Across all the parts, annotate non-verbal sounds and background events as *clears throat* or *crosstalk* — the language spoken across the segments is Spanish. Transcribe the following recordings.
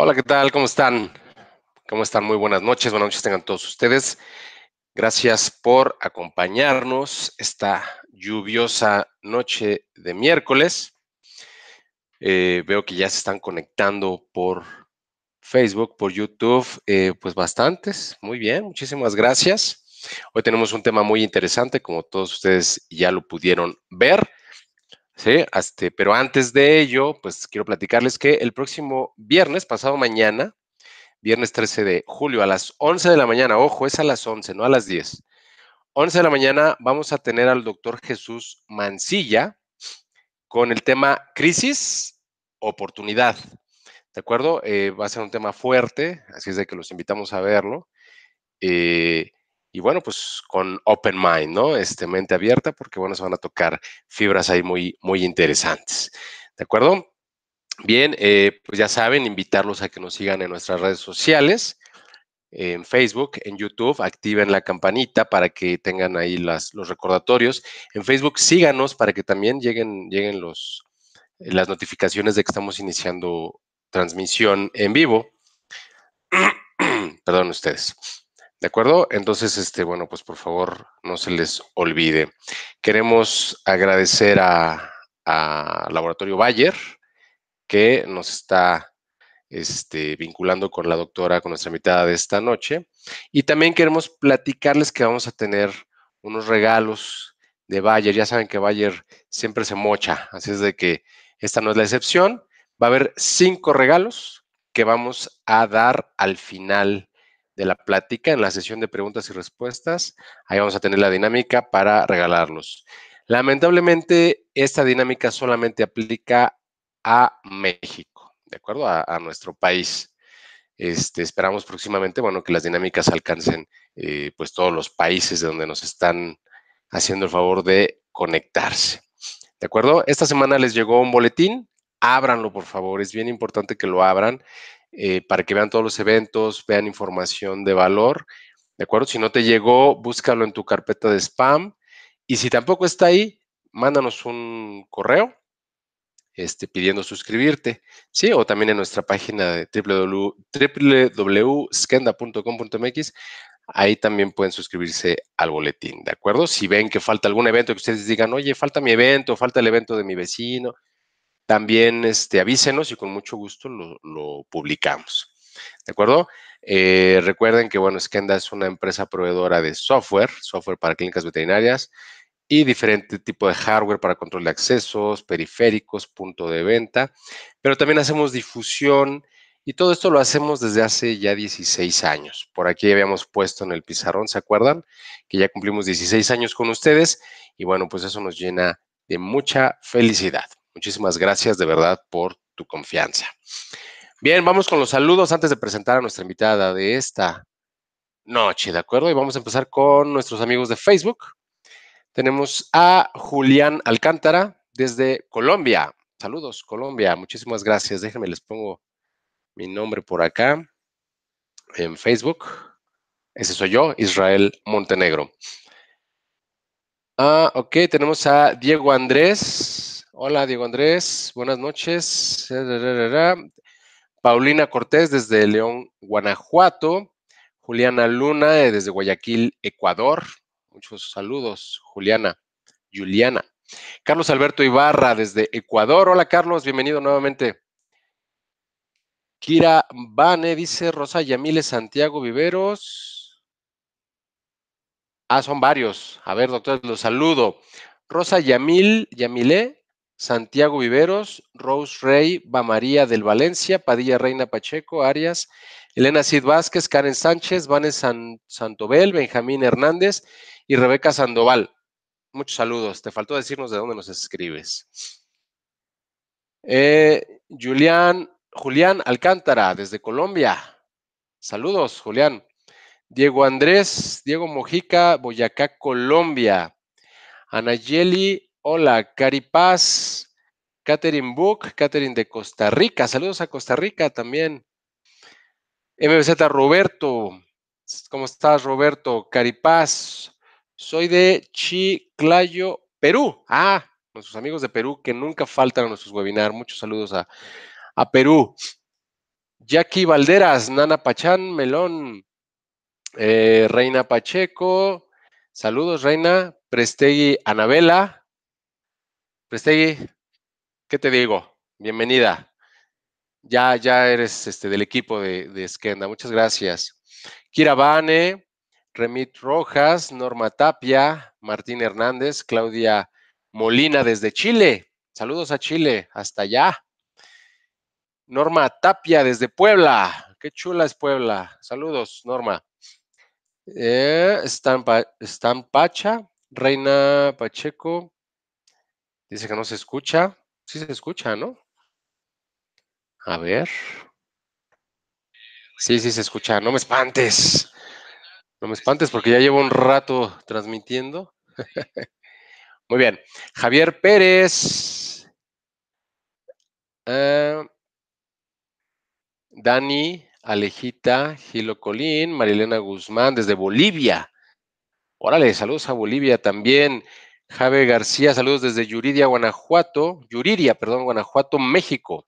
Hola, ¿qué tal? ¿Cómo están? ¿Cómo están? Muy buenas noches. Buenas noches tengan todos ustedes. Gracias por acompañarnos esta lluviosa noche de miércoles. Eh, veo que ya se están conectando por Facebook, por YouTube, eh, pues bastantes. Muy bien, muchísimas gracias. Hoy tenemos un tema muy interesante, como todos ustedes ya lo pudieron ver. Sí, este, pero antes de ello, pues quiero platicarles que el próximo viernes, pasado mañana, viernes 13 de julio, a las 11 de la mañana, ojo, es a las 11, no a las 10. 11 de la mañana vamos a tener al doctor Jesús Mancilla con el tema crisis, oportunidad. ¿De acuerdo? Eh, va a ser un tema fuerte, así es de que los invitamos a verlo. Eh, y bueno, pues con open mind, ¿no? Este, mente abierta, porque bueno, se van a tocar fibras ahí muy, muy interesantes. ¿De acuerdo? Bien, eh, pues ya saben, invitarlos a que nos sigan en nuestras redes sociales, en Facebook, en YouTube, activen la campanita para que tengan ahí los recordatorios. En Facebook síganos para que también lleguen, lleguen los, las notificaciones de que estamos iniciando transmisión en vivo. *clears throat* Perdón ustedes. ¿De acuerdo? Entonces, este, bueno, pues por favor, no se les olvide. Queremos agradecer a, Laboratorio Bayer, que nos está este, vinculando con la doctora, con nuestra invitada de esta noche. Y también queremos platicarles que vamos a tener unos regalos de Bayer. Ya saben que Bayer siempre se mocha, así es de que esta no es la excepción. Va a haber cinco regalos que vamos a dar al final de la plática, en la sesión de preguntas y respuestas. Ahí vamos a tener la dinámica para regalarlos. Lamentablemente, esta dinámica solamente aplica a México, ¿de acuerdo? A, nuestro país. Este, esperamos próximamente, bueno, que las dinámicas alcancen eh, pues todos los países de donde nos están haciendo el favor de conectarse. ¿De acuerdo? Esta semana les llegó un boletín. Ábranlo, por favor. Es bien importante que lo abran. Eh, para que vean todos los eventos, vean información de valor, ¿de acuerdo? Si no te llegó, búscalo en tu carpeta de spam y si tampoco está ahí, mándanos un correo este, pidiendo suscribirte, ¿sí? O también en nuestra página de www.skenda.com.mx, ahí también pueden suscribirse al boletín, ¿de acuerdo? Si ven que falta algún evento que ustedes digan, oye, falta mi evento, falta el evento de mi vecino, también este, avísenos y con mucho gusto lo, publicamos. ¿De acuerdo? Eh, recuerden que, bueno, Skenda es una empresa proveedora de software, software para clínicas veterinarias y diferente tipo de hardware para control de accesos, periféricos, punto de venta, pero también hacemos difusión y todo esto lo hacemos desde hace ya 16 años. Por aquí habíamos puesto en el pizarrón, ¿se acuerdan? Que ya cumplimos 16 años con ustedes y bueno, pues eso nos llena de mucha felicidad. Muchísimas gracias de verdad por tu confianza. Bien, vamos con los saludos antes de presentar a nuestra invitada de esta noche, ¿de acuerdo? Y vamos a empezar con nuestros amigos de Facebook. Tenemos a Julián Alcántara desde Colombia. Saludos, Colombia. Muchísimas gracias. Déjenme, les pongo mi nombre por acá en Facebook. Ese soy yo, Israel Montenegro. Ah, ok, tenemos a Diego Andrés. Hola, Diego Andrés. Buenas noches. Paulina Cortés desde León, Guanajuato. Juliana Luna eh, desde Guayaquil, Ecuador. Muchos saludos, Juliana. Juliana. Carlos Alberto Ibarra desde Ecuador. Hola, Carlos. Bienvenido nuevamente. Kira Bane dice Rosa Yamile Santiago Viveros. Ah, son varios. A ver, doctor, los saludo. Rosa Yamil, Yamile, Santiago Viveros, Rose Rey, Bamaría del Valencia, Padilla Reina Pacheco, Arias, Elena Cid Vázquez, Karen Sánchez, Vanes Santobel, Benjamín Hernández y Rebeca Sandoval. Muchos saludos. Te faltó decirnos de dónde nos escribes. Eh, Julián, Julián Alcántara, desde Colombia. Saludos, Julián. Diego Andrés, Diego Mojica, Boyacá, Colombia. Anayeli Hola, Caripaz, Paz, Catherine Book, Catherine de Costa Rica. Saludos a Costa Rica también. MBZ Roberto. ¿Cómo estás, Roberto? Caripaz. Soy de Chiclayo, Perú. Ah, nuestros amigos de Perú que nunca faltan a nuestros webinars. Muchos saludos a, a Perú. Jackie Valderas, Nana Pachán, Melón, eh, Reina Pacheco. Saludos, Reina. Prestegui Anabela, Prestegui, ¿qué te digo? Bienvenida. Ya, ya eres este, del equipo de, Esquenda. Muchas gracias. Kira Bane, Remit Rojas, Norma Tapia, Martín Hernández, Claudia Molina desde Chile. Saludos a Chile, hasta allá. Norma Tapia desde Puebla. Qué chula es Puebla. Saludos, Norma. Eh, pacha Reina Pacheco, Dice que no se escucha. Sí se escucha, ¿no? A ver. Sí, sí se escucha. No me espantes. No me espantes porque ya llevo un rato transmitiendo. *laughs* Muy bien. Javier Pérez. Ah. Dani, Alejita, Gilo Colín, Marilena Guzmán desde Bolivia. Órale, saludos a Bolivia también. Jave García, saludos desde Yuridia, Guanajuato, Yuriria, perdón, Guanajuato, México.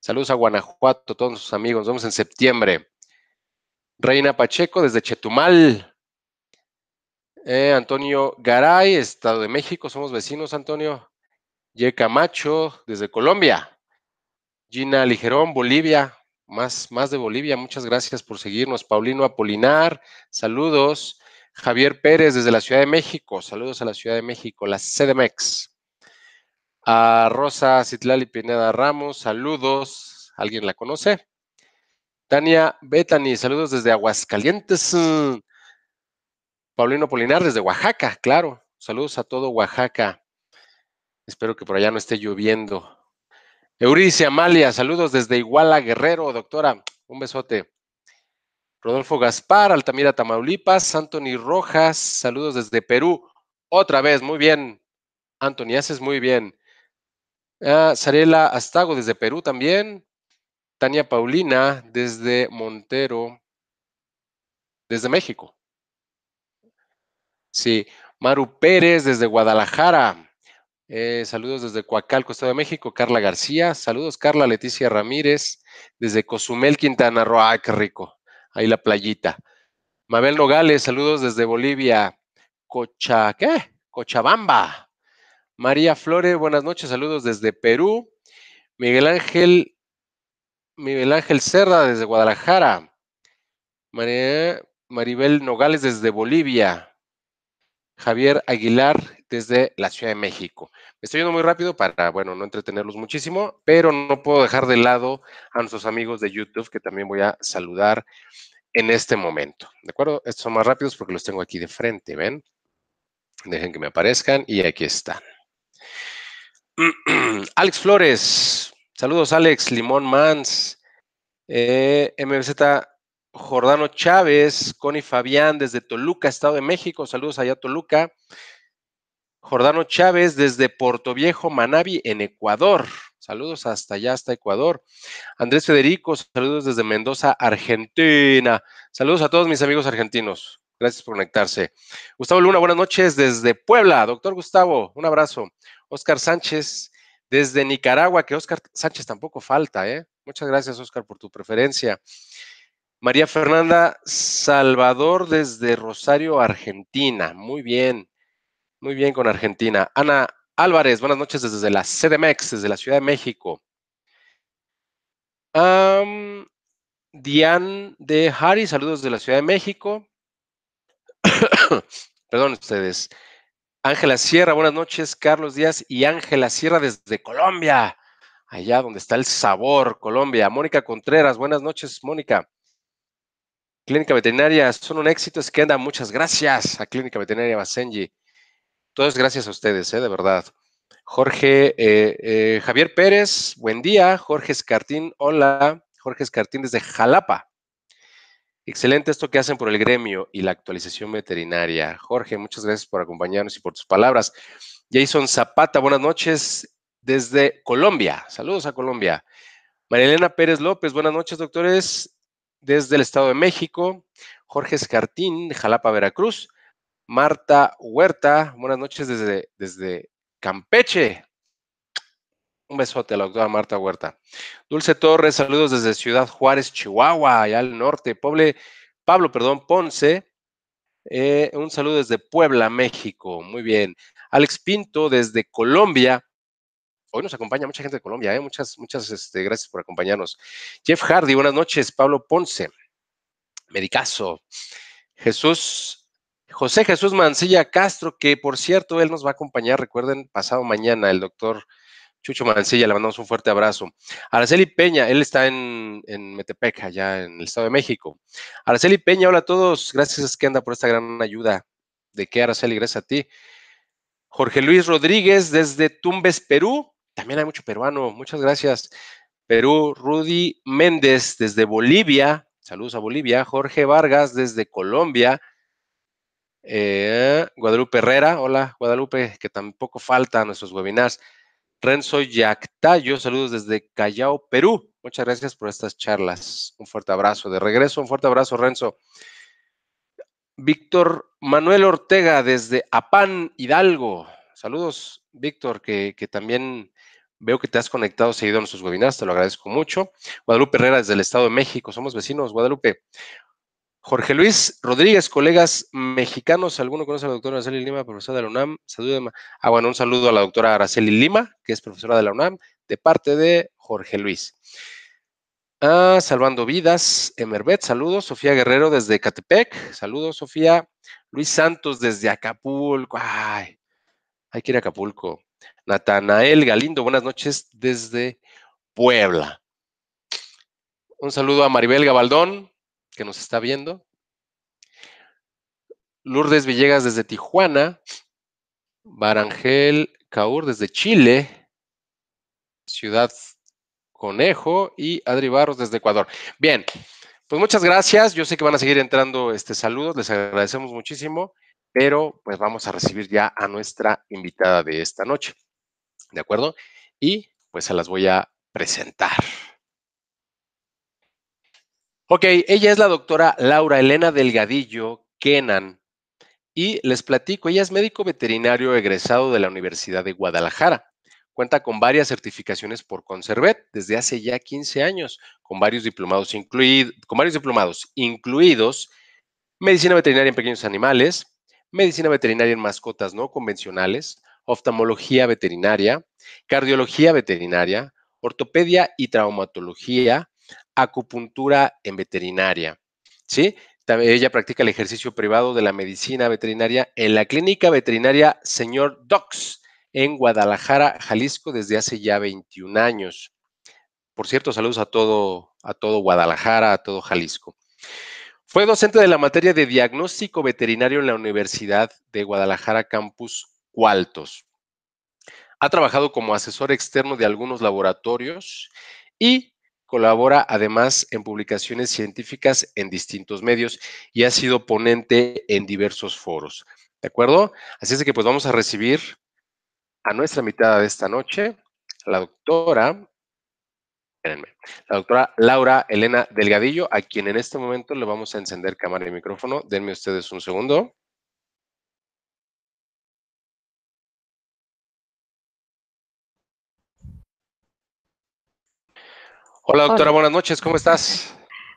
Saludos a Guanajuato, todos sus amigos, nos vemos en septiembre. Reina Pacheco desde Chetumal. Eh, Antonio Garay, Estado de México, somos vecinos, Antonio. Ye Camacho desde Colombia. Gina Ligerón, Bolivia, más, más de Bolivia, muchas gracias por seguirnos. Paulino Apolinar, saludos. Javier Pérez desde la Ciudad de México. Saludos a la Ciudad de México, la CDMX. A Rosa Citlali Pineda Ramos, saludos. ¿Alguien la conoce? Tania Betani, saludos desde Aguascalientes. Paulino Polinar desde Oaxaca, claro. Saludos a todo Oaxaca. Espero que por allá no esté lloviendo. Euricia Amalia, saludos desde Iguala Guerrero, doctora. Un besote. Rodolfo Gaspar, Altamira, Tamaulipas, Anthony Rojas, saludos desde Perú. Otra vez, muy bien. Anthony, haces muy bien. Ah, Sariela Sarela Astago desde Perú también. Tania Paulina desde Montero, desde México. Sí. Maru Pérez desde Guadalajara. Eh, saludos desde Coacalco, Estado de México. Carla García. Saludos, Carla Leticia Ramírez desde Cozumel, Quintana Roo. qué rico! ahí la playita. Mabel Nogales, saludos desde Bolivia. Cocha, Cochabamba. María Flores, buenas noches, saludos desde Perú. Miguel Ángel, Miguel Ángel Cerda desde Guadalajara. María, Maribel Nogales desde Bolivia. Javier Aguilar desde la Ciudad de México. Me estoy yendo muy rápido para, bueno, no entretenerlos muchísimo, pero no puedo dejar de lado a nuestros amigos de YouTube que también voy a saludar en este momento. ¿De acuerdo? Estos son más rápidos porque los tengo aquí de frente, ¿ven? Dejen que me aparezcan y aquí están. *clears throat* Alex Flores, saludos Alex, Limón Mans, eh, MBZ Jordano Chávez, Connie Fabián desde Toluca, Estado de México, saludos allá Toluca. Jordano Chávez desde Puerto Viejo, Manabi, en Ecuador. Saludos hasta allá, hasta Ecuador. Andrés Federico, saludos desde Mendoza, Argentina. Saludos a todos mis amigos argentinos. Gracias por conectarse. Gustavo Luna, buenas noches desde Puebla. Doctor Gustavo, un abrazo. Oscar Sánchez, desde Nicaragua, que Oscar Sánchez tampoco falta, ¿eh? Muchas gracias, Oscar, por tu preferencia. María Fernanda Salvador, desde Rosario, Argentina. Muy bien, muy bien con Argentina. Ana Álvarez, buenas noches desde la CDMEX, desde la Ciudad de México. Diane de Harry, saludos de la Ciudad de México. *coughs* Perdón ustedes. Ángela Sierra, buenas noches. Carlos Díaz y Ángela Sierra desde Colombia, allá donde está el sabor, Colombia. Mónica Contreras, buenas noches, Mónica. Clínica Veterinaria, son un éxito, es que anda. Muchas gracias a Clínica Veterinaria Basenji. Todas gracias a ustedes, ¿eh? de verdad. Jorge, eh, eh, Javier Pérez, buen día. Jorge Escartín, hola. Jorge Escartín desde Jalapa. Excelente esto que hacen por el gremio y la actualización veterinaria. Jorge, muchas gracias por acompañarnos y por tus palabras. Jason Zapata, buenas noches desde Colombia. Saludos a Colombia. Marilena Pérez López, buenas noches, doctores, desde el Estado de México. Jorge Escartín, Jalapa, Veracruz. Marta Huerta. Buenas noches desde, desde Campeche. Un besote a la doctora Marta Huerta. Dulce Torres, saludos desde Ciudad Juárez, Chihuahua, allá al norte. Pablo, perdón, Ponce. Eh, un saludo desde Puebla, México. Muy bien. Alex Pinto desde Colombia. Hoy nos acompaña mucha gente de Colombia, ¿eh? muchas, muchas este, gracias por acompañarnos. Jeff Hardy, buenas noches. Pablo Ponce, Medicazo. Jesús José Jesús Mancilla Castro, que por cierto, él nos va a acompañar, recuerden, pasado mañana, el doctor Chucho Mancilla, le mandamos un fuerte abrazo. Araceli Peña, él está en, en Metepec, allá en el Estado de México. Araceli Peña, hola a todos, gracias Esquenda por esta gran ayuda. ¿De qué Araceli? Gracias a ti. Jorge Luis Rodríguez, desde Tumbes, Perú. También hay mucho peruano, muchas gracias. Perú, Rudy Méndez, desde Bolivia. Saludos a Bolivia. Jorge Vargas, desde Colombia. Eh, Guadalupe Herrera, hola Guadalupe, que tampoco falta a nuestros webinars. Renzo Yactayo, saludos desde Callao, Perú. Muchas gracias por estas charlas. Un fuerte abrazo. De regreso, un fuerte abrazo, Renzo. Víctor Manuel Ortega desde Apan, Hidalgo. Saludos, Víctor, que, que, también veo que te has conectado seguido a nuestros webinars, te lo agradezco mucho. Guadalupe Herrera desde el Estado de México, somos vecinos, Guadalupe. Jorge Luis Rodríguez, colegas mexicanos, ¿alguno conoce a la doctora Araceli Lima, profesora de la UNAM? Saludos. Ah, bueno, un saludo a la doctora Araceli Lima, que es profesora de la UNAM, de parte de Jorge Luis. Ah, Salvando Vidas, Emerbet, saludos. Sofía Guerrero desde Catepec. saludos, Sofía. Luis Santos desde Acapulco, ay, hay que ir a Acapulco. Natanael Galindo, buenas noches desde Puebla. Un saludo a Maribel Gabaldón, que nos está viendo. Lourdes Villegas desde Tijuana. Barangel Caur desde Chile. Ciudad Conejo y Adri Barros desde Ecuador. Bien, pues muchas gracias. Yo sé que van a seguir entrando este saludos, les agradecemos muchísimo, pero pues vamos a recibir ya a nuestra invitada de esta noche. ¿De acuerdo? Y pues se las voy a presentar. Ok, ella es la doctora Laura Elena Delgadillo Kenan y les platico, ella es médico veterinario egresado de la Universidad de Guadalajara. Cuenta con varias certificaciones por Conservet desde hace ya 15 años, con varios diplomados, incluidos, con varios diplomados incluidos medicina veterinaria en pequeños animales, medicina veterinaria en mascotas no convencionales, oftalmología veterinaria, cardiología veterinaria, ortopedia y traumatología, acupuntura en veterinaria, ¿sí? ella practica el ejercicio privado de la medicina veterinaria en la clínica veterinaria Señor Docs en Guadalajara, Jalisco, desde hace ya 21 años. Por cierto, saludos a todo, a todo Guadalajara, a todo Jalisco. Fue docente de la materia de diagnóstico veterinario en la Universidad de Guadalajara Campus Cualtos. Ha trabajado como asesor externo de algunos laboratorios y Colabora además en publicaciones científicas en distintos medios y ha sido ponente en diversos foros. ¿De acuerdo? Así es que pues vamos a recibir a nuestra mitad de esta noche, la doctora, la doctora Laura Elena Delgadillo, a quien en este momento le vamos a encender cámara y micrófono. Denme ustedes un segundo. Hola doctora, buenas noches, ¿cómo estás?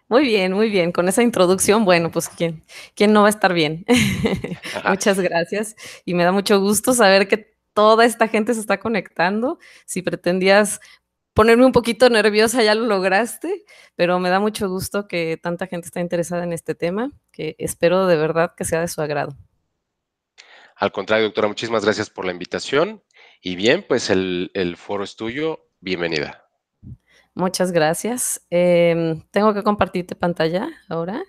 Muy bien, muy bien. Con esa introducción, bueno, pues quién, quién no va a estar bien. *laughs* Muchas gracias y me da mucho gusto saber que toda esta gente se está conectando. Si pretendías ponerme un poquito nerviosa, ya lo lograste, pero me da mucho gusto que tanta gente está interesada en este tema, que espero de verdad que sea de su agrado. Al contrario, doctora, muchísimas gracias por la invitación. Y bien, pues el, el foro es tuyo. Bienvenida. Muchas gracias. Em, tengo que compartirte pantalla ahora.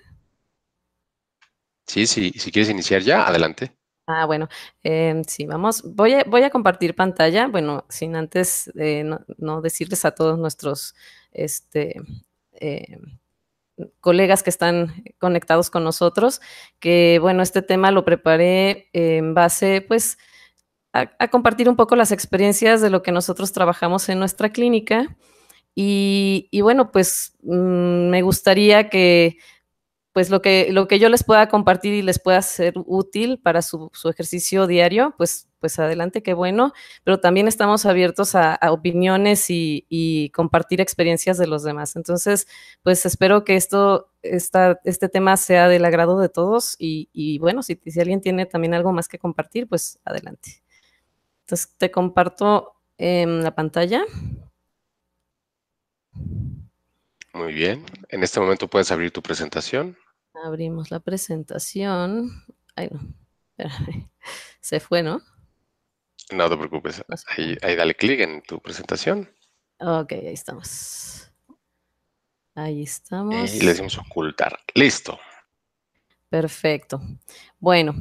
Sí, sí, si quieres iniciar ya, adelante. Ah, bueno, em, sí, vamos. Voy a, voy a compartir pantalla, bueno, sin antes eh, no, decirles a todos nuestros este, em, colegas que están conectados con nosotros, que bueno, este tema lo preparé en base, pues, a compartir un poco las experiencias de lo que nosotros trabajamos en nuestra clínica y, bueno, pues mm, me gustaría que pues lo que, lo que yo les pueda compartir y les pueda ser útil para su, ejercicio diario, pues, pues adelante, qué bueno, pero también estamos abiertos a, opiniones y, compartir experiencias de los demás. Entonces, pues espero que esto, esta, este tema sea del agrado de todos y, bueno, si, alguien tiene también algo más que compartir, pues adelante. Entonces, te comparto en la pantalla. Muy bien. En este momento puedes abrir tu presentación. Abrimos la presentación. Ay, no. *laughs* Se fue, ¿no? No te preocupes. Ahí, ahí dale clic en tu presentación. Ok, ahí estamos. Ahí estamos. Y le decimos ocultar. Listo. Perfecto. Bueno,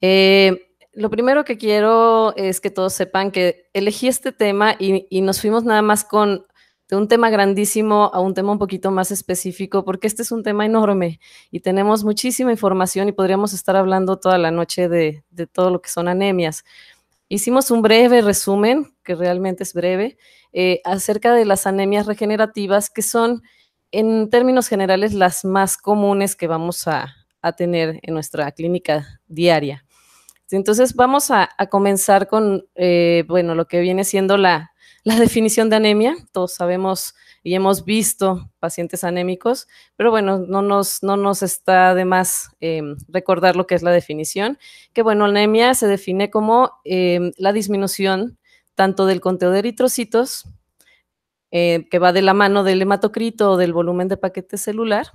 eh, lo primero que quiero es que todos sepan que elegí este tema y nos fuimos nada más con de un tema grandísimo a un tema un poquito más específico, porque este es un tema enorme y tenemos muchísima información y podríamos estar hablando toda la noche de, todo lo que son anemias. Hicimos un breve resumen, que realmente es breve, eh, acerca de las anemias regenerativas, que son en términos generales las más comunes que vamos a, tener en nuestra clínica diaria. Entonces vamos a, comenzar con, eh, bueno, lo que viene siendo la, la definición de anemia. Todos sabemos y hemos visto pacientes anémicos, pero bueno, no nos, no nos está de más eh, recordar lo que es la definición, que bueno, anemia se define como eh, la disminución tanto del conteo de eritrocitos, eh, que va de la mano del hematocrito o del volumen de paquete celular,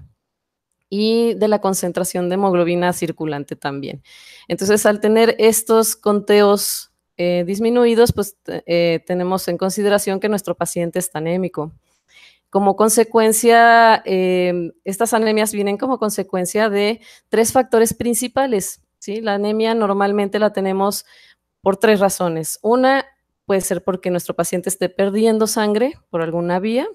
y de la concentración de hemoglobina circulante también. Entonces, al tener estos conteos eh, disminuidos, pues eh, tenemos en consideración que nuestro paciente está anémico. Como consecuencia, em, estas anemias vienen como consecuencia de tres factores principales. ¿sí? La anemia normalmente la tenemos por tres razones. Una puede ser porque nuestro paciente esté perdiendo sangre por alguna vía,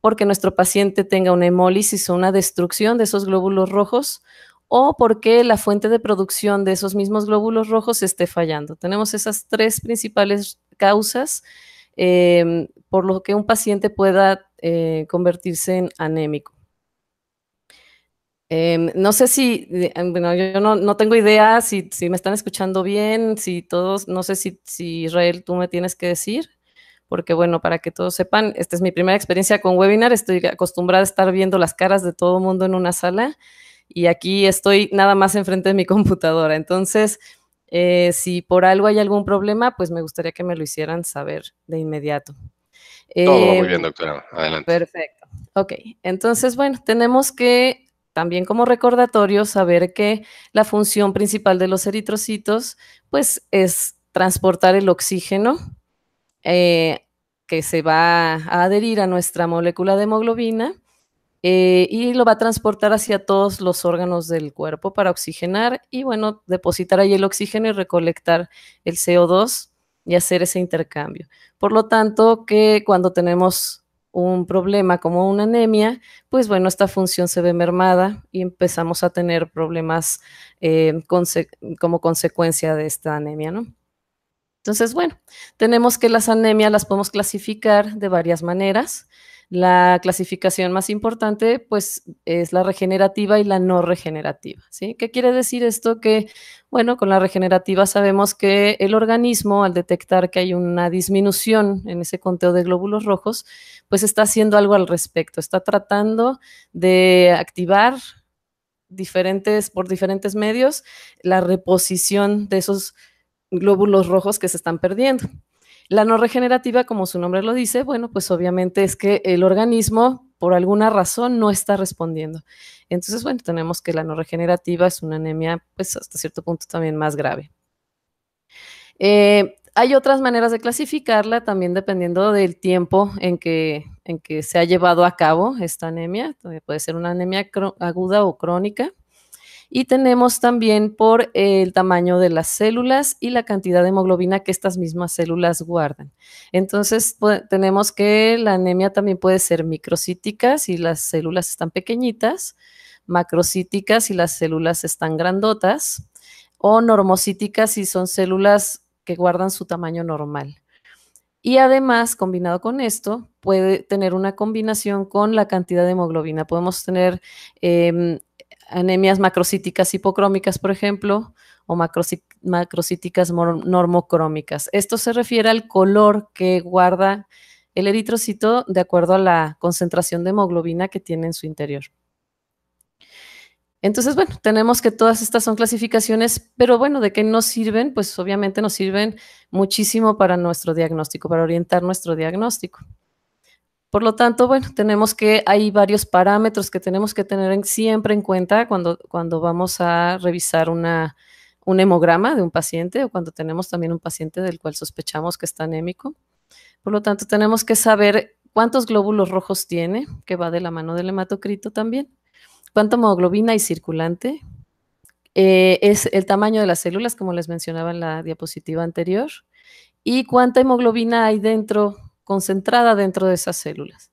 porque nuestro paciente tenga una hemólisis o una destrucción de esos glóbulos rojos, o porque la fuente de producción de esos mismos glóbulos rojos esté fallando. Tenemos esas tres principales causas eh, por lo que un paciente pueda eh, convertirse en anémico. Eh, no sé si, bueno, yo no, no tengo idea si, si, me están escuchando bien, si todos, no sé si, si Israel tú me tienes que decir porque bueno, para que todos sepan, esta es mi primera experiencia con webinar, estoy acostumbrada a estar viendo las caras de todo el mundo en una sala y aquí estoy nada más enfrente de mi *laughs* computadora. Entonces, eh, si por algo hay algún problema, pues me gustaría que me lo hicieran saber de inmediato. Todo muy eh, bien, doctora. Adelante. Perfecto. Ok, entonces, bueno, tenemos que también como recordatorio saber que la función principal de los eritrocitos, pues, es transportar el oxígeno eh, que se va a adherir a nuestra molécula de hemoglobina eh, y lo va a transportar hacia todos los órganos del cuerpo para oxigenar y bueno, depositar ahí el oxígeno y recolectar el CO2 y hacer ese intercambio. Por lo tanto, que cuando tenemos un problema como una anemia, pues bueno, esta función se ve mermada y empezamos a tener problemas eh, como consecuencia de esta anemia, ¿no? Entonces, bueno, tenemos que las anemias las podemos clasificar de varias maneras. La clasificación más importante, pues, es la regenerativa y la no regenerativa, ¿sí? ¿Qué quiere decir esto? Que, bueno, con la regenerativa sabemos que el organismo, al detectar que hay una disminución en ese conteo de glóbulos rojos, pues está haciendo algo al respecto, está tratando de activar diferentes, por diferentes medios, la reposición de esos glóbulos rojos que se están perdiendo. La no regenerativa, como su nombre lo dice, bueno, pues obviamente es que el organismo por alguna razón no está respondiendo. Entonces, bueno, tenemos que la no regenerativa es una anemia, pues hasta cierto punto también más grave. Eh, hay otras maneras de clasificarla también dependiendo del tiempo en que se ha llevado a cabo esta anemia. Puede ser una anemia aguda o crónica. Y tenemos también por el tamaño de las células y la cantidad de hemoglobina que estas mismas células guardan. Entonces, tenemos que la anemia también puede ser microcítica si las células están pequeñitas, macrocítica si las células están grandotas, o normocítica si son células que guardan su tamaño normal. Y además, combinado con esto, puede tener una combinación con la cantidad de hemoglobina. Podemos tener em, anemias macrocíticas hipocrómicas, por ejemplo, o macrocíticas normocrómicas. Esto se refiere al color que guarda el eritrocito de acuerdo a la concentración de hemoglobina que tiene en su interior. Entonces, bueno, tenemos que todas estas son clasificaciones, pero bueno, ¿de qué nos sirven? Pues obviamente nos sirven muchísimo para nuestro diagnóstico, para orientar nuestro diagnóstico. Por lo tanto, bueno, tenemos que, hay varios parámetros que tenemos que tener siempre en cuenta cuando, cuando vamos a revisar un hemograma de un paciente o cuando tenemos también un paciente del cual sospechamos que está anémico. Por lo tanto, tenemos que saber cuántos glóbulos rojos tiene, que va de la mano del hematocrito también, cuánta hemoglobina hay circulante, eh, es el tamaño de las células, como les mencionaba en la diapositiva anterior, y cuánta hemoglobina hay dentro concentrada dentro de esas células.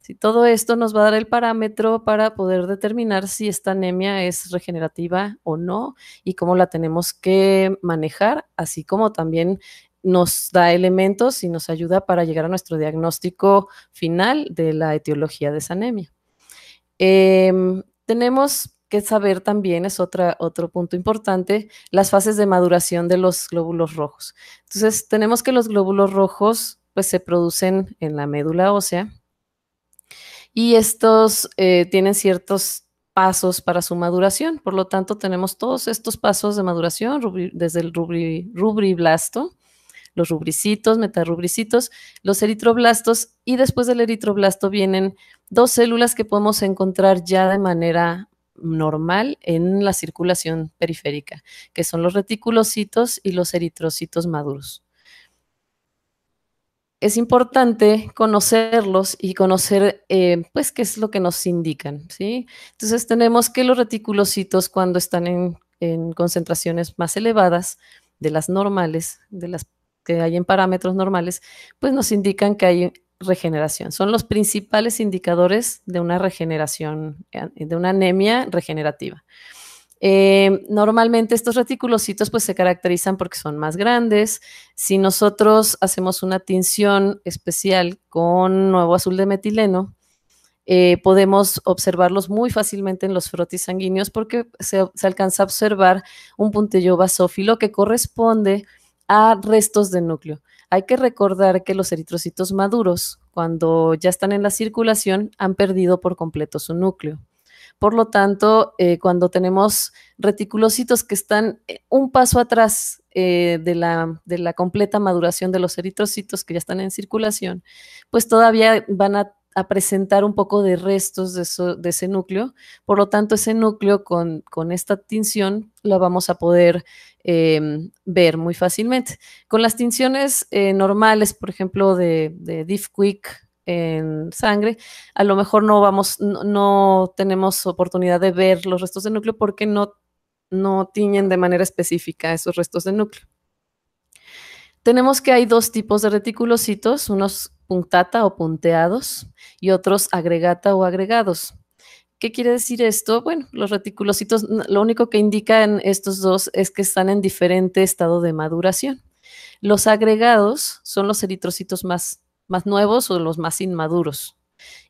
Si todo esto nos va a dar el parámetro para poder determinar si esta anemia es regenerativa o no y cómo la tenemos que manejar, así como también nos da elementos y nos ayuda para llegar a nuestro diagnóstico final de la etiología de esa anemia. Em, tenemos que saber también, es otra, otro punto importante, las fases de maduración de los glóbulos rojos. Entonces, tenemos que los glóbulos rojos pues se producen en la médula ósea. Y estos eh, tienen ciertos pasos para su maduración. Por lo tanto, tenemos todos estos pasos de maduración, desde el rubri, rubriblasto, los rubricitos, metarubricitos, los eritroblastos, y después del eritroblasto vienen dos células que podemos encontrar ya de manera normal en la circulación periférica, que son los reticulocitos y los eritrocitos maduros es importante conocerlos y conocer, eh, pues, qué es lo que nos indican, ¿sí? Entonces, tenemos que los reticulocitos, cuando están en, en concentraciones más elevadas de las normales, de las que hay en parámetros normales, pues nos indican que hay regeneración. Son los principales indicadores de una regeneración, eh, de una anemia regenerativa. Eh, normalmente estos reticulocitos pues se caracterizan porque son más grandes. Si nosotros hacemos una tinción especial con nuevo azul de metileno, eh, podemos observarlos muy fácilmente en los frotis sanguíneos porque se, se alcanza a observar un puntillo basófilo que corresponde a restos de núcleo. Hay que recordar que los eritrocitos maduros, cuando ya están en la circulación, han perdido por completo su núcleo. Por lo tanto, eh, cuando tenemos reticulocitos que están eh, un paso atrás eh, de, la, completa maduración de los eritrocitos que ya están en circulación, pues todavía van a, presentar un poco de restos de, ese núcleo. Por lo tanto, ese núcleo con, esta tinción lo vamos a poder em, ver muy fácilmente. Con las tinciones normales, por ejemplo, de, de DiffQuick, en sangre, a lo mejor no vamos, no, tenemos oportunidad de ver los restos de núcleo porque no, no tiñen de manera específica esos restos de núcleo. Tenemos que hay dos tipos de reticulocitos, unos puntata o punteados y otros agregata o agregados. ¿Qué quiere decir esto? Bueno, los reticulocitos, lo único que indican estos dos es que están en diferente estado de maduración. Los agregados son los eritrocitos más más nuevos o los más inmaduros.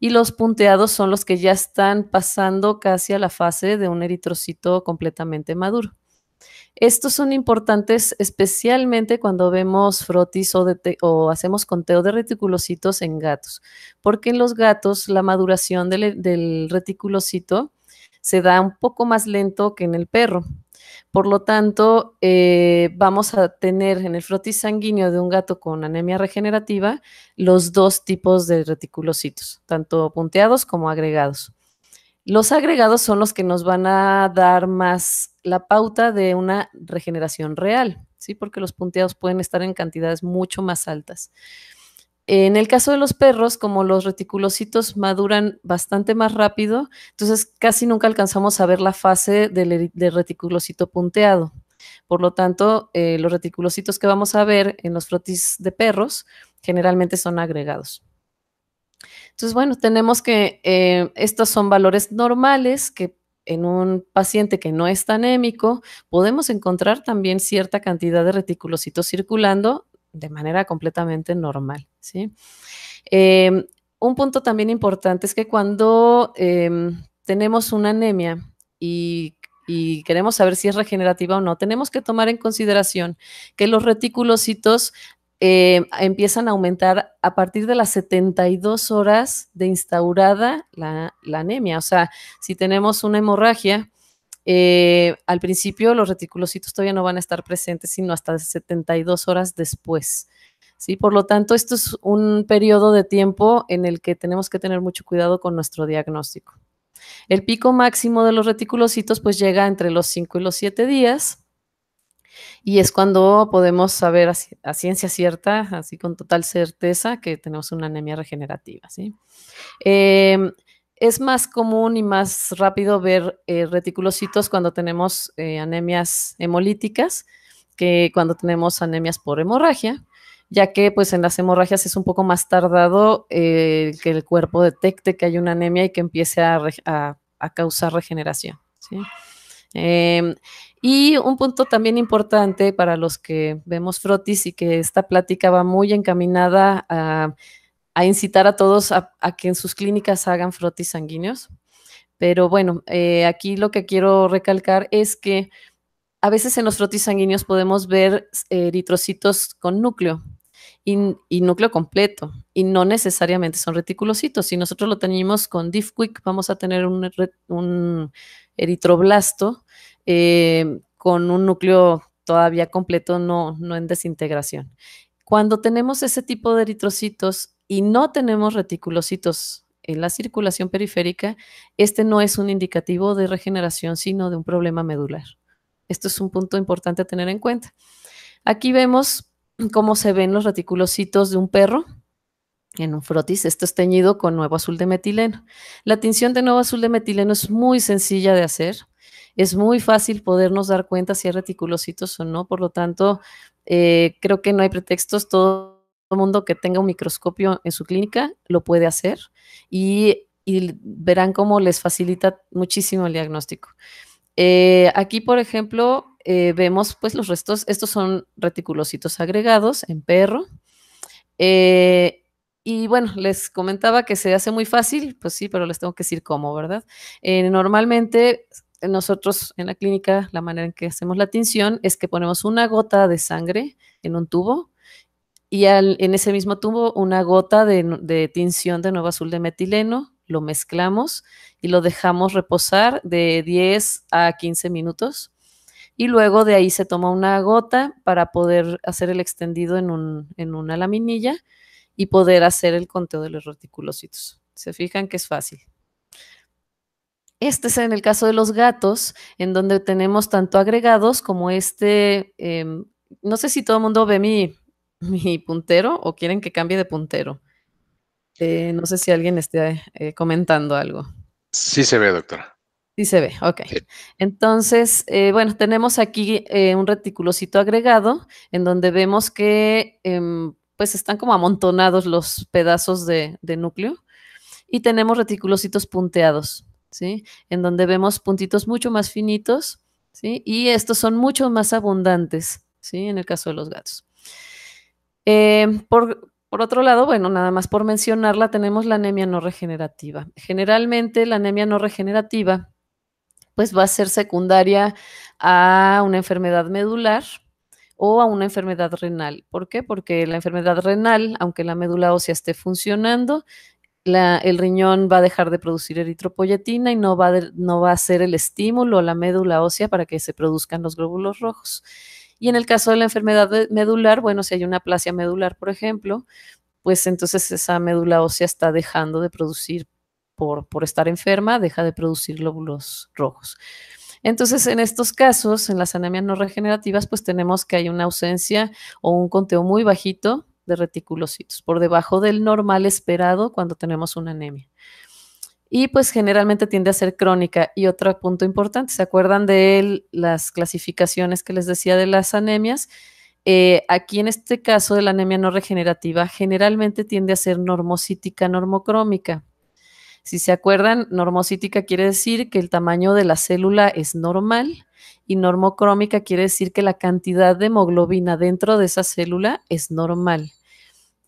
Y los punteados son los que ya están pasando casi a la fase de un eritrocito completamente maduro. Estos son importantes especialmente cuando vemos frotis o, hacemos conteo de reticulocitos en gatos, porque en los gatos la maduración del reticulocito se da un poco más lento que en el perro. Por lo tanto, eh, vamos a tener en el frotis sanguíneo de un gato con anemia regenerativa los dos tipos de reticulocitos, tanto punteados como agregados. Los agregados son los que nos van a dar más la pauta de una regeneración real, ¿sí? Porque los punteados pueden estar en cantidades mucho más altas. En el caso de los perros, como los reticulocitos maduran bastante más rápido, entonces casi nunca alcanzamos a ver la fase del, reticulocito punteado. Por lo tanto, eh, los reticulocitos que vamos a ver en los frotis de perros generalmente son agregados. Entonces, bueno, tenemos que eh, estos son valores normales que en un paciente que no está anémico podemos encontrar también cierta cantidad de reticulocitos circulando de manera completamente normal. ¿sí? Em, un punto también importante es que cuando em, tenemos una anemia y, queremos saber si es regenerativa o no, tenemos que tomar en consideración que los reticulocitos eh, empiezan a aumentar a partir de las 72 horas de instaurada la, anemia. O sea, si tenemos una hemorragia, eh, al principio los reticulocitos todavía no van a estar presentes, sino hasta 72 horas después. Por lo tanto, esto es un periodo de tiempo en el que tenemos que tener mucho cuidado con nuestro diagnóstico. El pico máximo de los reticulocitos pues llega entre los 5 y los 7 días y es cuando podemos saber a, ciencia cierta, así con total certeza, que tenemos una anemia regenerativa. ¿sí? Em, es más común y más rápido ver eh, reticulocitos cuando tenemos eh, anemias hemolíticas que cuando tenemos anemias por hemorragia, ya que pues en las hemorragias es un poco más tardado eh, que el cuerpo detecte que hay una anemia y que empiece a, causar regeneración. Em, y un punto también importante para los que vemos frotis y que esta plática va muy encaminada a, incitar a todos a, que en sus clínicas hagan frotis sanguíneos. Pero bueno, eh, aquí lo que quiero recalcar es que a veces en los frotis sanguíneos podemos ver eh, eritrocitos con núcleo, y, núcleo completo y no necesariamente son reticulocitos. Si nosotros lo teníamos con DiffQuick, vamos a tener un, eritroblasto eh, con un núcleo todavía completo, no, no en desintegración. Cuando tenemos ese tipo de eritrocitos y no tenemos reticulocitos en la circulación periférica, este no es un indicativo de regeneración, sino de un problema medular. Esto es un punto importante a tener en cuenta. Aquí vemos cómo se ven los reticulocitos de un perro en un frotis. Esto es teñido con nuevo azul de metileno. La tinción de nuevo azul de metileno es muy sencilla de hacer. Es muy fácil podernos dar cuenta si hay reticulocitos o no. Por lo tanto, eh, creo que no hay pretextos. Todo el mundo que tenga un microscopio en su clínica lo puede hacer y verán cómo les facilita muchísimo el diagnóstico. Eh, aquí, por ejemplo, eh, vemos pues los restos, estos son reticulocitos agregados en perro. Eh, y bueno, les comentaba que se hace muy fácil, pues sí, pero les tengo que decir cómo, ¿verdad? normalmente nosotros en la clínica la manera en que hacemos la tinción es que ponemos una gota de sangre en un tubo y en ese mismo tubo una gota de tinción de nuevo azul de metileno lo mezclamos y lo dejamos reposar de 10 a 15 minutos. Y luego de ahí se toma una gota para poder hacer el extendido en, una laminilla y poder hacer el conteo de los reticulocitos. Se fijan que es fácil. Este es en el caso de los gatos, en donde tenemos tanto agregados como este. Em, no sé si todo el mundo ve mi puntero o quieren que cambie de puntero. Este, no sé si alguien esté eh, comentando algo. Sí se ve, doctora. Sí se ve, ok. Entonces, eh, bueno, tenemos aquí eh, un reticulocito agregado en donde vemos que em, pues están como amontonados los pedazos de, núcleo y tenemos reticulocitos punteados, ¿sí? En donde vemos puntitos mucho más finitos, ¿sí? Y estos son mucho más abundantes, ¿sí? En el caso de los gatos. Em, por, por otro lado, bueno, nada más por mencionarla, tenemos la anemia no regenerativa. Generalmente la anemia no regenerativa pues va a ser secundaria a una enfermedad medular o a una enfermedad renal. ¿Por qué? Porque la enfermedad renal, aunque la médula ósea esté funcionando, el riñón va a dejar de producir eritropoyetina y no va, no va a ser el estímulo a la médula ósea para que se produzcan los glóbulos rojos. Y en el caso de la enfermedad medular, bueno, si hay una aplasia medular, por ejemplo, pues entonces esa médula ósea está dejando de producir, por, por estar enferma, deja de producir glóbulos rojos. Entonces, en estos casos, en las anemias no regenerativas, pues tenemos que hay una ausencia o un conteo muy bajito de reticulocitos, por debajo del normal esperado cuando tenemos una anemia y pues generalmente tiende a ser crónica. Y otro punto importante, ¿se acuerdan de las clasificaciones que les decía de las anemias? Eh, aquí en este caso de la anemia no regenerativa, generalmente tiende a ser normocítica, normocrómica. Si se acuerdan, normocítica quiere decir que el tamaño de la célula es normal y normocrómica quiere decir que la cantidad de hemoglobina dentro de esa célula es normal.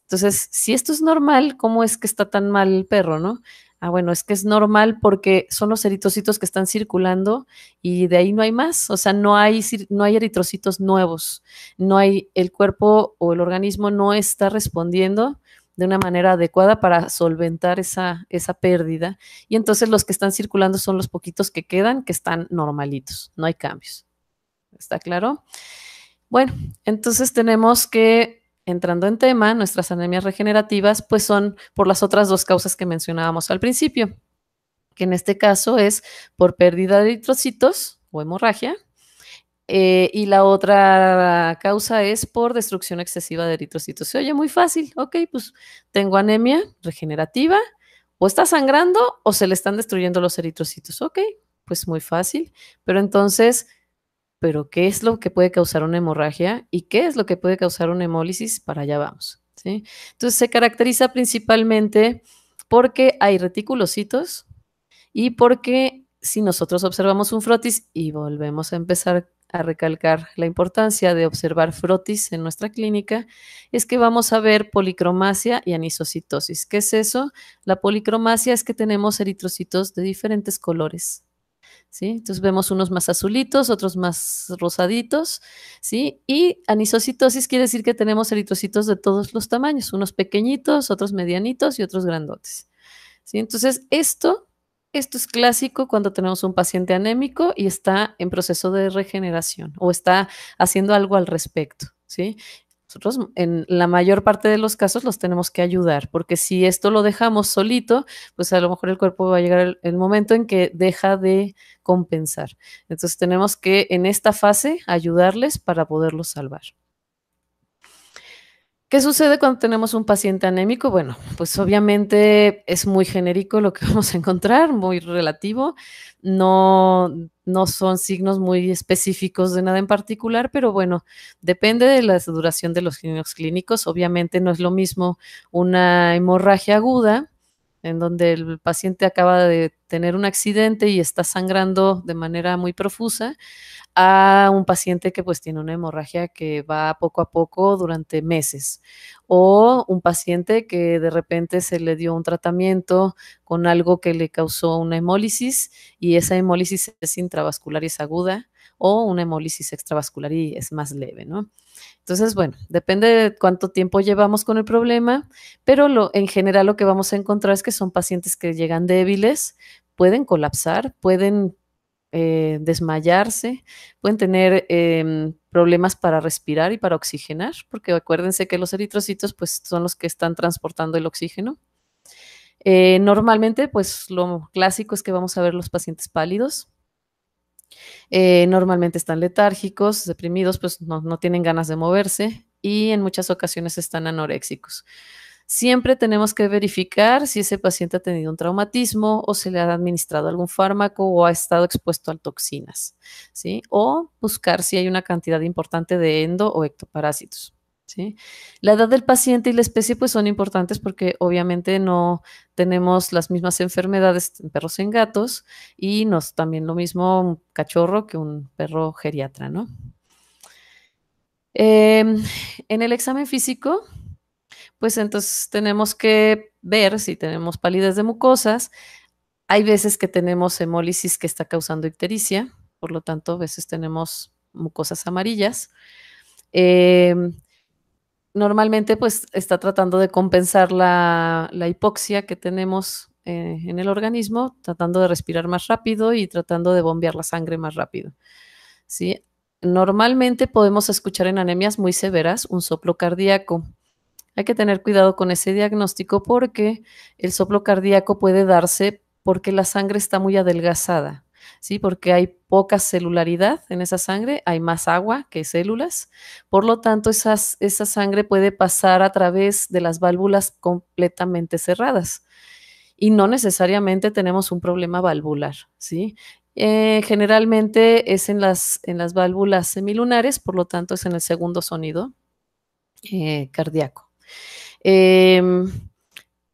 Entonces, si esto es normal, ¿cómo es que está tan mal el perro, no? Ah, bueno, es que es normal porque son los eritrocitos que están circulando y de ahí no hay más, o sea, no hay, no hay eritrocitos nuevos, no hay, el cuerpo o el organismo no está respondiendo de una manera adecuada para solventar esa, esa pérdida. Y entonces los que están circulando son los poquitos que quedan, que están normalitos, no hay cambios. ¿Está claro? Bueno, entonces tenemos que entrando en tema, nuestras anemias regenerativas pues son por las otras dos causas que mencionábamos al principio, que en este caso es por pérdida de eritrocitos o hemorragia, eh, y la otra causa es por destrucción excesiva de eritrocitos. Se oye muy fácil, ok, pues tengo anemia regenerativa, o está sangrando o se le están destruyendo los eritrocitos, ok, pues muy fácil, pero entonces pero qué es lo que puede causar una hemorragia y qué es lo que puede causar una hemólisis, para allá vamos. ¿sí? Entonces se caracteriza principalmente porque hay reticulocitos y porque si nosotros observamos un frotis, y volvemos a empezar a recalcar la importancia de observar frotis en nuestra clínica, es que vamos a ver policromasia y anisocitosis. ¿Qué es eso? La policromasia es que tenemos eritrocitos de diferentes colores, ¿sí? Entonces vemos unos más azulitos, otros más rosaditos, ¿sí? Y anisocitosis quiere decir que tenemos eritrocitos de todos los tamaños, unos pequeñitos, otros medianitos y otros grandotes. ¿sí? Entonces esto, esto es clásico cuando tenemos un paciente anémico y está en proceso de regeneración o está haciendo algo al respecto. ¿Sí? Nosotros en la mayor parte de los casos los tenemos que ayudar, porque si esto lo dejamos solito, pues a lo mejor el cuerpo va a llegar el, el momento en que deja de compensar. Entonces tenemos que en esta fase ayudarles para poderlos salvar. ¿Qué sucede cuando tenemos un paciente anémico? Bueno, pues obviamente es muy genérico lo que *laughs* vamos a encontrar, muy relativo. No, no son signos muy específicos de nada en particular, pero bueno, depende de la duración de los signos clínicos. Obviamente no es lo mismo una hemorragia aguda en donde el paciente acaba de tener un accidente y está sangrando de manera muy profusa, a un paciente que pues tiene una hemorragia que va poco a poco durante meses, o un paciente que de repente se le dio un tratamiento con algo que le causó una hemólisis y esa hemólisis es intravascular y es aguda, o una hemólisis extravascular y es más leve, ¿no? Entonces, bueno, depende de cuánto tiempo llevamos con el problema, pero lo, en general lo que vamos a encontrar es que son pacientes que llegan débiles, pueden colapsar, pueden eh, desmayarse, pueden tener em, problemas para respirar y para oxigenar, porque acuérdense que los eritrocitos pues, son los que están transportando el oxígeno. Eh, normalmente, pues lo clásico es que vamos a ver los pacientes pálidos, eh, normalmente están letárgicos, deprimidos, pues no, tienen ganas de moverse y en muchas ocasiones están anoréxicos. Siempre tenemos que verificar si ese paciente ha tenido un traumatismo o se le ha administrado algún fármaco o ha estado expuesto a toxinas, ¿sí? O buscar si hay una cantidad importante de endo o ectoparásitos. La edad del paciente y la especie pues son importantes porque obviamente no tenemos las mismas enfermedades en perros y en gatos y nos también lo mismo un cachorro que un perro geriatra, ¿no? Em, en el examen físico, pues entonces tenemos que ver si tenemos palidez de mucosas. Hay veces que tenemos hemólisis que está causando ictericia, por lo tanto, a veces tenemos mucosas amarillas. Em, normalmente pues está tratando de compensar la, hipoxia que tenemos eh, en el organismo, tratando de respirar más rápido y tratando de bombear la sangre más rápido. Normalmente podemos escuchar en anemias muy severas un soplo cardíaco. Hay que tener cuidado con ese diagnóstico porque el soplo cardíaco puede darse porque la sangre está muy adelgazada. ¿sí? Porque hay poca celularidad en esa sangre, hay más agua que células, por lo tanto esa sangre puede pasar a través de las válvulas completamente cerradas. Y no necesariamente tenemos un problema valvular, ¿sí? Eh, generalmente es en las, válvulas semilunares, por lo tanto es en el segundo sonido eh, cardíaco. Em,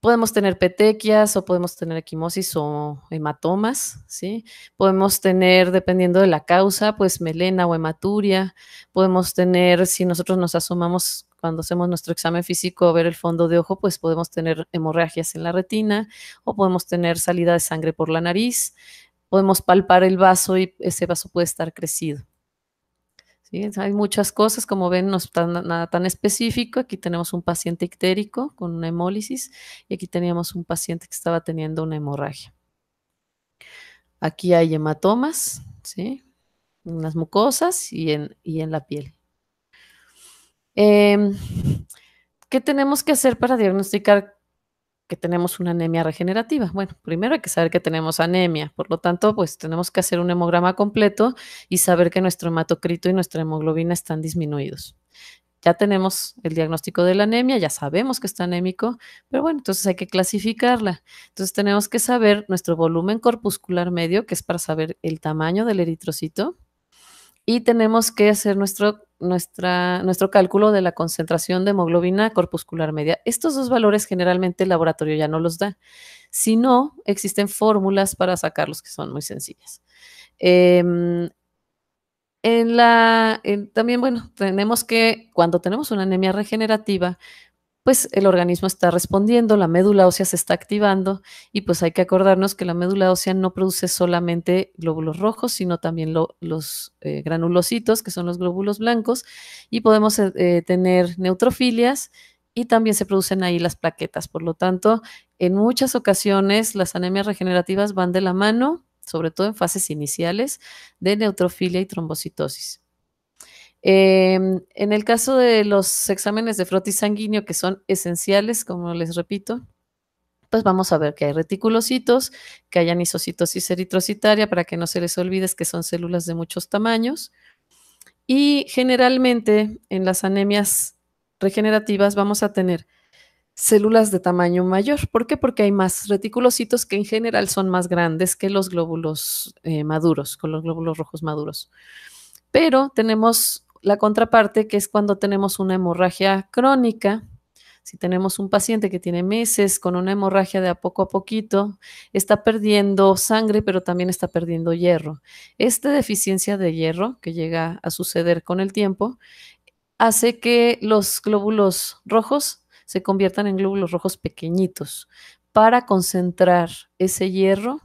Podemos tener petequias o podemos tener equimosis o hematomas, ¿sí? Podemos tener, dependiendo de la causa, pues melena o hematuria. Podemos tener, si nosotros nos asomamos cuando hacemos nuestro examen físico, ver el fondo de ojo, pues podemos tener hemorragias en la retina o podemos tener salida de sangre por la nariz. Podemos palpar el vaso y ese vaso puede estar crecido. Hay muchas cosas, como ven, no es nada tan específico. Aquí tenemos un paciente ictérico con una hemólisis y aquí teníamos un paciente que estaba teniendo una hemorragia. Aquí hay hematomas, ¿sí? en las mucosas y en, y en la piel. Em, ¿Qué tenemos que hacer para diagnosticar que tenemos una anemia regenerativa. Bueno, primero hay que saber que tenemos anemia, por lo tanto, pues tenemos que hacer un hemograma completo y saber que nuestro hematocrito y nuestra hemoglobina están disminuidos. Ya tenemos el diagnóstico de la anemia, ya sabemos que está anémico, pero bueno, entonces hay que clasificarla. Entonces tenemos que saber nuestro volumen corpuscular medio, que es para saber el tamaño del eritrocito, y tenemos que hacer nuestro nuestra, nuestro cálculo de la concentración de hemoglobina corpuscular media. Estos dos valores generalmente el laboratorio ya no los da. Si no, existen fórmulas para sacarlos que son muy sencillas. Em, en la, también, bueno, tenemos que, cuando tenemos una anemia regenerativa, pues el organismo está respondiendo, la médula ósea se está activando y pues hay que acordarnos que la médula ósea no produce solamente glóbulos rojos, sino también los eh, granulocitos, que son los glóbulos blancos, y podemos eh, eh, tener neutrofilias y también se producen ahí las plaquetas. Por lo tanto, en muchas ocasiones las anemias regenerativas van de la mano, sobre todo en fases iniciales, de neutrofilia y trombocitosis. Em, en el caso de los exámenes de frotis sanguíneo que son esenciales, como les repito, pues vamos a ver que hay reticulocitos, que hay anisocitosis eritrocitaria, para que no se les olvide que son células de muchos tamaños. Y generalmente en las anemias regenerativas vamos a tener células de tamaño mayor. ¿Por qué? Porque hay más reticulocitos que en general son más grandes que los glóbulos eh, maduros, con los glóbulos rojos maduros. Pero tenemos la contraparte, que es cuando tenemos una hemorragia crónica, si tenemos un paciente que tiene meses con una hemorragia de a poco a poquito, está perdiendo sangre, pero también está perdiendo hierro. Esta deficiencia de hierro que llega a suceder con el tiempo hace que los glóbulos rojos se conviertan en glóbulos rojos pequeñitos para concentrar ese hierro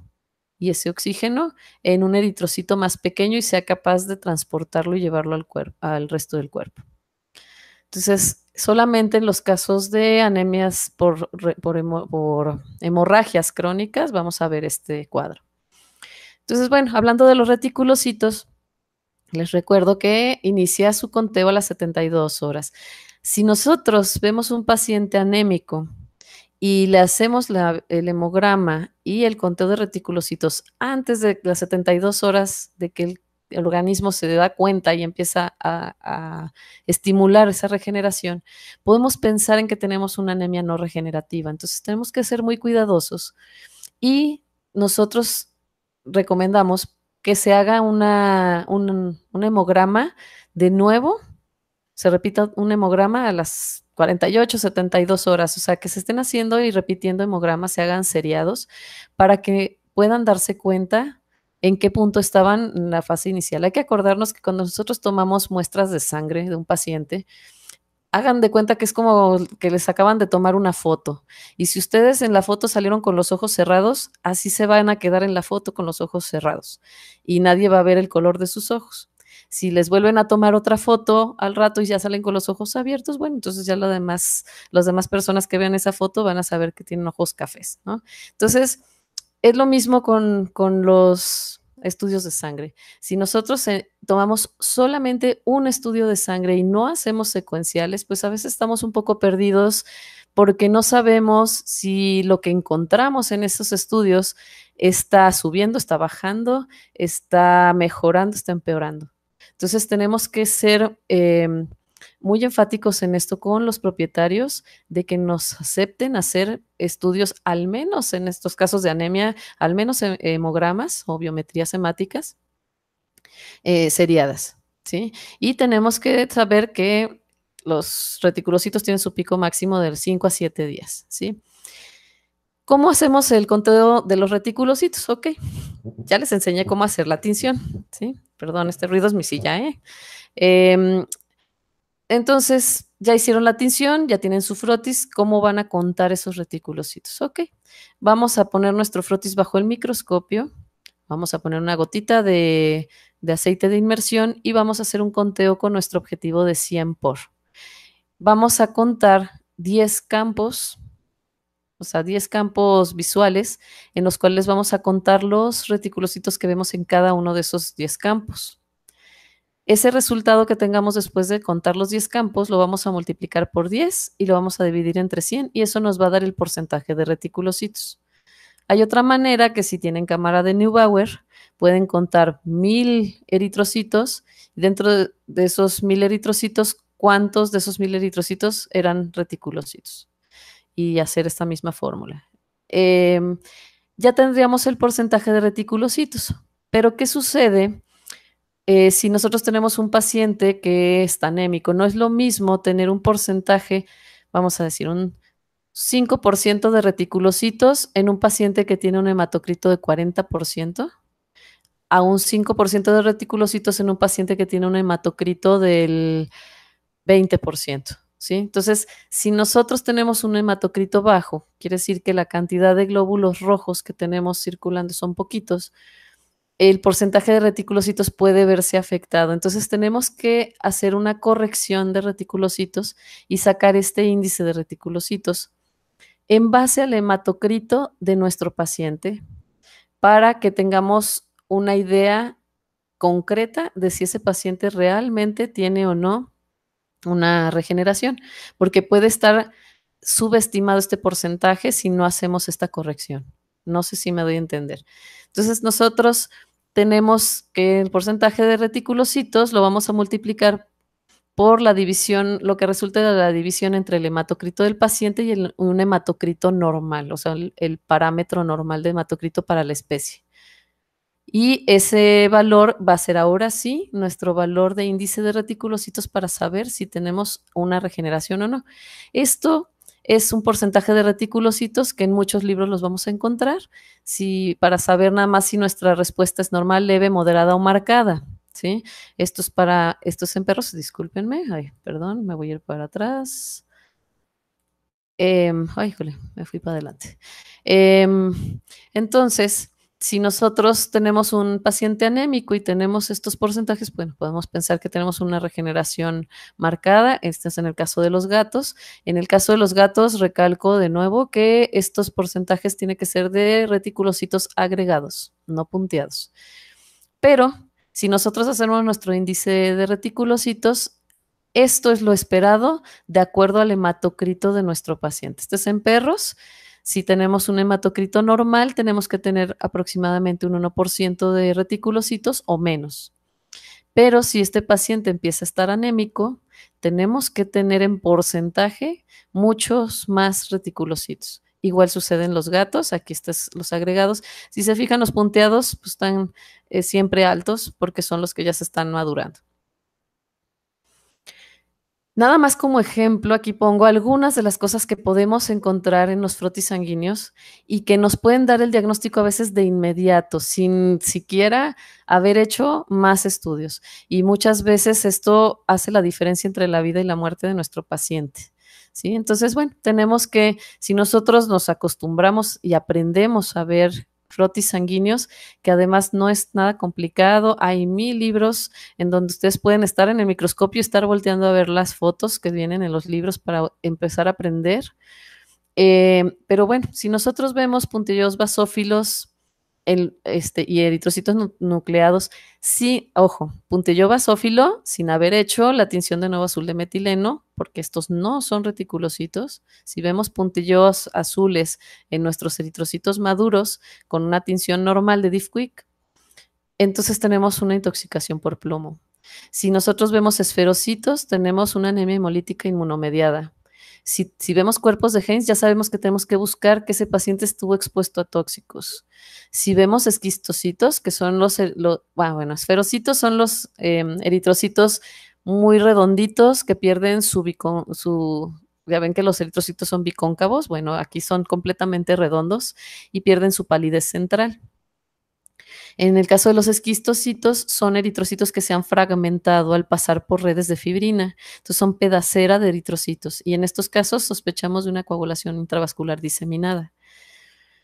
y ese oxígeno en un eritrocito más pequeño y sea capaz de transportarlo y llevarlo al, al resto del cuerpo. Entonces, solamente en los casos de anemias por, por, por hemorragias crónicas vamos a ver este cuadro. Entonces, bueno, hablando de los reticulocitos, les recuerdo que inicia su conteo a las 72 horas. Si nosotros vemos un paciente anémico y le hacemos el hemograma y el conteo de reticulocitos antes de las 72 horas de que el, organismo se da cuenta y empieza a, estimular esa regeneración, podemos pensar en que tenemos una anemia no regenerativa. Entonces tenemos que ser muy cuidadosos y nosotros recomendamos que se haga una, un hemograma de nuevo, se repita un hemograma a las 48, 72 horas, o sea, que se estén haciendo y repitiendo hemogramas, se hagan seriados para que puedan darse cuenta en qué punto estaban en la fase inicial. Hay que acordarnos que cuando nosotros tomamos muestras de sangre de un paciente, hagan de cuenta que es como que les acaban de tomar una foto. Y si ustedes en la foto salieron con los ojos cerrados, así se van a quedar en la foto con los ojos cerrados. Y nadie va a ver el color de sus ojos. Si les vuelven a tomar otra foto al rato y ya salen con los ojos abiertos, bueno, entonces ya lo demás, las demás personas que vean esa foto van a saber que tienen ojos cafés, ¿no? Entonces, es lo mismo con, los estudios de sangre. Si nosotros eh, tomamos solamente un estudio de sangre y no hacemos secuenciales, pues a veces estamos un poco perdidos porque no sabemos si lo que encontramos en esos estudios está subiendo, está bajando, está mejorando, está empeorando. Entonces tenemos que ser em, muy enfáticos en esto con los propietarios, de que nos acepten hacer estudios, al menos en estos casos de anemia, al menos e, hemogramas o biometrías hemáticas eh, seriadas. ¿sí? Y tenemos que saber que los reticulocitos tienen su pico máximo de 5 a 7 días. ¿sí? ¿Cómo hacemos el conteo de los reticulocitos? Ok, ya les enseñé cómo hacer la tinción, ¿sí? Perdón, este ruido es mi silla, ¿eh? Em, entonces, ya hicieron la tinción, ya tienen su frotis, ¿cómo van a contar esos reticulocitos? Ok, vamos a poner nuestro frotis bajo el microscopio, vamos a poner una gotita de, de aceite de inmersión y vamos a hacer un conteo con nuestro objetivo de 100 por. Vamos a contar 10 campos o sea, 10 campos visuales en los cuales vamos a contar los reticulocitos que vemos en cada uno de esos 10 campos. Ese resultado que tengamos después de contar los 10 campos lo vamos a multiplicar por 10 y lo vamos a dividir entre 100 y eso nos va a dar el porcentaje de reticulocitos. Hay otra manera que si tienen cámara de Neubauer pueden contar 1000 eritrocitos y dentro de esos 1000 eritrocitos, ¿cuántos de esos 1000 eritrocitos eran reticulocitos? y hacer esta misma fórmula. Em, ya tendríamos el porcentaje de reticulocitos. Pero ¿qué sucede eh, si nosotros tenemos un paciente que es anémico? No es lo mismo tener un porcentaje, vamos a decir, un 5% de reticulocitos en un paciente que tiene un hematocrito de 40% a un 5% de reticulocitos en un paciente que tiene un hematocrito del 20%. Entonces, si nosotros tenemos un hematocrito bajo, quiere decir que la cantidad de glóbulos rojos que tenemos circulando son poquitos, el porcentaje de reticulocitos puede verse afectado. Entonces tenemos que hacer una corrección de reticulocitos y sacar este índice de reticulocitos en base al hematocrito de nuestro paciente para que tengamos una idea concreta de si ese paciente realmente tiene o no una regeneración, porque puede estar subestimado este porcentaje si no hacemos esta corrección. No sé si me doy a entender. Entonces nosotros tenemos que el porcentaje de reticulocitos lo vamos a multiplicar por la división, lo que resulta de la división entre el hematocrito del paciente y un hematocrito normal, o sea, el parámetro normal de hematocrito para la especie. Y ese valor va a ser ahora sí nuestro valor de índice de reticulocitos para saber si tenemos una regeneración o no. Esto es un porcentaje de reticulocitos que en muchos libros los vamos a encontrar, si, para saber nada más si nuestra respuesta es normal, leve, moderada o marcada. ¿sí? Esto es para, estos en perros, discúlpenme, ay, perdón, me voy a ir para atrás. Em, ay, jole, me fui para adelante. Em, entonces, si nosotros tenemos un paciente anémico y tenemos estos porcentajes, bueno, podemos pensar que tenemos una regeneración marcada. Este es en el caso de los gatos. En el caso de los gatos, recalco de nuevo que estos porcentajes tienen que ser de reticulocitos agregados, no punteados. Pero si nosotros hacemos nuestro índice de reticulocitos, esto es lo esperado de acuerdo al hematocrito de nuestro paciente. Este es en perros. Si tenemos un hematocrito normal, tenemos que tener aproximadamente un 1% de reticulocitos o menos. Pero si este paciente empieza a estar anémico, tenemos que tener en porcentaje muchos más reticulocitos. Igual sucede en los gatos, aquí están los agregados. Si se fijan, los punteados pues, están eh, siempre altos porque son los que ya se están madurando. Nada más como ejemplo, aquí pongo algunas de las cosas que podemos encontrar en los frotis sanguíneos y que nos pueden dar el diagnóstico a veces de inmediato, sin siquiera haber hecho más estudios. Y muchas veces esto hace la diferencia entre la vida y la muerte de nuestro paciente. ¿sí? Entonces, bueno, tenemos que, si nosotros nos acostumbramos y aprendemos a ver frotis sanguíneos, que además no es nada complicado. Hay mil libros en donde ustedes pueden estar en el microscopio, estar volteando a ver las fotos que vienen en los libros para empezar a aprender. Eh, pero bueno, si nosotros vemos puntillos basófilos, este, y eritrocitos nucleados, sí, ojo, puntillo basófilo, sin haber hecho la tinción de nuevo azul de metileno, porque estos no son reticulocitos. Si vemos puntillos azules en nuestros eritrocitos maduros con una tinción normal de Quick entonces tenemos una intoxicación por plomo. Si nosotros vemos esferocitos, tenemos una anemia hemolítica inmunomediada. Si, vemos cuerpos de Heinz, ya sabemos que tenemos que buscar que ese paciente estuvo expuesto a tóxicos. Si vemos esquistocitos, que son los, eh, ah, bueno, esferocitos son los em, eritrocitos muy redonditos que pierden su, su, ya ven que los eritrocitos son bicóncavos, bueno, aquí son completamente redondos y pierden su palidez central. En el caso de los esquistocitos, son eritrocitos que se han fragmentado al pasar por redes de fibrina. Entonces, son pedacera de eritrocitos. Y en estos casos, sospechamos de una coagulación intravascular diseminada.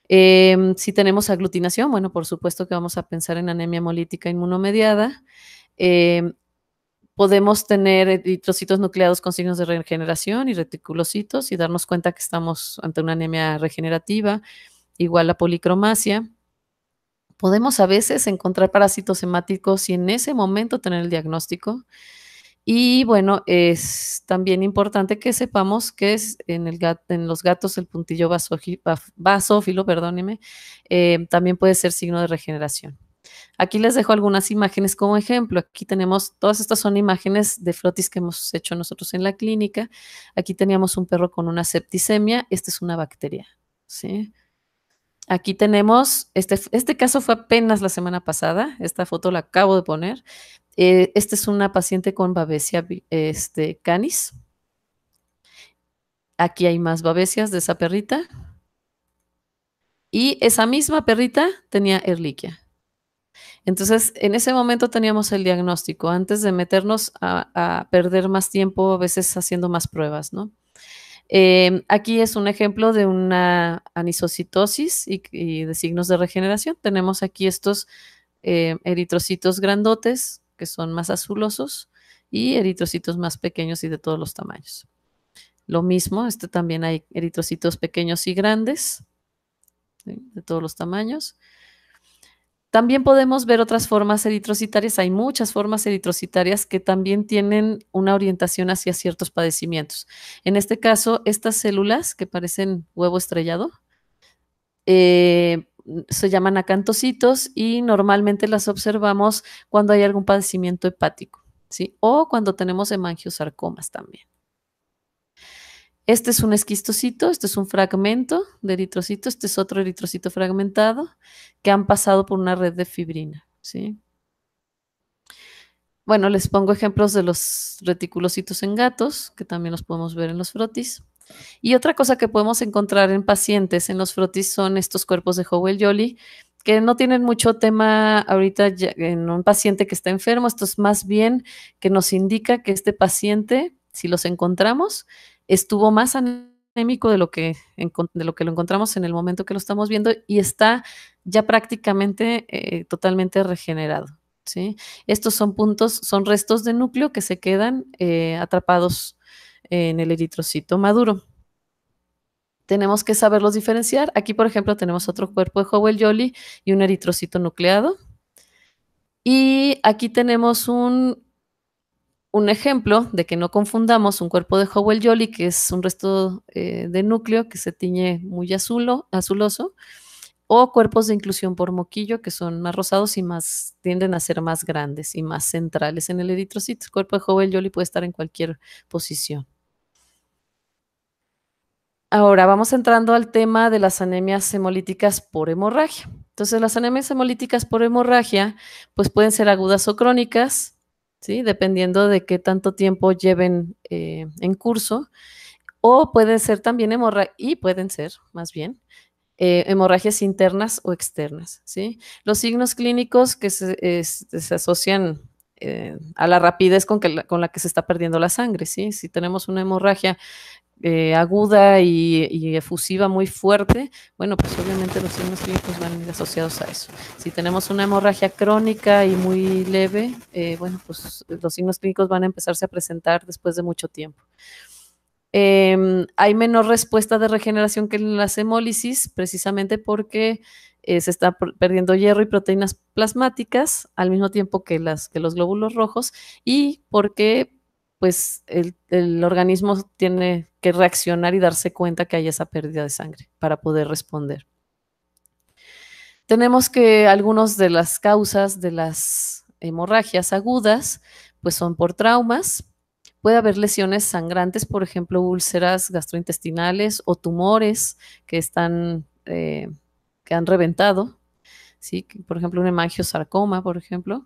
Em, si tenemos aglutinación, bueno, por supuesto que vamos a pensar en anemia hemolítica inmunomediada. Em, podemos tener eritrocitos nucleados con signos de regeneración y reticulocitos y darnos cuenta que estamos ante una anemia regenerativa, igual la policromasia. Podemos a veces encontrar parásitos hemáticos y en ese momento tener el diagnóstico. Y bueno, es también importante que sepamos que es en, los gatos el puntillo basófilo, perdóneme, eh, también puede ser signo de regeneración. Aquí les dejo algunas imágenes como ejemplo. Aquí tenemos, todas estas son imágenes de frotis que hemos hecho nosotros en la clínica. Aquí teníamos un perro con una septicemia. Esta es una bacteria, ¿sí? Aquí tenemos, este, este caso fue apenas la semana pasada, esta foto la acabo de poner. Eh, esta es una paciente con babesia este, canis. Aquí hay más babesias de esa perrita. Y esa misma perrita tenía erliquia. Entonces, en ese momento teníamos el diagnóstico, antes de meternos a perder más tiempo, a veces haciendo más pruebas, ¿no? Em, aquí es un ejemplo de una anisocitosis y, de signos de regeneración. Tenemos aquí estos eh, eritrocitos grandotes, que son más azulosos, y eritrocitos más pequeños y de todos los tamaños. Lo mismo, este también hay eritrocitos pequeños y grandes, de todos los tamaños. También podemos ver otras formas eritrocitarias. Hay muchas formas eritrocitarias que también tienen una orientación hacia ciertos padecimientos. En este caso, estas células que parecen huevo estrellado eh, se llaman acantocitos y normalmente las observamos cuando hay algún padecimiento hepático, ¿sí? O cuando tenemos hemangiosarcomas también. Este es un esquistocito, este es un fragmento de eritrocito, este es otro eritrocito fragmentado que han pasado por una red de fibrina, ¿sí? Bueno, les pongo ejemplos de los reticulocitos en gatos, que también los podemos ver en los frotis. Y otra cosa que podemos encontrar en pacientes en los frotis son estos cuerpos de Howell-Jolly, que no tienen mucho tema ahorita en un paciente que está enfermo. Esto es más bien que nos indica que este paciente, si los encontramos, estuvo más anémico de lo que, lo, que lo encontramos en el momento que lo estamos viendo y está ya prácticamente eh, totalmente regenerado. ¿sí? Estos son puntos, son restos de núcleo que se quedan eh, atrapados en el eritrocito maduro. Tenemos que saberlos diferenciar. Aquí, por ejemplo, tenemos otro cuerpo de Howell-Jolly y un eritrocito nucleado. Y aquí tenemos un un ejemplo de que no confundamos un cuerpo de Howell-Jolly, que es un resto eh, de núcleo que se tiñe muy azuloso, o cuerpos de inclusión por moquillo, que son más rosados y más tienden a ser más grandes y más centrales en el eritrocito. El cuerpo de Howell-Jolly puede estar en cualquier posición. Ahora vamos entrando al tema de las anemias hemolíticas por hemorragia. Entonces, las anemias hemolíticas por hemorragia, pues pueden ser agudas o crónicas, dependiendo de qué tanto tiempo lleven eh, en curso. O pueden ser también hemorragias, y pueden ser más bien eh, hemorragias internas o externas. ¿sí? Los signos clínicos que se, asocian eh, a la rapidez con, la, con, la, que se está perdiendo la sangre. ¿sí? Si tenemos una hemorragia eh, aguda y, efusiva muy fuerte, bueno, pues obviamente los signos clínicos van a ir asociados a eso. Si tenemos una hemorragia crónica y muy leve, eh, bueno, pues los signos clínicos van a empezarse a presentar después de mucho tiempo. Em, hay menor respuesta de regeneración que en las hemólisis, precisamente porque eh, se está perdiendo hierro y proteínas plasmáticas al mismo tiempo que, las, que los glóbulos rojos y porque pues el, el, organismo tiene que reaccionar y darse cuenta que hay esa pérdida de sangre para poder responder. Tenemos que algunas de las causas de las hemorragias agudas, pues son por traumas, puede haber lesiones sangrantes, por ejemplo, úlceras gastrointestinales o tumores que están, eh, que han reventado, ¿sí? Por ejemplo, un hemangiosarcoma, por ejemplo.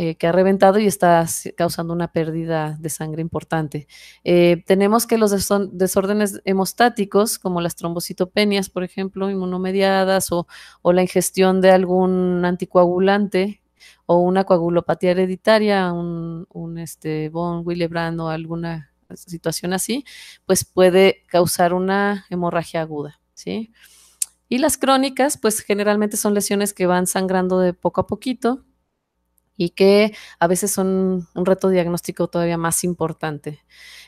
Eh, que ha reventado y está causando una pérdida de sangre importante. Eh, tenemos que los desórdenes hemostáticos, como las trombocitopenias, por ejemplo, inmunomediadas, o, la ingestión de algún anticoagulante o una coagulopatía hereditaria, un, un este, Willebrand o alguna situación así, pues puede causar una hemorragia aguda, ¿sí? Y las crónicas, pues generalmente son lesiones que van sangrando de poco a poquito, y que a veces son un reto diagnóstico todavía más importante.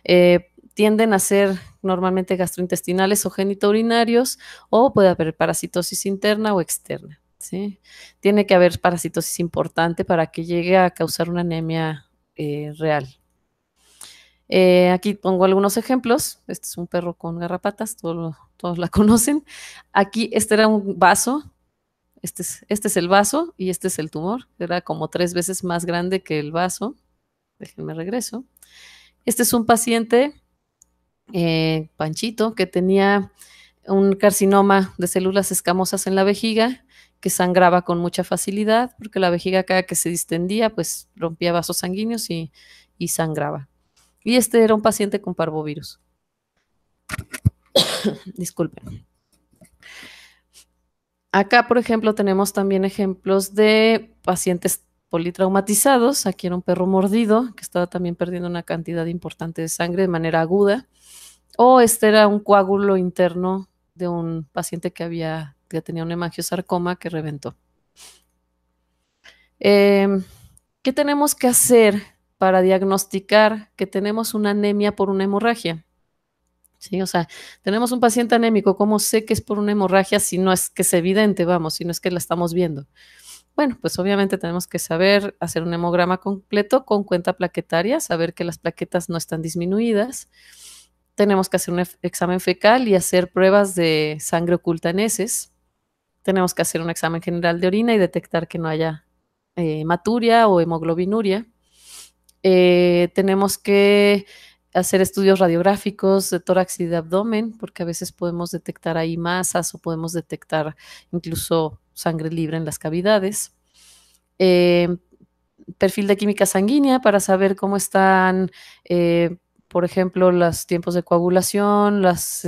Eh, tienden a ser normalmente gastrointestinales o genitourinarios o puede haber parasitosis interna o externa. Tiene que haber parasitosis importante para que llegue a causar una anemia eh, real. Eh, aquí pongo algunos ejemplos. Este es un perro con garrapatas, todos, todos la *laughs* conocen. Aquí este era un vaso este, este es, el vaso y este es el tumor. Era como tres veces más grande que el vaso. Déjenme regreso. Este es un paciente, eh, Panchito, que tenía un carcinoma de células escamosas en la vejiga que sangraba con mucha facilidad, porque la vejiga cada que se distendía, pues rompía vasos sanguíneos y, y sangraba. Y este era un paciente con parvovirus. *coughs* Disculpen. Acá, por ejemplo, tenemos también ejemplos de pacientes politraumatizados. Aquí era un perro mordido que estaba también perdiendo una cantidad importante de sangre de manera aguda. O este era un coágulo interno de un paciente que había tenía un hemangiosarcoma que reventó. Em, ¿Qué tenemos que hacer para diagnosticar que tenemos una anemia por una hemorragia? ¿sí? O sea, tenemos un paciente anémico, ¿cómo sé que es por una hemorragia si no es que es evidente, vamos, si no es que la estamos viendo? Bueno, pues obviamente tenemos que saber hacer un hemograma completo con cuenta plaquetaria, saber que las plaquetas no están disminuidas. Tenemos que hacer un examen fecal y hacer pruebas de sangre oculta en heces. Tenemos que hacer un examen general de orina y detectar que no haya hematuria eh, o hemoglobinuria. Eh, tenemos que hacer estudios radiográficos de tórax y de abdomen, porque a veces podemos detectar ahí masas o podemos detectar incluso sangre libre en las cavidades. Em, perfil de química sanguínea para saber cómo están, eh, por ejemplo, los tiempos de coagulación, las,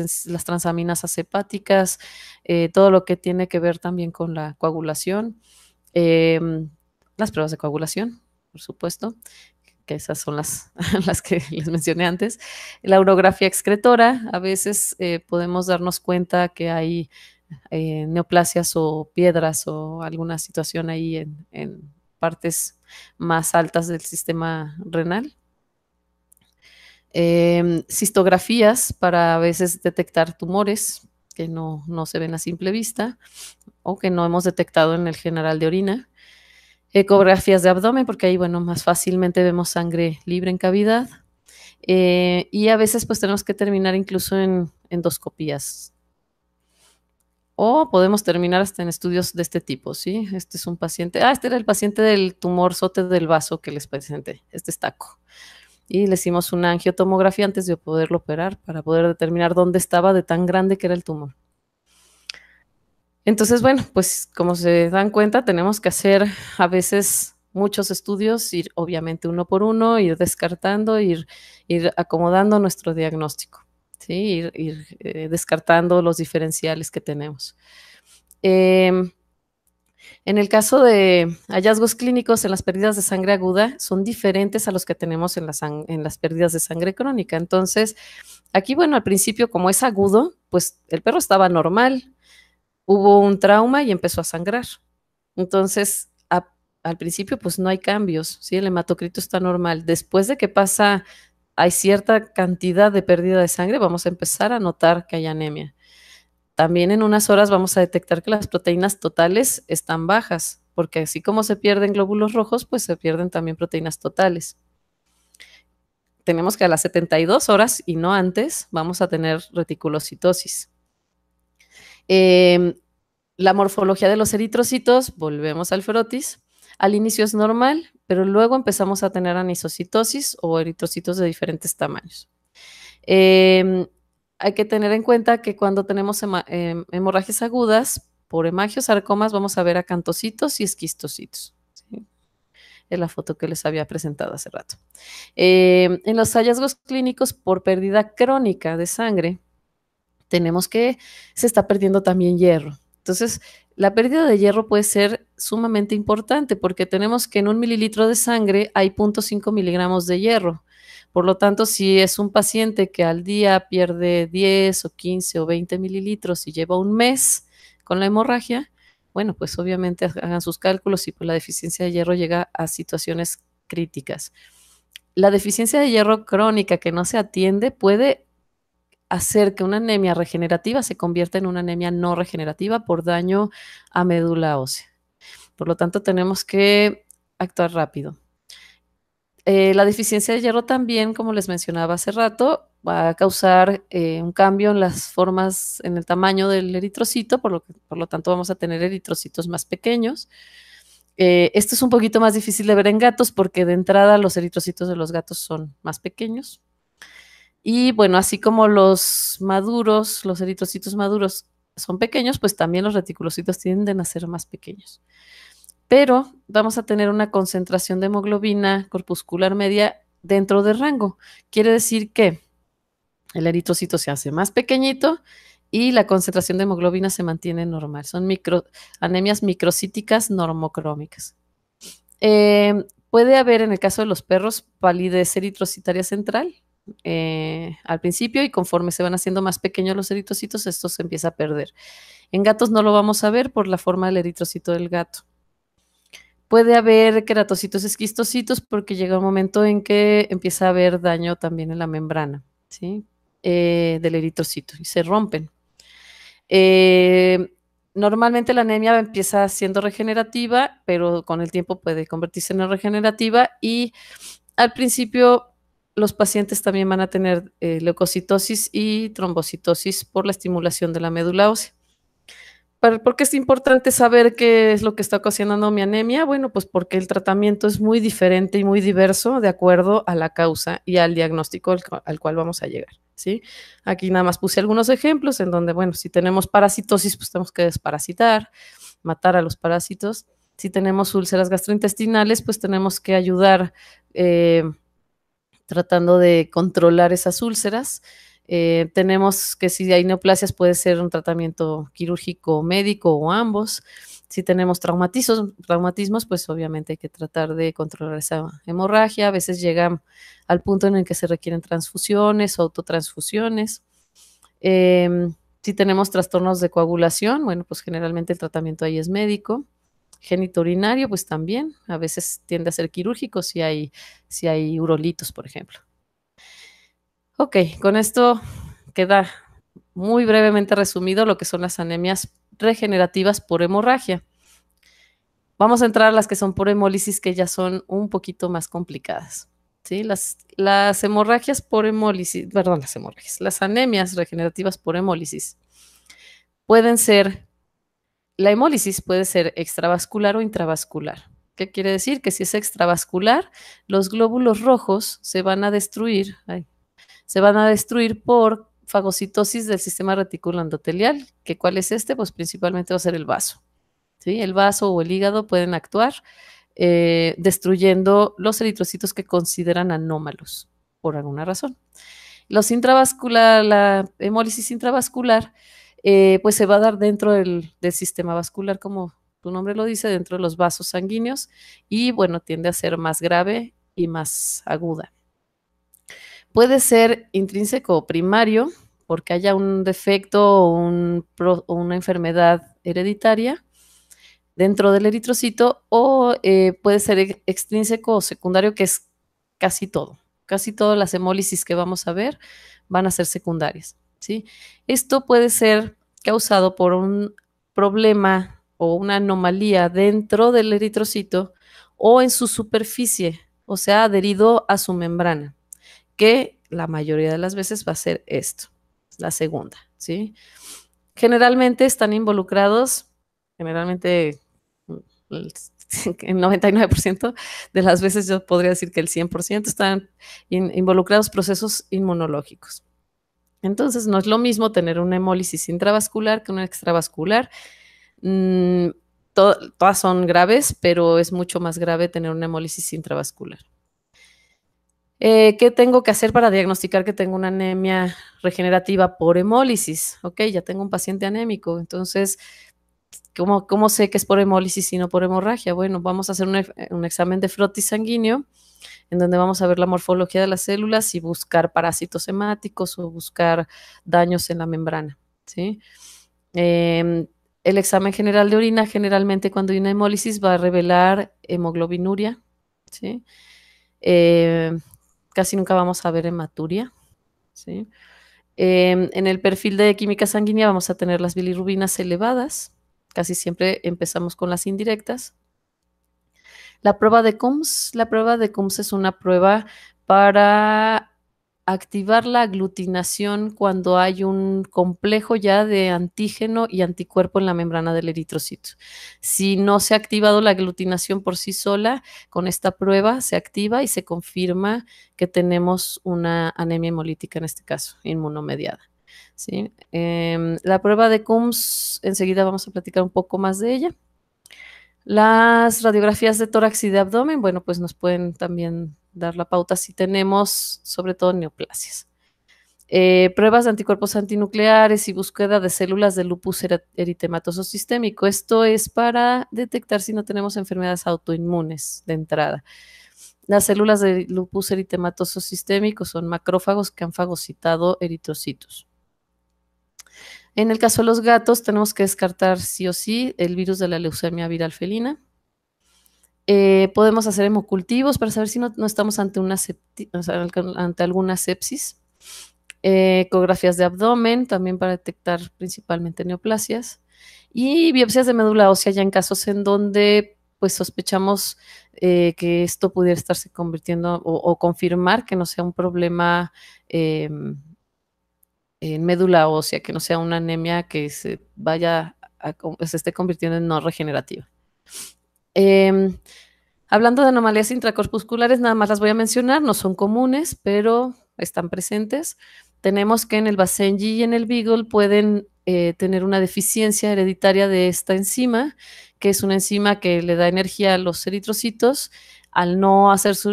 transaminas hepáticas, eh, todo lo que tiene que ver también con la coagulación, em, las pruebas de coagulación, por supuesto, esas son *laughs* las, que les mencioné antes. La urografía excretora, a veces eh, podemos darnos cuenta que hay eh, neoplasias o piedras o alguna situación ahí en, partes más altas del sistema renal. Em, cistografías para a veces detectar tumores que no, se ven a simple vista o que no hemos detectado en el general de orina ecografías de abdomen, porque ahí, bueno, más fácilmente vemos sangre libre en cavidad. Eh, y a veces pues tenemos que terminar incluso en endoscopías. O podemos terminar hasta en estudios de este tipo, ¿sí? Este es un paciente, ah, este era el paciente del tumor sote del vaso que les presenté, este es taco. Y le hicimos una angiotomografía antes de poderlo operar para poder determinar dónde estaba de tan grande que era el tumor. Entonces, bueno, pues como se dan cuenta, tenemos que hacer a veces muchos estudios, ir obviamente uno por uno, ir descartando, ir, acomodando nuestro diagnóstico, ¿sí? ir, eh, descartando los diferenciales que tenemos. Em, en el caso de hallazgos clínicos en las pérdidas de sangre aguda, son diferentes a los que tenemos en, en las pérdidas de sangre crónica. Entonces, aquí, bueno, al principio, como es agudo, pues el perro estaba normal, hubo un trauma y empezó a sangrar. Entonces, al principio, pues no hay cambios, ¿sí? El hematocrito está normal. Después de que pasa, hay cierta cantidad de pérdida de sangre, vamos a empezar a notar que hay anemia. También en unas horas vamos a detectar que las proteínas totales están bajas, porque así como se pierden glóbulos rojos, pues se pierden también proteínas totales. Tenemos que a las 72 horas y no antes vamos a tener reticulocitosis. Em, la morfología de los eritrocitos, volvemos al ferotis, al inicio es normal, pero luego empezamos a tener anisocitosis o eritrocitos de diferentes tamaños. Em, hay que tener en cuenta que cuando tenemos em, hemorragias agudas por arcomas, vamos a ver acantocitos y esquistocitos. Es la foto que les había presentado hace rato. en los hallazgos clínicos por pérdida crónica de sangre, tenemos que, se está perdiendo también hierro. Entonces, la pérdida de hierro puede ser sumamente importante porque tenemos que en un mililitro de sangre hay 0.5 miligramos de hierro. Por lo tanto, si es un paciente que al día pierde 10 o 15 o 20 mililitros y lleva un mes con la hemorragia, bueno, pues obviamente hagan sus cálculos y pues la deficiencia de hierro llega a situaciones críticas. La deficiencia de hierro crónica que no se atiende puede hacer que una anemia regenerativa se convierta en una anemia no regenerativa por daño a médula ósea. Por lo tanto, tenemos que actuar rápido. Eh, la deficiencia de hierro también, como les mencionaba hace rato, va a causar eh, un cambio en las formas, en el tamaño del eritrocito, por lo, que, por lo tanto vamos a tener eritrocitos más pequeños. Eh, esto es un poquito más difícil de ver en gatos porque de entrada los eritrocitos de los gatos son más pequeños, y bueno, así como los maduros, los eritrocitos maduros son pequeños, pues también los reticulocitos tienden a ser más pequeños. Pero vamos a tener una concentración de hemoglobina corpuscular media dentro del rango. Quiere decir que el eritrocito se hace más pequeñito y la concentración de hemoglobina se mantiene normal. Son anemias microcíticas normocrómicas. Eh, puede haber en el caso de los perros palidez eritrocitaria central, eh, al principio y conforme se van haciendo más pequeños los eritrocitos, esto se empieza a perder. En gatos no lo vamos a ver por la forma del eritrocito del gato. Puede haber queratocitos esquistocitos porque llega un momento en que empieza a haber daño también en la membrana ¿sí? Eh, del eritrocito y se rompen. Eh, normalmente la anemia empieza siendo regenerativa, pero con el tiempo puede convertirse en regenerativa y al principio los pacientes también van a tener eh, leucocitosis y trombocitosis por la estimulación de la médula ósea. ¿Por qué es importante saber qué es lo que está ocasionando mi anemia? Bueno, pues porque el tratamiento es muy diferente y muy diverso de acuerdo a la causa y al diagnóstico al, cual vamos a llegar, ¿sí? Aquí nada más puse algunos ejemplos en donde, bueno, si tenemos parasitosis, pues tenemos que desparasitar, matar a los parásitos. Si tenemos úlceras gastrointestinales, pues tenemos que ayudar... Eh, tratando de controlar esas úlceras. Eh, tenemos que si hay neoplasias puede ser un tratamiento quirúrgico, médico o ambos. Si tenemos traumatismos, traumatismos, pues obviamente hay que tratar de controlar esa hemorragia. A veces llegan al punto en el que se requieren transfusiones o autotransfusiones. Em, si tenemos trastornos de coagulación, bueno, pues generalmente el tratamiento ahí es médico génito urinario, pues también a veces tiende a ser quirúrgico si hay, si hay urolitos, por ejemplo. Ok, con esto queda muy brevemente resumido lo que son las anemias regenerativas por hemorragia. Vamos a entrar a las que son por hemólisis, que ya son un poquito más complicadas. ¿sí? Las, las hemorragias por hemólisis, perdón, las hemorragias, las anemias regenerativas por hemólisis pueden ser la hemólisis puede ser extravascular o intravascular. ¿Qué quiere decir? Que si es extravascular, los glóbulos rojos se van a destruir, se van a destruir por fagocitosis del sistema retículo endotelial, cuál es este, pues principalmente va a ser el vaso. ¿sí? El vaso o el hígado pueden actuar eh, destruyendo los eritrocitos que consideran anómalos por alguna razón. Los intravascular, la hemólisis intravascular eh, pues se va a dar dentro del, sistema vascular, como tu nombre lo dice, dentro de los vasos sanguíneos y bueno, tiende a ser más grave y más aguda. Puede ser intrínseco o primario, porque haya un defecto o, una enfermedad hereditaria dentro del eritrocito, o eh, puede ser extrínseco o secundario, que es casi todo. Casi todas las hemólisis que vamos a ver van a ser secundarias. ¿sí? Esto puede ser causado por un problema o una anomalía dentro del eritrocito o en su superficie, o sea, adherido a su membrana, que la mayoría de las veces va a ser esto, la segunda, ¿sí? Generalmente están involucrados, generalmente el 99% *laughs* de las veces yo podría decir que el 100% están involucrados procesos inmunológicos. Entonces, no es lo mismo tener una hemólisis intravascular que una extravascular. Mm, todas son graves, pero es mucho más grave tener una hemólisis intravascular. Eh, ¿Qué tengo que hacer para diagnosticar que tengo una anemia regenerativa por hemólisis? Ok, ya tengo un paciente anémico, entonces, ¿cómo, sé que es por hemólisis y no por hemorragia? Bueno, vamos a hacer un examen de frotis sanguíneo en donde vamos a ver la morfología de las células y buscar parásitos hemáticos o buscar daños en la membrana. ¿sí? Em, el examen general de orina, generalmente cuando hay una hemólisis, va a revelar hemoglobinuria. Em, casi nunca vamos a ver hematuria. ¿sí? Em, en el perfil de química sanguínea vamos a tener las bilirrubinas elevadas. Casi siempre empezamos con las indirectas. La prueba de coms la prueba de CUMS es una prueba para activar la aglutinación cuando hay un complejo ya de antígeno y anticuerpo en la membrana del eritrocito. Si no se ha activado la aglutinación por sí sola, con esta prueba se activa y se confirma que tenemos una anemia hemolítica, en este caso, inmunomediada. ¿sí? Em, la prueba de coms enseguida vamos a platicar un poco más de ella. Las radiografías de tórax y de abdomen, bueno, pues nos pueden también dar la pauta si tenemos, sobre todo, neoplasias. Eh, pruebas de anticuerpos antinucleares y búsqueda de células de lupus eritematoso sistémico. Esto es para detectar si no tenemos enfermedades autoinmunes de entrada. Las células de lupus eritematoso sistémico son macrófagos que han fagocitado eritrocitos. En el caso de los gatos, tenemos que descartar sí o sí el virus de la leucemia viral felina. Eh, podemos hacer hemocultivos para saber si no, estamos ante, una ante alguna sepsis. Eh, ecografías de abdomen, también para detectar principalmente neoplasias. Y biopsias de médula ósea ya en casos en donde pues sospechamos eh, que esto pudiera estarse convirtiendo o, confirmar que no sea un problema em, en médula ósea, que no sea una anemia que se vaya, a, se esté convirtiendo en no regenerativa. Em, hablando de anomalías intracorpusculares, nada más las voy a mencionar, no son comunes, pero están presentes. Tenemos que en el Basenji y en el Beagle pueden eh, tener una deficiencia hereditaria de esta enzima, que es una enzima que le da energía a los eritrocitos. Al no hacer su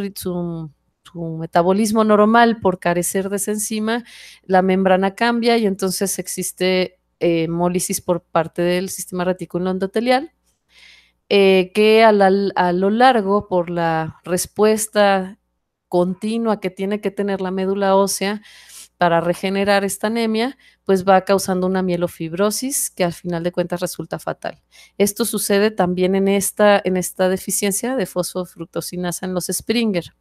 un metabolismo normal por carecer de esa enzima, la membrana cambia y entonces existe hemólisis eh, por parte del sistema retículo endotelial, eh, que a, lo largo, por la respuesta continua que tiene que tener la médula ósea, para regenerar esta anemia, pues va causando una mielofibrosis que al final de cuentas resulta fatal. Esto sucede también en esta, en esta deficiencia de fosfofructosinasa en los Springer.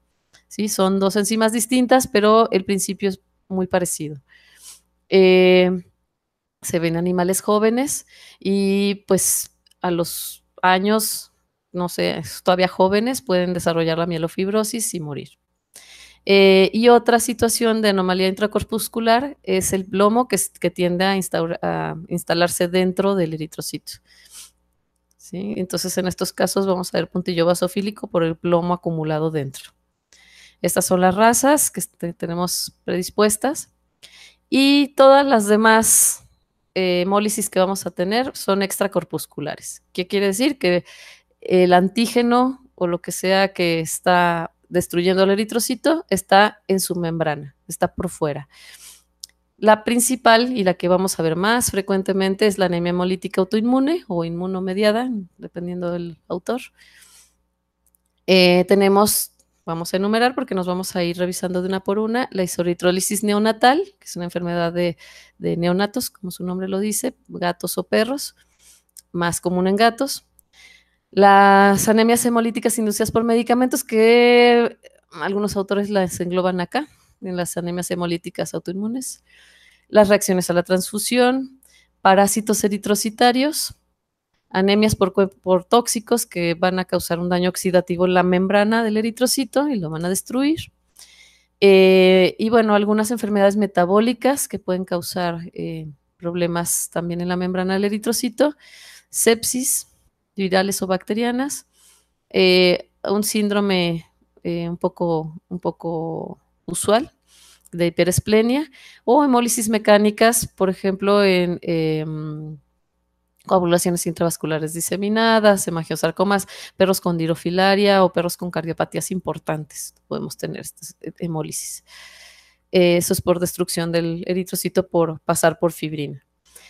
¿sí? Son dos enzimas distintas, pero el principio es muy parecido. Eh, se ven animales jóvenes y pues a los años, no sé, todavía jóvenes pueden desarrollar la mielofibrosis y morir. Eh, y otra situación de anomalía intracorpuscular es el plomo que, tiende a, instalarse dentro del eritrocito. ¿Sí? Entonces, en estos casos vamos a ver puntillo basofílico por el plomo acumulado dentro. Estas son las razas que este, tenemos predispuestas. Y todas las demás hemólisis eh, que vamos a tener son extracorpusculares. ¿Qué quiere decir? Que el antígeno o lo que sea que está destruyendo el eritrocito está en su membrana, está por fuera. La principal y la que vamos a ver más frecuentemente es la anemia hemolítica autoinmune o inmunomediada, dependiendo del autor. Eh, tenemos vamos a enumerar porque nos vamos a ir revisando de una por una. La isoritrólisis neonatal, que es una enfermedad de, de neonatos, como su nombre lo dice, gatos o perros, más común en gatos. Las anemias hemolíticas inducidas por medicamentos, que algunos autores las engloban acá, en las anemias hemolíticas autoinmunes. Las reacciones a la transfusión, parásitos eritrocitarios, anemias por, tóxicos que van a causar un daño oxidativo en la membrana del eritrocito y lo van a destruir. Eh, y bueno, algunas enfermedades metabólicas que pueden causar eh, problemas también en la membrana del eritrocito, sepsis virales o bacterianas, eh, un síndrome un, poco, un poco usual de hiperesplenia o hemólisis mecánicas, por ejemplo, en em, coagulaciones intravasculares diseminadas, hemagiosarcomas, perros con dirofilaria o perros con cardiopatías importantes. Podemos tener este, eh, hemólisis. Eh, eso es por destrucción del eritrocito por pasar por fibrina.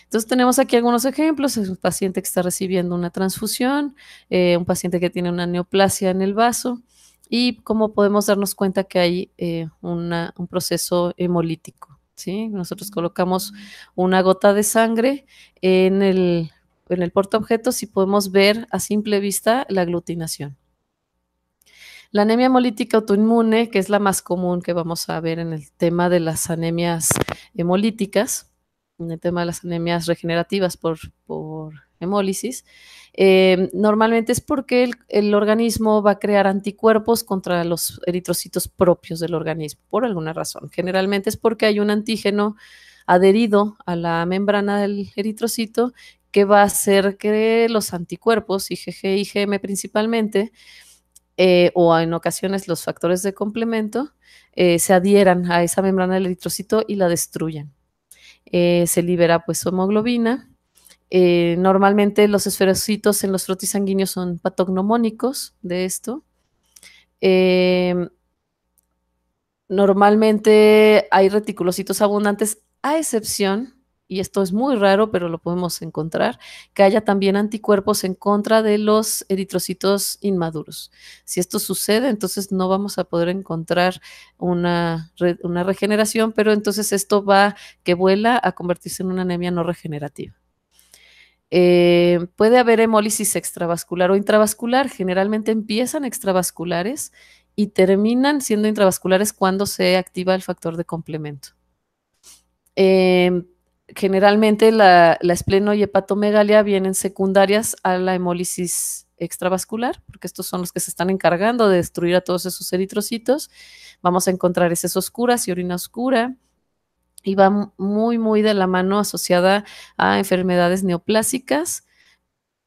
Entonces tenemos aquí algunos ejemplos, es un paciente que está recibiendo una transfusión, eh, un paciente que tiene una neoplasia en el vaso y cómo podemos darnos cuenta que hay un proceso hemolítico. Nosotros mm. colocamos una gota de sangre en el en el portaobjetos si podemos ver a simple vista la aglutinación. La anemia hemolítica autoinmune, que es la más común que vamos a ver en el tema de las anemias hemolíticas, en el tema de las anemias regenerativas por, por hemólisis, eh, normalmente es porque el, el, organismo va a crear anticuerpos contra los eritrocitos propios del organismo, por alguna razón. Generalmente es porque hay un antígeno adherido a la membrana del eritrocito que va a hacer que los anticuerpos, IgG, IgM principalmente, eh, o en ocasiones los factores de complemento, eh, se adhieran a esa membrana del eritrocito y la destruyan. Eh, se libera pues hemoglobina. normalmente los esferocitos en los frotis sanguíneos son patognomónicos de esto. normalmente hay reticulocitos abundantes, a excepción y esto es muy raro, pero lo podemos encontrar, que haya también anticuerpos en contra de los eritrocitos inmaduros. Si esto sucede, entonces no vamos a poder encontrar una, una regeneración, pero entonces esto va que vuela a convertirse en una anemia no regenerativa. Eh, puede haber hemólisis extravascular o intravascular. Generalmente empiezan extravasculares y terminan siendo intravasculares cuando se activa el factor de complemento. Eh, generalmente la, espleno y hepatomegalia vienen secundarias a la hemólisis extravascular, porque estos son los que se están encargando de destruir a todos esos eritrocitos. Vamos a encontrar heces oscuras y orina oscura. Y va muy, muy de la mano asociada a enfermedades neoplásicas,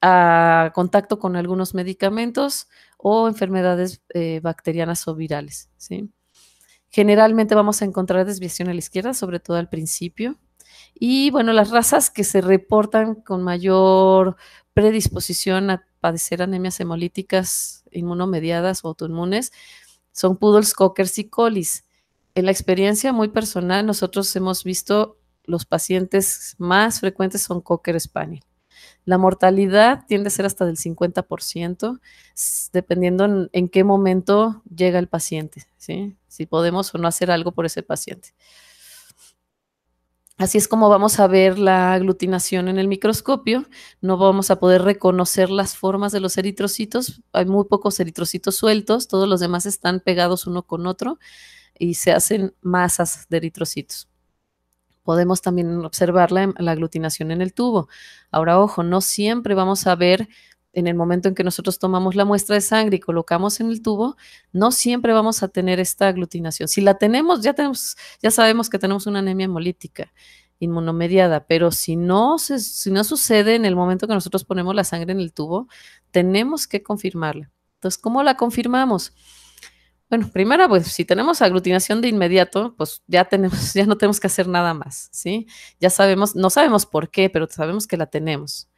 a contacto con algunos medicamentos o enfermedades eh, bacterianas o virales. Generalmente vamos a encontrar desviación a la izquierda, sobre todo al principio. Y bueno, las razas que se reportan con mayor predisposición a padecer anemias hemolíticas inmunomediadas o autoinmunes son poodles, cockers y Collies. En la experiencia muy personal, nosotros hemos visto los pacientes más frecuentes son cocker spaniel. La mortalidad tiende a ser hasta del 50%, dependiendo en, qué momento llega el paciente, ¿sí? si podemos o no hacer algo por ese paciente. Así es como vamos a ver la aglutinación en el microscopio. No vamos a poder reconocer las formas de los eritrocitos. Hay muy pocos eritrocitos sueltos. Todos los demás están pegados uno con otro y se hacen masas de eritrocitos. Podemos también observar la, aglutinación en el tubo. Ahora, ojo, no siempre vamos a ver en el momento en que nosotros tomamos la muestra de sangre y colocamos en el tubo, no siempre vamos a tener esta aglutinación. Si la tenemos, ya, tenemos, ya sabemos que tenemos una anemia hemolítica inmunomediada, pero si no, si no sucede en el momento que nosotros ponemos la sangre en el tubo, tenemos que confirmarla. Entonces, ¿cómo la confirmamos? Bueno, primero, pues si tenemos aglutinación de inmediato, pues ya tenemos, *laughs* ya no tenemos que hacer nada más, ¿sí? Ya sabemos, no sabemos por qué, pero sabemos que la tenemos.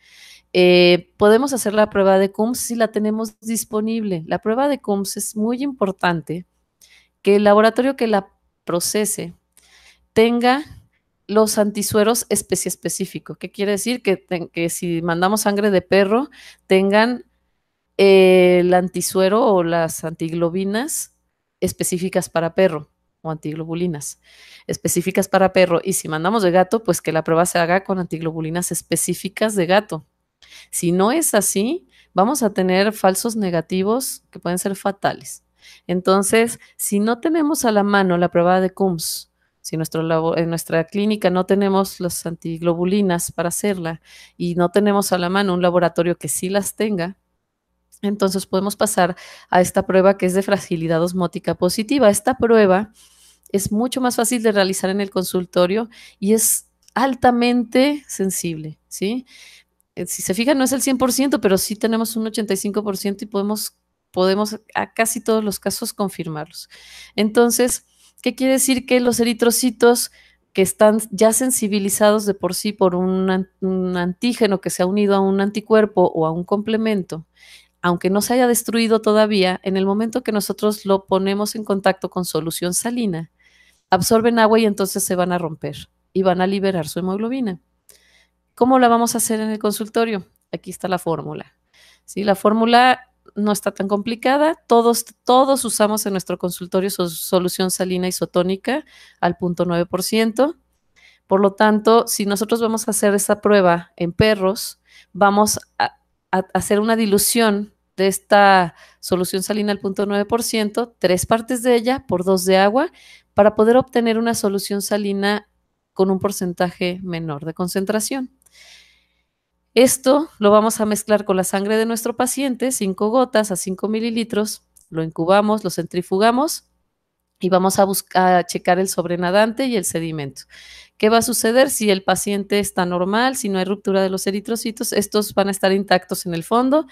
Eh, podemos hacer la prueba de CUMS si la tenemos disponible. La prueba de COMS es muy importante que el laboratorio que la procese tenga los antisueros especie específico. ¿Qué quiere decir? Que, si mandamos sangre de perro, tengan eh, el antisuero o las antiglobinas específicas para perro o antiglobulinas específicas para perro. Y si mandamos de gato, pues que la prueba se haga con antiglobulinas específicas de gato. Si no es así, vamos a tener falsos negativos que pueden ser fatales. Entonces, si no tenemos a la mano la prueba de CUMS, si en nuestra clínica no tenemos las antiglobulinas para hacerla y no tenemos a la mano un laboratorio que sí las tenga, entonces podemos pasar a esta prueba que es de fragilidad osmótica positiva. Esta prueba es mucho más fácil de realizar en el consultorio y es altamente sensible, ¿sí? Eh, si se fijan, no es el 100%, pero sí tenemos un 85% y podemos, podemos a casi todos los casos confirmarlos. Entonces, ¿qué quiere decir que los eritrocitos que están ya sensibilizados de por sí por un, un antígeno que se ha unido a un anticuerpo o a un complemento, aunque no se haya destruido todavía, en el momento que nosotros lo ponemos en contacto con solución salina, absorben agua y entonces se van a romper y van a liberar su hemoglobina. ¿Cómo la vamos a hacer en el consultorio? Aquí está la fórmula. La fórmula no está tan complicada. Todos, todos usamos en nuestro consultorio solución salina isotónica al 0.9%. Por lo tanto, si nosotros vamos a hacer esta prueba en perros, vamos a, hacer una dilución de esta solución salina al 0.9%, tres partes de ella por dos de agua, para poder obtener una solución salina con un porcentaje menor de concentración. Esto lo vamos a mezclar con la sangre de nuestro paciente, 5 gotas a 5 mililitros, lo incubamos, lo centrifugamos y vamos a, buscar, checar el sobrenadante y el sedimento. ¿Qué va a suceder si el paciente está normal, si no hay ruptura de los eritrocitos? Estos van a estar intactos en el fondo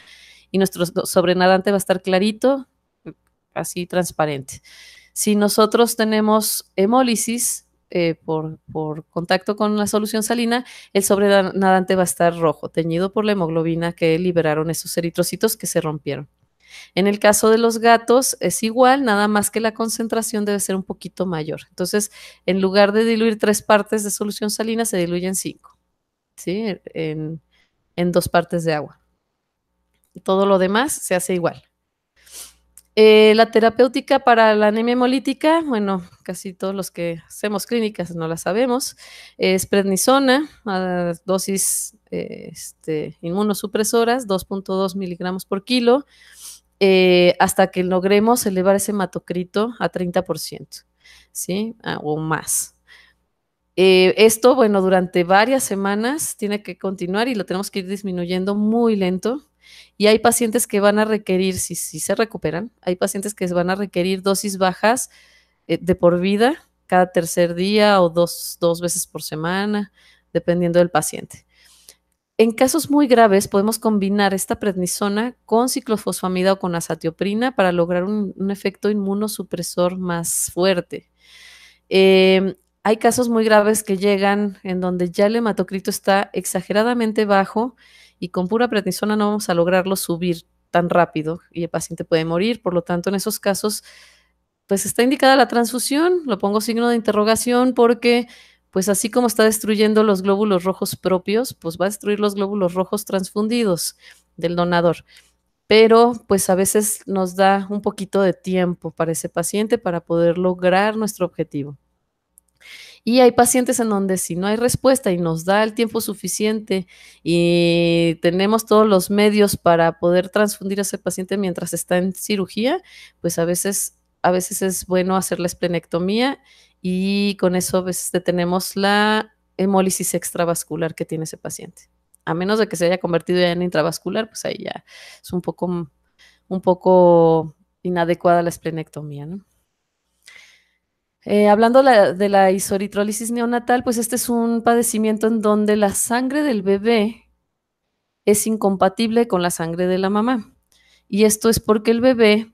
y nuestro sobrenadante va a estar clarito, así transparente. Si nosotros tenemos hemólisis, eh, por, contacto con la solución salina, el sobrenadante va a estar rojo, teñido por la hemoglobina que liberaron esos eritrocitos que se rompieron. En el caso de los gatos es igual, nada más que la concentración debe ser un poquito mayor. Entonces, en lugar de diluir tres partes de solución salina, se diluyen cinco, En, en dos partes de agua. Todo lo demás se hace igual. Eh, la terapéutica para la anemia hemolítica, bueno, casi todos los que hacemos clínicas no la sabemos, es prednisona, a dosis eh, este, inmunosupresoras, 2.2 miligramos por kilo, eh, hasta que logremos elevar ese hematocrito a 30%, ¿sí? o más. esto, bueno, durante varias semanas tiene que continuar y lo tenemos que ir disminuyendo muy lento y hay pacientes que van a requerir, si, se recuperan, hay pacientes que van a requerir dosis bajas eh, de por vida cada tercer día o dos, veces por semana, dependiendo del paciente. En casos muy graves podemos combinar esta prednisona con ciclofosfamida o con azatioprina para lograr un, efecto inmunosupresor más fuerte. Em, hay casos muy graves que llegan en donde ya el hematocrito está exageradamente bajo y con pura prednisona no vamos a lograrlo subir tan rápido y el paciente puede morir. Por lo tanto, en esos casos, pues está indicada la transfusión, lo pongo signo de interrogación porque pues así como está destruyendo los glóbulos rojos propios, pues va a destruir los glóbulos rojos transfundidos del donador. Pero pues a veces nos da un poquito de tiempo para ese paciente para poder lograr nuestro objetivo. Y hay pacientes en donde si no hay respuesta y nos da el tiempo suficiente y tenemos todos los medios para poder transfundir a ese paciente mientras está en cirugía, pues a veces, a veces es bueno hacer la esplenectomía y con eso veces detenemos la hemólisis extravascular que tiene ese paciente. A menos de que se haya convertido ya en intravascular, pues ahí ya es un poco, un poco inadecuada la esplenectomía, ¿no? Eh, hablando de la isoritrólisis neonatal, pues este es un padecimiento en donde la sangre del bebé es incompatible con la sangre de la mamá. Y esto es porque el bebé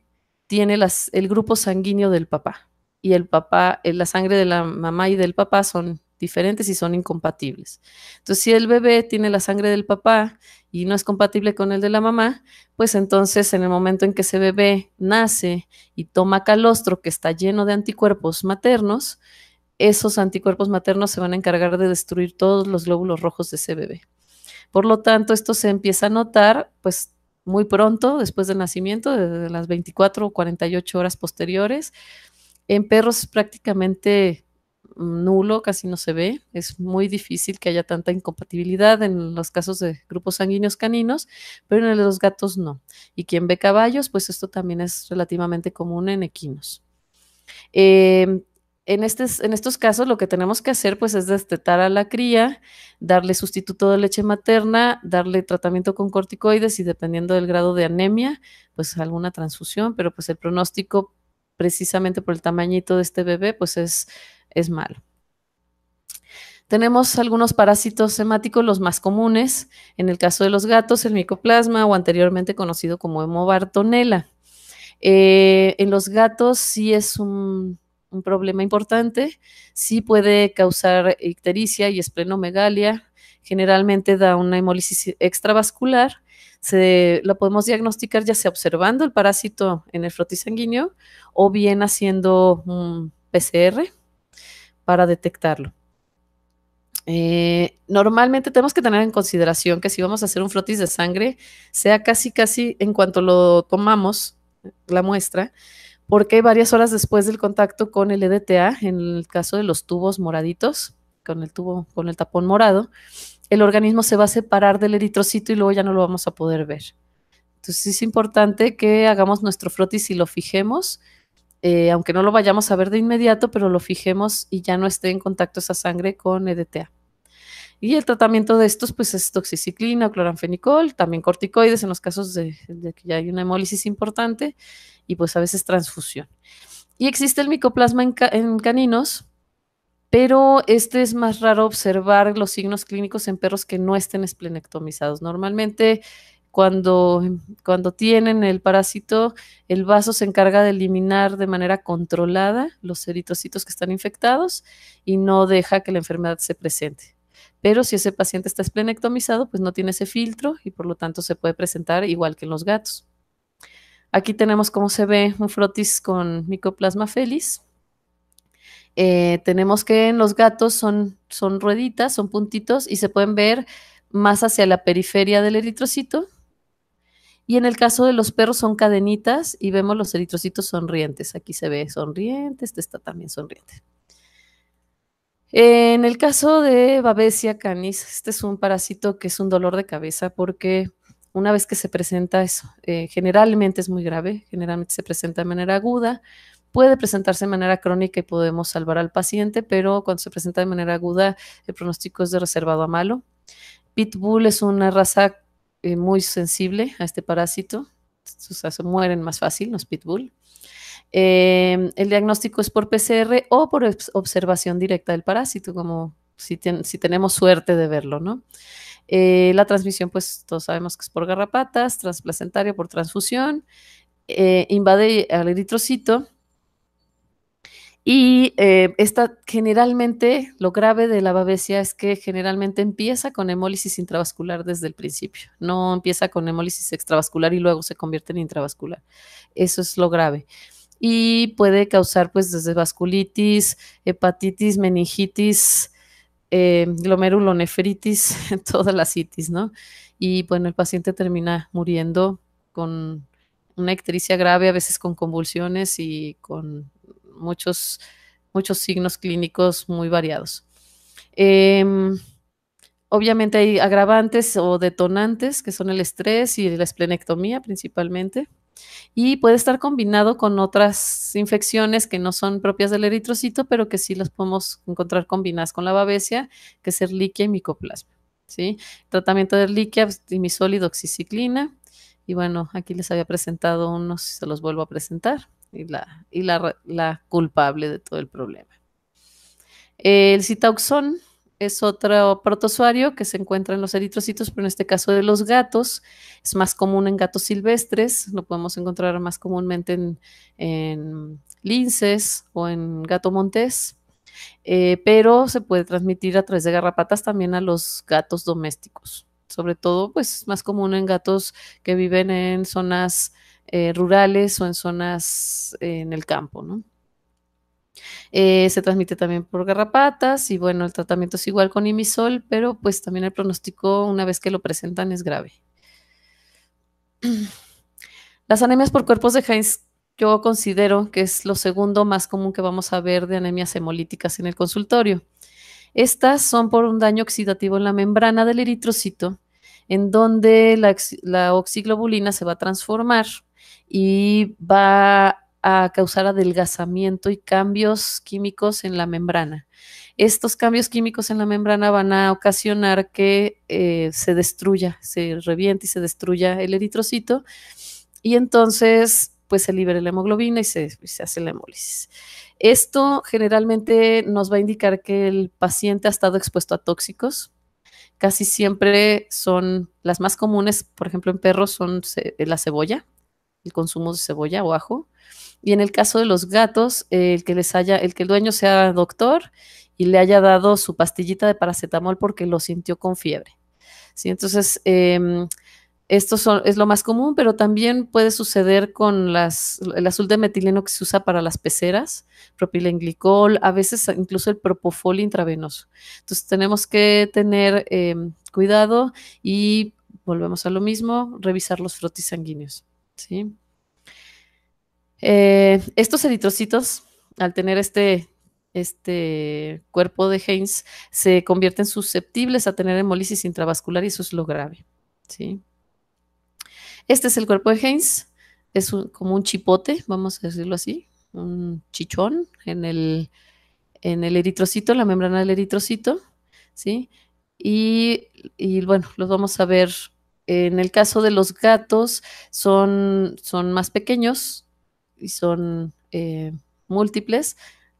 tiene las, el grupo sanguíneo del papá. Y el papá, eh, la sangre de la mamá y del papá son diferentes y son incompatibles. Entonces, si el bebé tiene la sangre del papá y no es compatible con el de la mamá, pues entonces en el momento en que ese bebé nace y toma calostro que está lleno de anticuerpos maternos, esos anticuerpos maternos se van a encargar de destruir todos los glóbulos rojos de ese bebé. Por lo tanto, esto se empieza a notar pues muy pronto, después del nacimiento, desde las 24 o 48 horas posteriores. En perros prácticamente nulo, casi no se ve. Es muy difícil que haya tanta incompatibilidad en los casos de grupos sanguíneos caninos, pero en los gatos no. Y quien ve caballos, pues esto también es relativamente común en equinos. Em, en, en, estos casos lo que tenemos que hacer pues es destetar a la cría, darle sustituto de leche materna, darle tratamiento con corticoides y dependiendo del grado de anemia, pues alguna transfusión, pero pues el pronóstico precisamente por el tamañito de este bebé pues es es malo. Tenemos algunos parásitos hemáticos, los más comunes, en el caso de los gatos, el micoplasma o anteriormente conocido como hemobartonela. Eh, en los gatos sí es un, problema importante, sí puede causar ictericia y esplenomegalia, generalmente da una hemólisis extravascular. Se, la podemos diagnosticar ya sea observando el parásito en el frotis sanguíneo o bien haciendo un PCR para detectarlo. Eh, normalmente tenemos que tener en consideración que si vamos a hacer un frotis de sangre, sea casi, casi en cuanto lo tomamos, la muestra, porque varias horas después del contacto con el EDTA, en el caso de los tubos moraditos, con el tubo, con el tapón morado, el organismo se va a separar del eritrocito y luego ya no lo vamos a poder ver. Entonces es importante que hagamos nuestro frotis y lo fijemos eh, aunque no lo vayamos a ver de inmediato, pero lo fijemos y ya no esté en contacto esa sangre con EDTA. Y el tratamiento de estos, pues es toxiciclina cloranfenicol, también corticoides en los casos de, que ya hay una hemólisis importante y pues a veces transfusión. Y existe el micoplasma en, en caninos, pero este es más raro observar los signos clínicos en perros que no estén esplenectomizados. Normalmente cuando, cuando tienen el parásito, el vaso se encarga de eliminar de manera controlada los eritrocitos que están infectados y no deja que la enfermedad se presente. Pero si ese paciente está esplenectomizado, pues no tiene ese filtro y por lo tanto se puede presentar igual que en los gatos. Aquí tenemos cómo se ve un frotis con micoplasma felis. Eh, tenemos que en los gatos son, son rueditas, son puntitos y se pueden ver más hacia la periferia del eritrocito y en el caso de los perros son cadenitas y vemos los eritrocitos sonrientes. Aquí se ve sonriente, este está también sonriente. En el caso de Babesia canis, este es un parásito que es un dolor de cabeza porque una vez que se presenta, eso, eh, generalmente es muy grave, generalmente se presenta de manera aguda, puede presentarse de manera crónica y podemos salvar al paciente, pero cuando se presenta de manera aguda, el pronóstico es de reservado a malo. Pitbull es una raza eh, muy sensible a este parásito, o se mueren más fácil los pitbull. Em, el diagnóstico es por PCR o por observación directa del parásito, como si, tenemos suerte de verlo, ¿no? Eh, la transmisión, pues todos sabemos que es por garrapatas, transplacentaria, por transfusión, eh, invade al eritrocito y eh, esta, generalmente, lo grave de la babesia es que generalmente empieza con hemólisis intravascular desde el principio, no empieza con hemólisis extravascular y luego se convierte en intravascular. Eso es lo grave. Y puede causar, pues, desde vasculitis, hepatitis, meningitis, eh, glomerulonefritis, *laughs* todas las itis, ¿no? Y bueno, el paciente termina muriendo con una ictericia grave, a veces con convulsiones y con muchos, muchos signos clínicos muy variados. Em, obviamente hay agravantes o detonantes, que son el estrés y la esplenectomía principalmente. Y puede estar combinado con otras infecciones que no son propias del eritrocito, pero que sí las podemos encontrar combinadas con la babesia, que es erliquia y micoplasma. ¿sí? Tratamiento de erliquia, pues, dimisólido, oxiciclina. Y bueno, aquí les había presentado unos, se los vuelvo a presentar y la, culpable de todo el problema. El citauxón es otro protozoario que se encuentra en los eritrocitos, pero en este caso de los gatos. Es más común en gatos silvestres, lo podemos encontrar más comúnmente en, linces o en gato montés, eh, pero se puede transmitir a través de garrapatas también a los gatos domésticos. Sobre todo, pues es más común en gatos que viven en zonas eh, rurales o en zonas eh, en el campo, ¿no? Eh, se transmite también por garrapatas y bueno, el tratamiento es igual con imisol, pero pues también el pronóstico una vez que lo presentan es grave. *clears throat* Las anemias por cuerpos de Heinz yo considero que es lo segundo más común que vamos a ver de anemias hemolíticas en el consultorio. Estas son por un daño oxidativo en la membrana del eritrocito, en donde la oxiglobulina se va a transformar y va a causar adelgazamiento y cambios químicos en la membrana. Estos cambios químicos en la membrana van a ocasionar que eh, se destruya, se reviente y se destruya el eritrocito y entonces pues se libera la hemoglobina y se hace la hemólisis. Esto generalmente nos va a indicar que el paciente ha estado expuesto a tóxicos, casi siempre son las más comunes, por ejemplo, en perros son la cebolla, consumo de cebolla o ajo. Y en el caso de los gatos, el que les haya, el que el dueño sea doctor y le haya dado su pastillita de paracetamol porque lo sintió con fiebre. ¿Sí? Entonces, em, esto son, es lo más común, pero también puede suceder con las, el azul de metileno que se usa para las peceras, propilenglicol, a veces incluso el propofol intravenoso. Entonces tenemos que tener em, cuidado y volvemos a lo mismo, revisar los frotis sanguíneos. ¿sí? Eh, estos eritrocitos, al tener este, este cuerpo de Heinz, se convierten susceptibles a tener hemólisis intravascular y eso es lo grave. ¿sí? Este es el cuerpo de Heinz, es como un chipote, vamos a decirlo así, un chichón en el, en el eritrocito, la membrana del eritrocito, ¿sí? Y, y bueno, los vamos a ver en el caso de los gatos, son, son más pequeños y son eh, múltiples.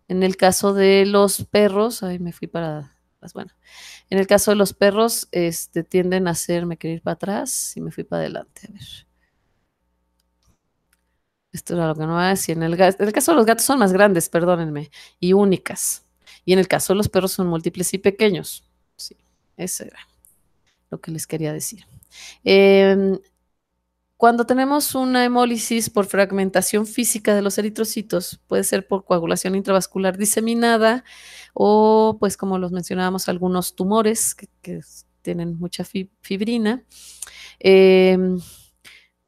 En el caso de los perros, ay, me fui para bueno. En el caso de los perros, este, tienden a hacerme querer ir para atrás y me fui para adelante. Esto era lo que no es. a en el, en el caso de los gatos son más grandes, perdónenme, y únicas. Y en el caso de los perros son múltiples y pequeños. Sí, eso era lo que les quería decir. Em, cuando tenemos una hemólisis por fragmentación física de los eritrocitos, puede ser por coagulación intravascular diseminada o, pues como los mencionábamos, algunos tumores que, tienen mucha fibrina. Em,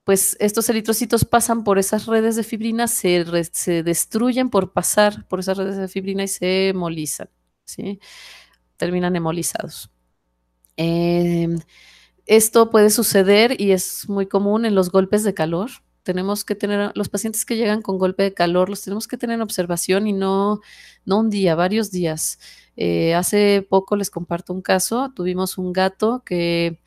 pues estos eritrocitos pasan por esas redes de fibrina, se, destruyen por pasar por esas redes de fibrina y se hemolizan, ¿sí? terminan hemolizados. Em, esto puede suceder y es muy común en los golpes de calor. Tenemos que tener, los pacientes que llegan con golpe de calor, los tenemos que tener en observación y no, no un día, varios días. Eh, hace poco les comparto un caso, tuvimos un gato que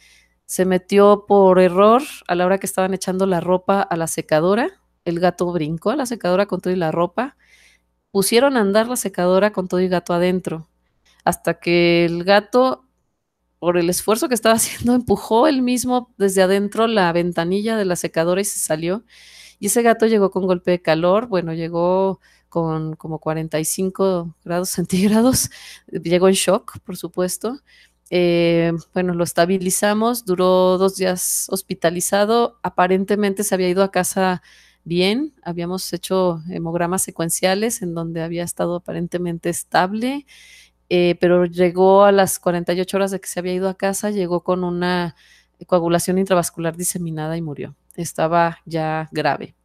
se metió por error a la hora que estaban echando la ropa a la secadora. El gato brincó a la secadora con todo y la ropa. Pusieron a andar la secadora con todo y gato adentro. Hasta que el gato por el esfuerzo que estaba *laughs* haciendo, empujó él mismo desde adentro la ventanilla de la secadora y se salió. Y ese gato llegó con golpe de calor, bueno, llegó con como 45 grados *laughs* centígrados, llegó en shock, por supuesto. Eh, bueno, lo estabilizamos, duró dos días hospitalizado, aparentemente se había ido a casa bien, habíamos hecho hemogramas secuenciales en donde había estado aparentemente estable, eh, pero llegó a las 48 horas de que se había ido a casa, llegó con una coagulación intravascular diseminada y murió. Estaba ya grave.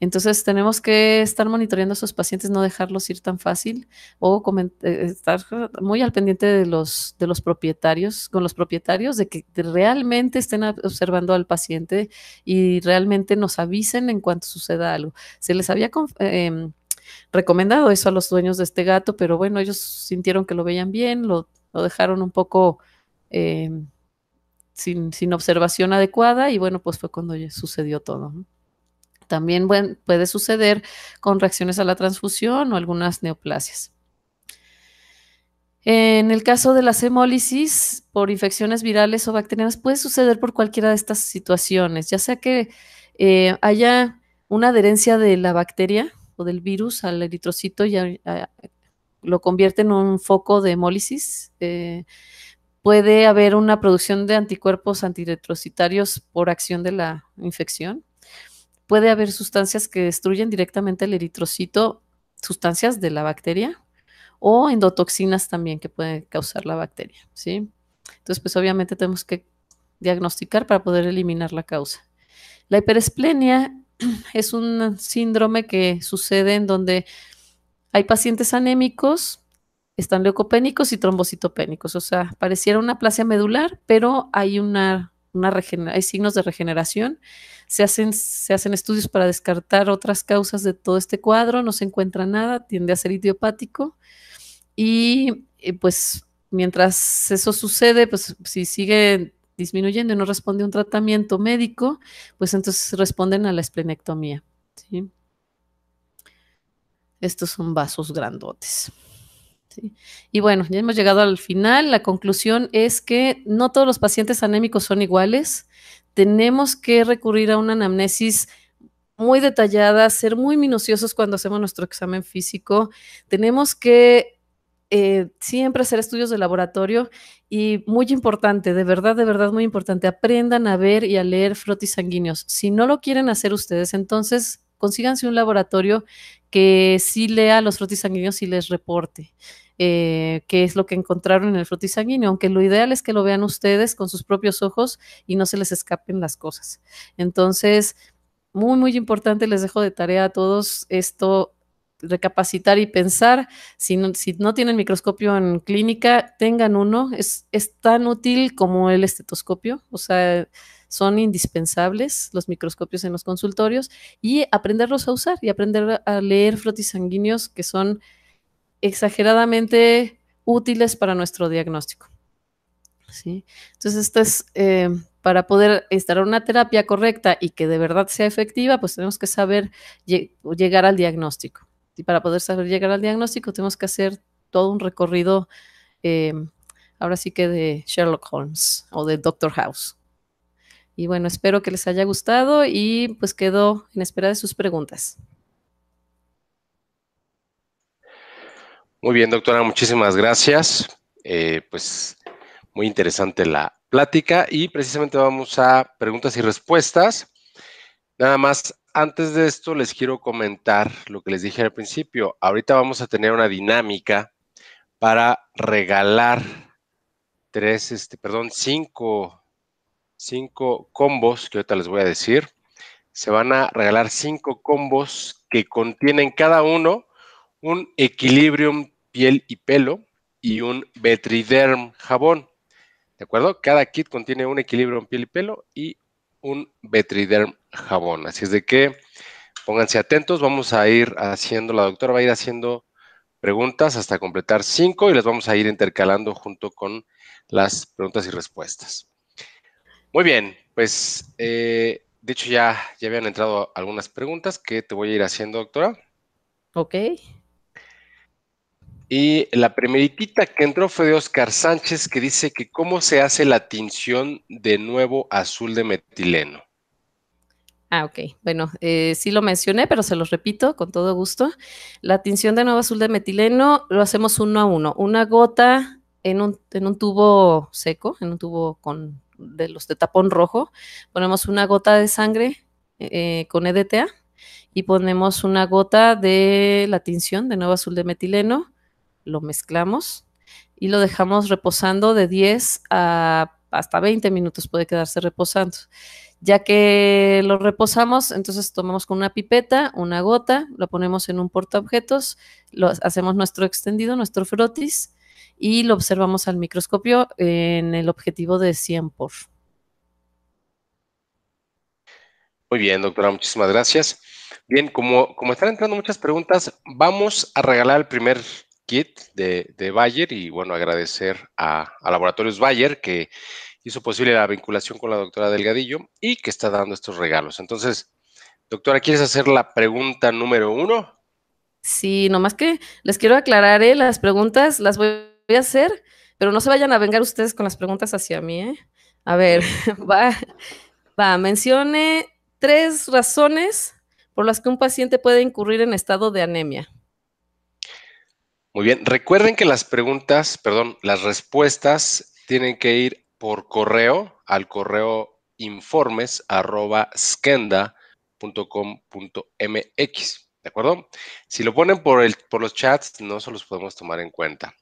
Entonces tenemos que estar monitoreando a esos pacientes, no dejarlos ir tan fácil o eh, estar muy al pendiente de los, de los propietarios, con los propietarios, de que realmente estén observando al paciente y realmente nos avisen en cuanto suceda algo. Se les había em, recomendado eso a los dueños de este gato, pero bueno, ellos sintieron que lo veían bien, lo, dejaron un poco eh, sin, observación adecuada y bueno, pues fue cuando sucedió todo. También puede suceder con reacciones a la transfusión o algunas neoplasias. En el caso de las hemólisis por infecciones virales o bacterianas, puede suceder por cualquiera de estas situaciones, ya sea que eh, haya una adherencia de la bacteria del virus al eritrocito y lo convierte en un foco de hemólisis. Eh, puede haber una producción de anticuerpos antiretrocitarios por acción de la infección. Puede haber sustancias que destruyen directamente el eritrocito, sustancias de la bacteria, o endotoxinas también que pueden causar la bacteria, ¿sí? Entonces, pues obviamente tenemos que diagnosticar para poder eliminar la causa. La hiperesplenia *clears throat* es un síndrome que sucede en donde hay pacientes anémicos, están leucopénicos y trombocitopénicos. O sea, pareciera una plasia medular, pero hay una, una hay signos de regeneración. Se hacen, se hacen estudios para descartar otras causas de todo este cuadro, no se encuentra nada, tiende a ser idiopático. Y eh, pues mientras eso sucede, pues si sigue disminuyendo y no responde a un tratamiento médico, pues entonces responden a la esplenectomía. Estos son vasos grandotes. Y bueno, ya hemos llegado al final. La conclusión es que no todos los pacientes anémicos son iguales. Tenemos que recurrir a una anamnesis muy detallada, ser muy minuciosos cuando hacemos nuestro examen físico. Tenemos que eh, siempre hacer estudios de laboratorio y muy importante, de verdad, de verdad, muy importante, aprendan a ver y a leer frotis sanguíneos. Si no lo quieren hacer ustedes, entonces consíganse un laboratorio que sí lea los frotis sanguíneos y les reporte. Eh, qué es lo que encontraron en el frotis sanguíneo, aunque lo ideal es que lo vean ustedes con sus propios ojos y no se les escapen las cosas. Entonces, muy, muy importante, les dejo de tarea a todos esto, recapacitar y pensar. Si no, si no, tienen microscopio en clínica, tengan uno. Es, tan útil como el estetoscopio. O sea, son indispensables los microscopios en los consultorios y aprenderlos a usar y aprender a leer frotis sanguíneos que son exageradamente útiles para nuestro diagnóstico. Entonces, esto es eh, para poder instalar una terapia correcta y que de verdad sea efectiva, pues tenemos que saber llegar al diagnóstico y para poder saber llegar al diagnóstico tenemos que hacer todo un recorrido, eh, ahora sí que de Sherlock Holmes o de Doctor House. Y bueno, espero que les haya gustado y pues quedo en espera de sus preguntas. Muy bien, doctora, muchísimas gracias. Eh, pues muy interesante la plática y precisamente vamos a preguntas y respuestas. Nada más antes de esto les quiero comentar lo que les dije al principio. Ahorita vamos a tener una dinámica para regalar tres, este, perdón, cinco, cinco combos que ahorita les voy a decir. Se van a regalar cinco combos que contienen cada uno un Equilibrium piel y pelo y un Betriderm jabón. ¿De acuerdo? Cada kit contiene un Equilibrium piel y pelo y un Betriderm jabón. Así es de que pónganse atentos, vamos a ir haciendo, la doctora va a ir haciendo preguntas hasta completar cinco y las vamos a ir intercalando junto con las preguntas y respuestas. Muy bien, pues eh, dicho de hecho ya, ya habían entrado algunas preguntas que te voy a ir haciendo, doctora. Ok. Y la primeritita que entró fue de Oscar Sánchez, que dice que cómo se hace la tinción de nuevo azul de metileno. Ah, ok. Bueno, eh, sí lo mencioné, pero se los repito con todo gusto. La tinción de nuevo azul de metileno lo hacemos uno a uno. Una gota en un, tubo seco, en un tubo con, de los de tapón rojo. Ponemos una gota de sangre eh, con EDTA y ponemos una gota de la tinción de nuevo azul de metileno lo mezclamos y lo dejamos reposando de 10 a hasta 20 minutos puede quedarse reposando. Ya que lo reposamos, entonces tomamos con una pipeta, una gota, lo ponemos en un portaobjetos, lo, hacemos nuestro extendido, nuestro frotis, y lo observamos al microscopio en el objetivo de 100 por. Muy bien, doctora, muchísimas gracias. Bien, como, como están entrando muchas preguntas, vamos a regalar el primer kit de, de, Bayer y bueno, agradecer a, Laboratorios Bayer que hizo posible la vinculación con la doctora Delgadillo y que está dando estos regalos. Entonces, doctora, ¿quieres hacer la pregunta número uno? Sí, nomás que les quiero aclarar, eh, las preguntas las voy a hacer, pero no se vayan a vengar ustedes con las preguntas hacia mí. ¿eh? A ver, *laughs* va, va, mencione tres razones por las que un paciente puede incurrir en estado de anemia. Muy bien, recuerden que las preguntas, perdón, las respuestas tienen que ir por correo al correo informes ¿de acuerdo? Si lo ponen por, el, por los chats, no se los podemos tomar en cuenta.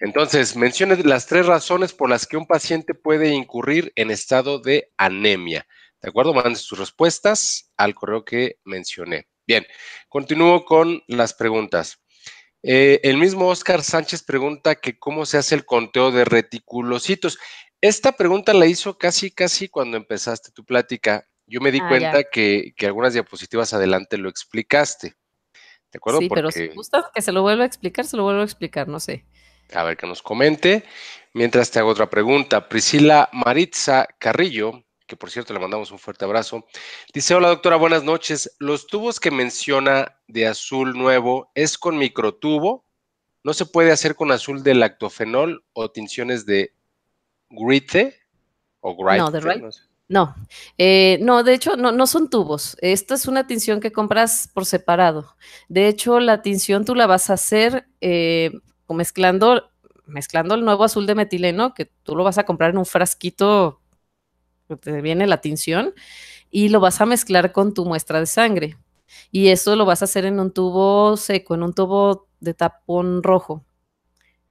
Entonces, mencionen las tres razones por las que un paciente puede incurrir en estado de anemia. ¿De acuerdo? Manden sus respuestas al correo que mencioné. Bien, continúo con las preguntas. Eh, el mismo Oscar Sánchez pregunta que cómo se hace el conteo de reticulocitos. Esta pregunta la hizo casi, casi cuando empezaste tu plática. Yo me di ah, cuenta que, algunas diapositivas adelante lo explicaste. ¿De acuerdo? Sí, pero si gusta que se lo vuelva a explicar, se lo vuelvo a explicar, no sé. A ver que nos comente. Mientras te hago otra pregunta. Priscila Maritza Carrillo que por cierto le mandamos un fuerte abrazo. Dice, hola doctora, buenas noches. Los tubos que menciona de azul nuevo, ¿es con microtubo? ¿No se puede hacer con azul de lactofenol o tinciones de grite? O grite, no, de eh, no de hecho, no, son tubos. Esta es una tinción que compras por separado. De hecho, la tinción tú la vas a hacer eh, mezclando, mezclando el nuevo azul de metileno, que tú lo vas a comprar en un frasquito te viene la tinción, y lo vas a mezclar con tu muestra de sangre. Y eso lo vas a hacer en un tubo seco, en un tubo de tapón rojo.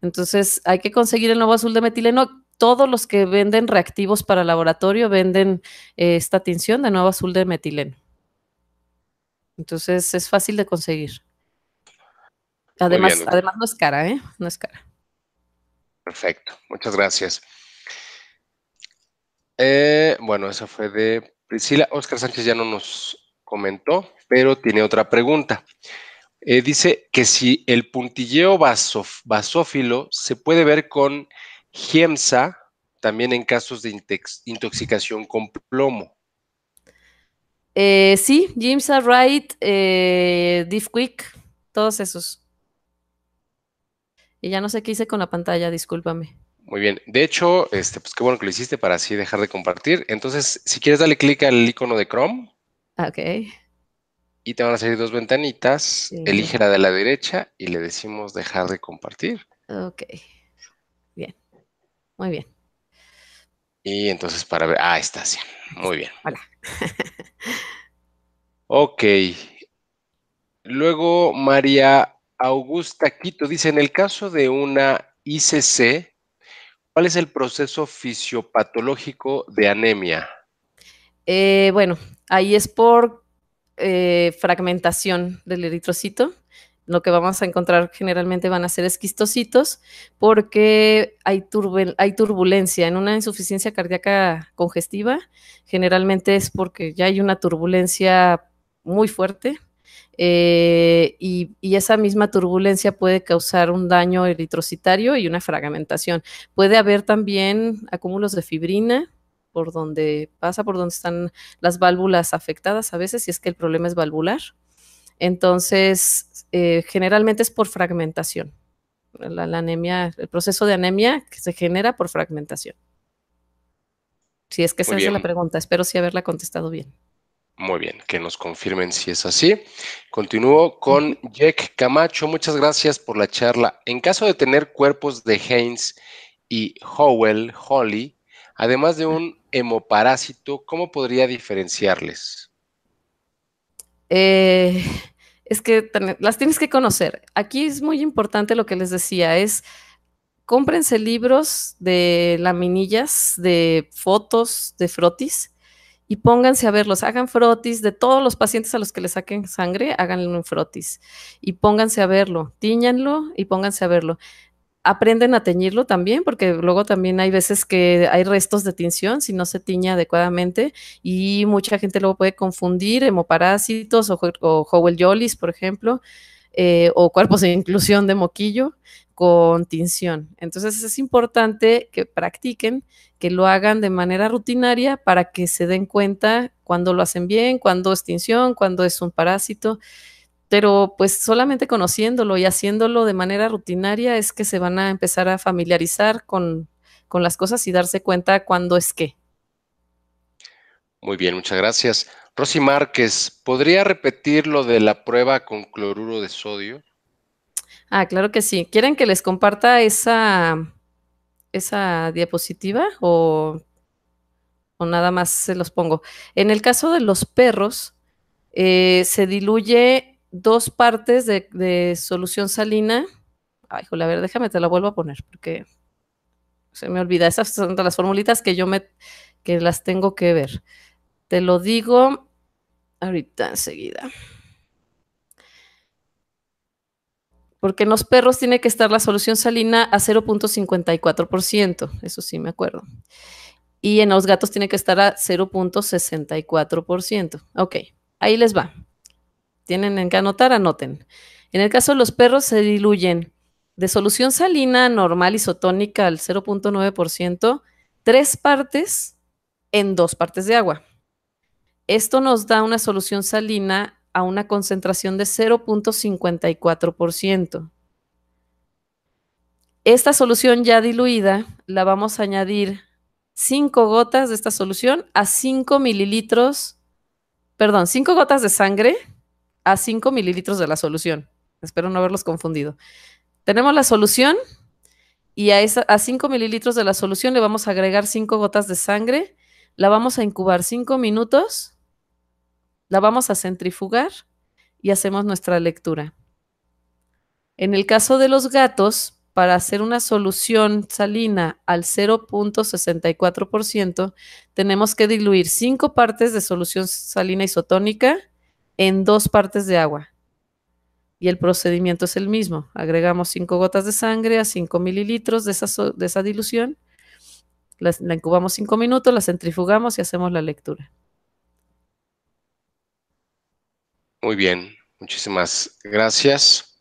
Entonces hay que conseguir el nuevo azul de metileno. Todos los que venden reactivos para laboratorio venden eh, esta tinción de nuevo azul de metileno. Entonces es fácil de conseguir. Además, además no es cara, ¿eh? No es cara. Perfecto, muchas gracias. Eh, bueno, eso fue de Priscila. Oscar Sánchez ya no nos comentó, pero tiene otra pregunta. Eh, dice que si el puntilleo basófilo se puede ver con GIEMSA también en casos de intoxicación con plomo. Eh, sí, GIEMSA, Wright, eh, todos esos. Y ya no sé qué hice con la pantalla, discúlpame. Muy bien. De hecho, este, pues qué bueno que lo hiciste para así dejar de compartir. Entonces, si quieres, dale clic al icono de Chrome. Ok. Y te van a salir dos ventanitas. Elige la de la derecha y le decimos dejar de compartir. Ok. Bien. Muy bien. Y entonces para ver. Ah, está así. Muy bien. Hola. *laughs* ok. Luego, María Augusta Quito dice: en el caso de una ICC ¿Cuál es el proceso fisiopatológico de anemia? Eh, bueno, ahí es por eh, fragmentación del eritrocito. Lo que vamos a encontrar generalmente van a ser esquistocitos porque hay, hay turbulencia. En una insuficiencia cardíaca congestiva, generalmente es porque ya hay una turbulencia muy fuerte eh, y, esa misma turbulencia puede causar un daño eritrocitario y una fragmentación. Puede haber también acúmulos de fibrina por donde pasa, por donde están las válvulas afectadas a veces, si es que el problema es valvular. Entonces, eh, generalmente es por fragmentación. La, anemia, el proceso de anemia que se genera por fragmentación. Si es que esa es la pregunta, espero sí haberla contestado bien. Muy bien, que nos confirmen si es así. Continúo con Jack Camacho. Muchas gracias por la charla. En caso de tener cuerpos de Haynes y Howell, Holly, además de un hemoparásito, ¿cómo podría diferenciarles? Eh, es que las tienes que conocer. Aquí es muy importante lo que les decía, es cómprense libros de laminillas, de fotos, de frotis y pónganse a verlos, hagan frotis de todos los pacientes a los que le saquen sangre, háganle un frotis y pónganse a verlo, tiñanlo y pónganse a verlo. Aprenden a teñirlo también, porque luego también hay veces que hay restos de tinción si no se tiña adecuadamente y mucha gente luego puede confundir hemoparásitos o, o howell por ejemplo. Eh, o cuerpos de inclusión de moquillo con tinción. Entonces es importante que practiquen, que lo hagan de manera rutinaria para que se den cuenta cuando lo hacen bien, cuando es tinción, cuando es un parásito. Pero pues solamente conociéndolo y haciéndolo de manera rutinaria es que se van a empezar a familiarizar con, con las cosas y darse cuenta cuándo es qué. Muy bien, muchas gracias. Rosy Márquez, ¿podría repetir lo de la prueba con cloruro de sodio? Ah, claro que sí. ¿Quieren que les comparta esa, esa diapositiva o, nada más se los pongo? En el caso de los perros, eh, se diluye dos partes de, solución salina. Ay, joder, a ver, déjame, te la vuelvo a poner porque se me olvida. Esas son las formulitas que yo me, que las tengo que ver. Te lo digo ahorita enseguida. Porque en los perros tiene que estar la solución salina a 0.54%, eso sí me acuerdo. Y en los gatos tiene que estar a 0.64%. Ok, ahí les va. Tienen que anotar, anoten. En el caso de los perros se diluyen de solución salina normal isotónica al 0.9%, tres partes en dos partes de agua. Esto nos da una solución salina a una concentración de 0.54%. Esta solución ya diluida la vamos a añadir 5 gotas de esta solución a 5 mililitros, perdón, 5 gotas de sangre a 5 mililitros de la solución. Espero no haberlos confundido. Tenemos la solución y a, esa, a 5 mililitros de la solución le vamos a agregar 5 gotas de sangre. La vamos a incubar 5 minutos la vamos a centrifugar y hacemos nuestra lectura. En el caso de los gatos, para hacer una solución salina al 0.64%, tenemos que diluir 5 partes de solución salina isotónica en 2 partes de agua. Y el procedimiento es el mismo. Agregamos 5 gotas de sangre a 5 mililitros de esa, dilución. la incubamos 5 minutos, la centrifugamos y hacemos la lectura. Muy bien, muchísimas gracias.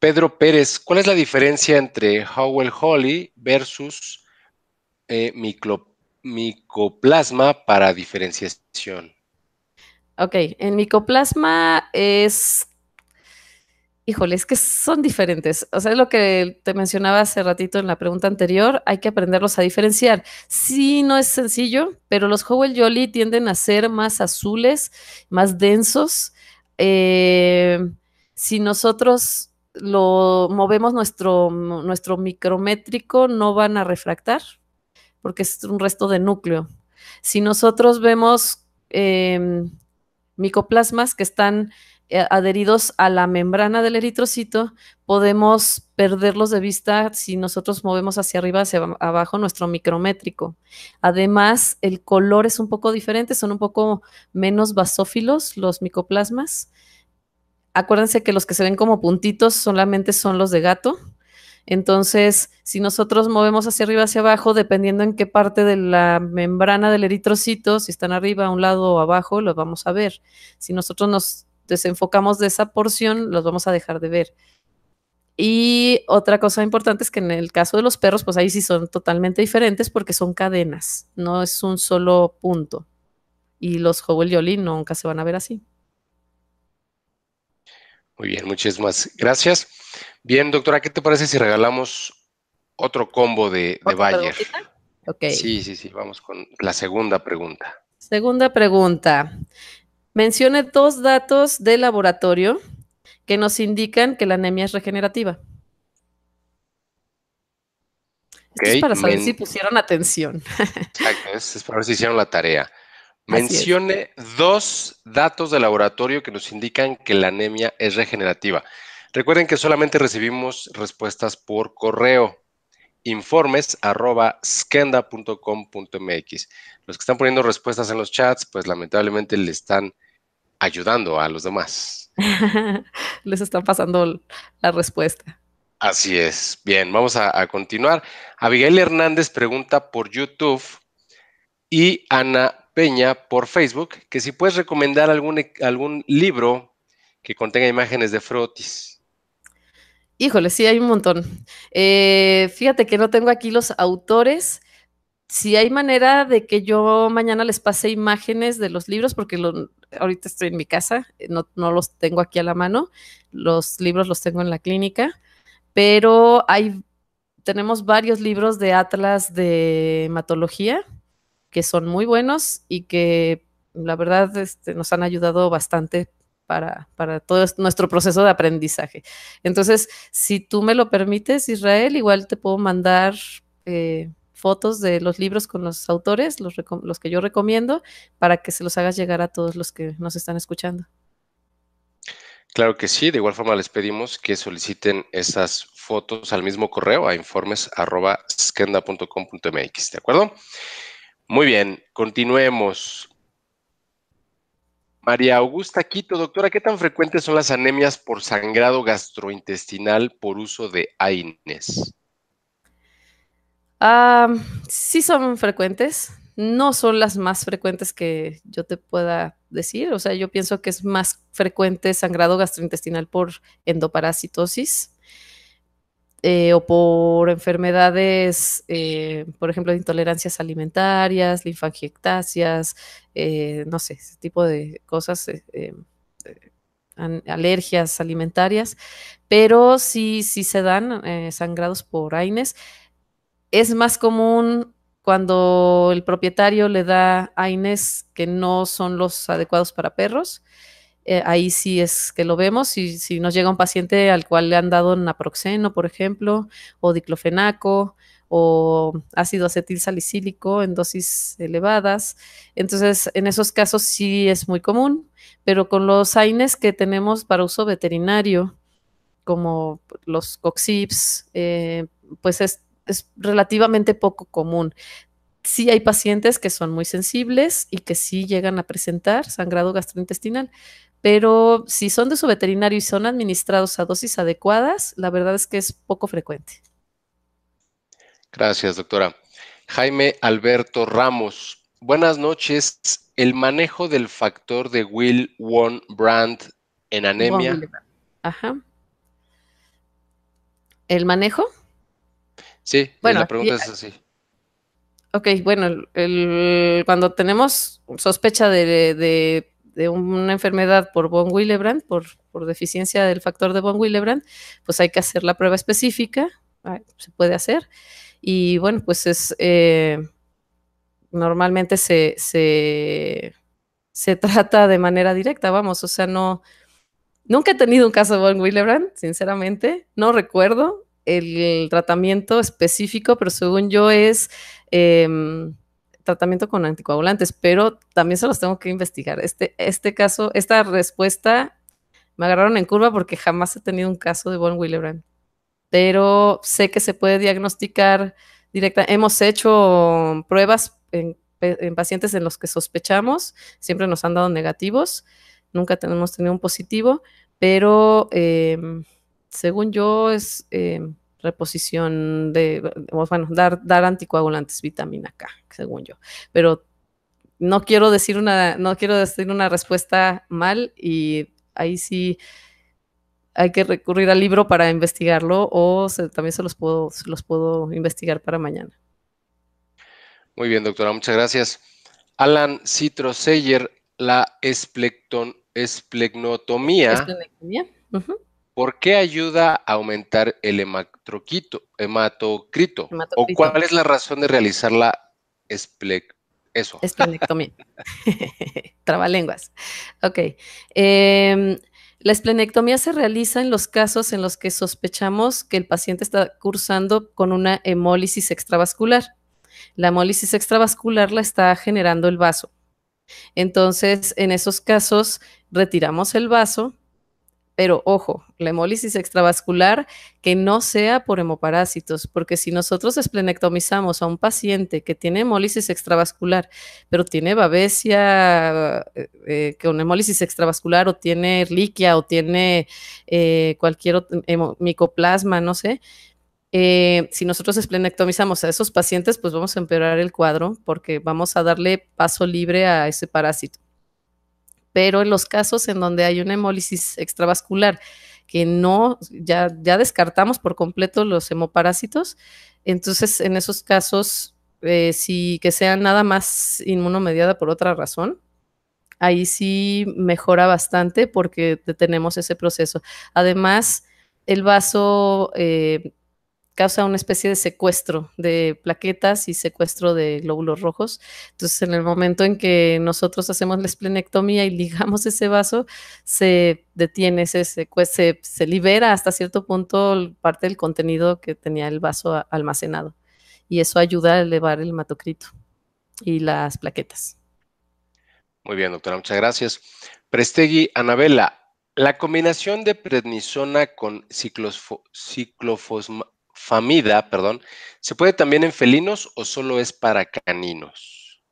Pedro Pérez, ¿cuál es la diferencia entre Howell Holly versus eh, micoplasma para diferenciación? Ok, en micoplasma es híjole, es que son diferentes. O sea, es lo que te mencionaba hace ratito en la pregunta anterior, hay que aprenderlos a diferenciar. Sí, no es sencillo, pero los Howell Jolly tienden a ser más azules, más densos. Eh, si nosotros lo movemos nuestro, nuestro micrométrico, no van a refractar, porque es un resto de núcleo. Si nosotros vemos em, micoplasmas que están eh, adheridos a la membrana del eritrocito, podemos perderlos de vista si nosotros movemos hacia arriba, hacia abajo nuestro micrométrico. Además, el color es un poco diferente, son un poco menos basófilos los micoplasmas. Acuérdense que los que se ven como puntitos solamente son los de gato. Entonces, si nosotros movemos hacia arriba, hacia abajo, dependiendo en qué parte de la membrana del eritrocito, si están arriba, a un lado o abajo, los vamos a ver. Si nosotros nos desenfocamos de esa porción, los vamos a dejar de ver. Y otra cosa importante es que en el caso de los perros, pues ahí sí son totalmente diferentes porque son cadenas, no es un solo punto. Y los Howell Yoli nunca se van a ver así. Muy bien, muchísimas gracias. Bien, doctora, ¿qué te parece si regalamos otro combo de, de Bayer? Sí, sí, sí, vamos con la segunda pregunta. Segunda pregunta. Mencione dos datos de laboratorio que nos indican que la anemia es regenerativa. Esto es para saber si pusieron atención. Exacto, es para ver si hicieron la tarea. *laughs* Mencione dos datos de laboratorio que nos indican que la anemia es regenerativa. Recuerden que solamente recibimos respuestas por correo informes arroba Los que están poniendo respuestas en los chats, pues lamentablemente le están ayudando a los demás. *laughs* Les están pasando la respuesta. Así es. Bien, vamos a, continuar. Abigail Hernández pregunta por YouTube y Ana Peña por Facebook que si puedes recomendar algún, e, algún libro que contenga imágenes de Frotis. Híjole, sí, hay un montón. Eh, fíjate que no tengo aquí los autores, si hay manera de que yo mañana les pase imágenes de los libros, porque ahorita estoy en mi casa, eh, no, los tengo aquí a la mano, los libros los tengo en la clínica, pero hay, tenemos varios libros de Atlas de hematología que son muy buenos y que la verdad este, nos han ayudado bastante para, todo nuestro proceso de aprendizaje. Entonces, si tú me lo permites, Israel, igual te puedo mandar... Eh, fotos de los libros con los autores, los, que yo recomiendo, para que se los hagas llegar a todos los que nos están escuchando. Claro que sí, de igual forma les pedimos que soliciten esas fotos al mismo correo a informes.skenda.com.mx, ¿de acuerdo? Muy bien, continuemos. María Augusta Quito, doctora, ¿qué tan frecuentes son las anemias por sangrado gastrointestinal por uso de AINES? Ah, sí son frecuentes, no son las más frecuentes que yo te pueda decir. O sea, yo pienso que es más frecuente sangrado gastrointestinal por endoparasitosis eh, o por enfermedades, eh, por ejemplo, de intolerancias alimentarias, linfangiectasias, eh, no sé, ese tipo de cosas. alergias alimentarias, pero sí, sí se dan sangrados por AINES es más común cuando el propietario le da aines que no son los adecuados para perros. Eh, ahí sí es que lo vemos. Y, si nos llega un paciente al cual le han dado naproxeno, por ejemplo, o diclofenaco, o ácido acetil salicílico en dosis elevadas. Entonces, en esos casos sí es muy común, pero con los AINES que tenemos para uso veterinario, como los COXIPS, eh, pues es, es relativamente poco común. Sí hay pacientes que son muy sensibles y que sí llegan a presentar sangrado gastrointestinal, pero si son de su veterinario y son administrados a dosis adecuadas, la verdad es que es poco frecuente. Gracias, doctora. Jaime Alberto Ramos. Buenas noches. El manejo del factor de Will Won Brand en anemia. Ajá. ¿El manejo? Sí, bueno, la pregunta es así. Ok, bueno, cuando tenemos sospecha de, una enfermedad por von Willebrand, por, por deficiencia del factor de von Willebrand, pues hay que hacer la prueba específica, se puede hacer, y bueno, pues es... Eh, normalmente se, se, *laughs* trata de manera directa, vamos, o sea, no, nunca he tenido un caso de von Willebrand, sinceramente, no recuerdo, el tratamiento específico, pero según yo es em, tratamiento con anticoagulantes, pero también se los tengo que investigar. Este, este caso, esta respuesta me agarraron en curva porque jamás he tenido un caso de von Willebrand, pero sé que se puede diagnosticar directa. Hemos hecho pruebas en, pacientes en los que sospechamos, siempre nos han dado negativos, nunca tenemos tenido un positivo, pero... Em, según yo, es eh, reposición de, bueno, dar, dar anticoagulantes, vitamina K, según yo. Pero no quiero decir una, no quiero decir una respuesta mal y ahí sí hay que recurrir al libro para investigarlo o también se los puedo, los puedo investigar para mañana. Muy bien, doctora, muchas gracias. Alan Citroseyer, la esplecton, esplecnotomía. ¿Por qué ayuda a aumentar el hematocrito? hematocrito? ¿O cuál es la razón de realizar la esplenectomía? *laughs* *laughs* Trabalenguas. Ok. Em, la esplenectomía se realiza en los casos en los que sospechamos que el paciente está cursando con una hemólisis extravascular. La hemólisis extravascular la está generando el vaso. Entonces, en esos casos, retiramos el vaso, pero ojo, la hemólisis extravascular que no sea por hemoparásitos, porque si nosotros esplenectomizamos a un paciente que tiene hemólisis extravascular, pero tiene babesia eh, eh con hemólisis extravascular o tiene erliquia o tiene eh, cualquier micoplasma, no sé, eh, si nosotros esplenectomizamos a esos pacientes, pues vamos a empeorar el cuadro porque vamos a darle paso libre a ese parásito pero en los casos en donde hay una hemólisis extravascular que no, ya, ya descartamos por completo los hemoparásitos, entonces en esos casos, eh, si que sea nada más inmunomediada por otra razón, ahí sí mejora bastante porque detenemos ese proceso. Además, el vaso eh, causa una especie de secuestro de plaquetas y secuestro de glóbulos rojos. Entonces, en el momento en que nosotros hacemos la esplenectomía y *laughs* ligamos ese vaso, se detiene, ese se, libera hasta cierto punto parte del contenido que tenía el vaso almacenado. Y eso ayuda a elevar el hematocrito y las plaquetas. Muy bien, doctora, muchas gracias. Prestegui, Anabela, la combinación de prednisona con ciclofosma, famida, perdón, ¿se puede también en felinos o solo es para caninos?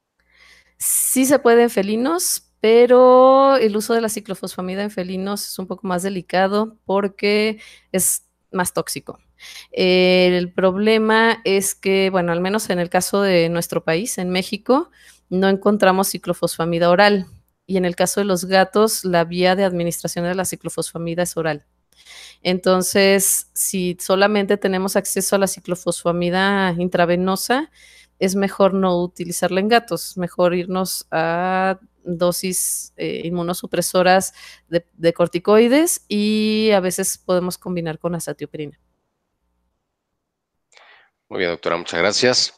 Sí se puede en felinos, pero el uso de la ciclofosfamida en felinos es un poco más delicado porque es más tóxico. El problema es que, bueno, al menos en el caso de nuestro país, en México, no encontramos ciclofosfamida oral. Y en el caso de los gatos, la vía de administración de la ciclofosfamida es oral. Entonces, si solamente tenemos acceso a la ciclofosfamida intravenosa, es mejor no utilizarla en gatos, mejor irnos a dosis eh, inmunosupresoras de, corticoides y a veces podemos combinar con azatioprina. Muy bien, doctora, muchas gracias.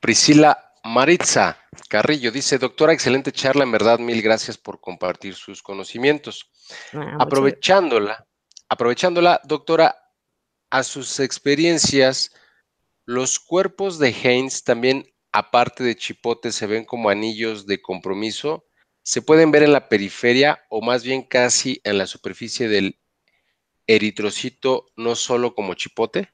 Priscila Maritza Carrillo dice, doctora, excelente charla, en verdad, mil gracias por compartir sus conocimientos. Ah, Aprovechándola, Aprovechándola, doctora, a sus experiencias, los cuerpos de Heinz también, aparte de chipote, se ven como anillos de compromiso. Se pueden ver en la periferia o más bien casi en la superficie del eritrocito, no solo como chipote.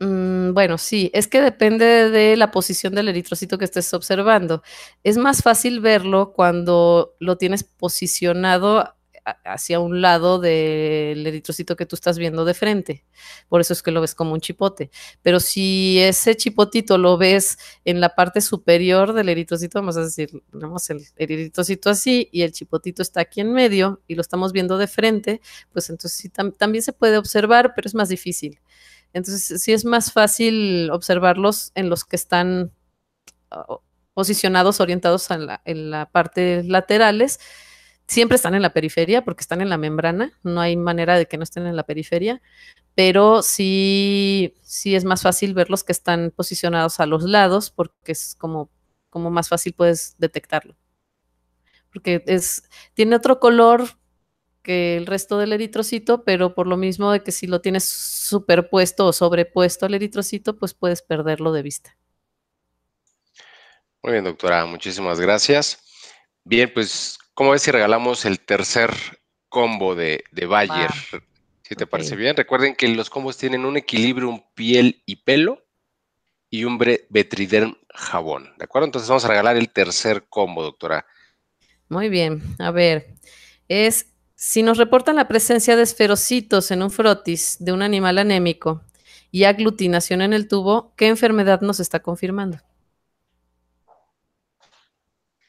Mm, bueno, sí, es que depende de la posición del eritrocito que estés observando. Es más fácil verlo cuando lo tienes posicionado hacia un lado del eritrocito que tú estás viendo de frente. Por eso es que lo ves como un chipote. Pero si ese chipotito lo ves en la parte superior del eritrocito, vamos a decir, tenemos el eritrocito así y el chipotito está aquí en medio y lo estamos viendo de frente, pues entonces sí, también se puede observar, pero es más difícil. Entonces sí es más fácil observarlos en los que están ah, posicionados, orientados en la, en la parte laterales siempre están en la periferia porque están en la membrana, no hay manera de que no estén en la periferia, pero sí, sí es más fácil verlos que están posicionados a los lados porque es como, como más fácil puedes detectarlo. Porque es, tiene otro color que el resto del eritrocito, pero por lo mismo de que si lo tienes superpuesto o sobrepuesto al eritrocito, pues puedes perderlo de vista. Muy bien, doctora, muchísimas gracias. Bien, pues ¿Cómo ves si regalamos el tercer combo de, de Bayer? Si te parece bien, recuerden que los combos tienen un equilibrio, piel y pelo y un Betriderm jabón. ¿De acuerdo? Entonces vamos a regalar el tercer combo, doctora. Muy bien. A ver, es si nos reportan la presencia de esferocitos en un frotis de un animal anémico y aglutinación en el tubo, ¿qué enfermedad nos está confirmando?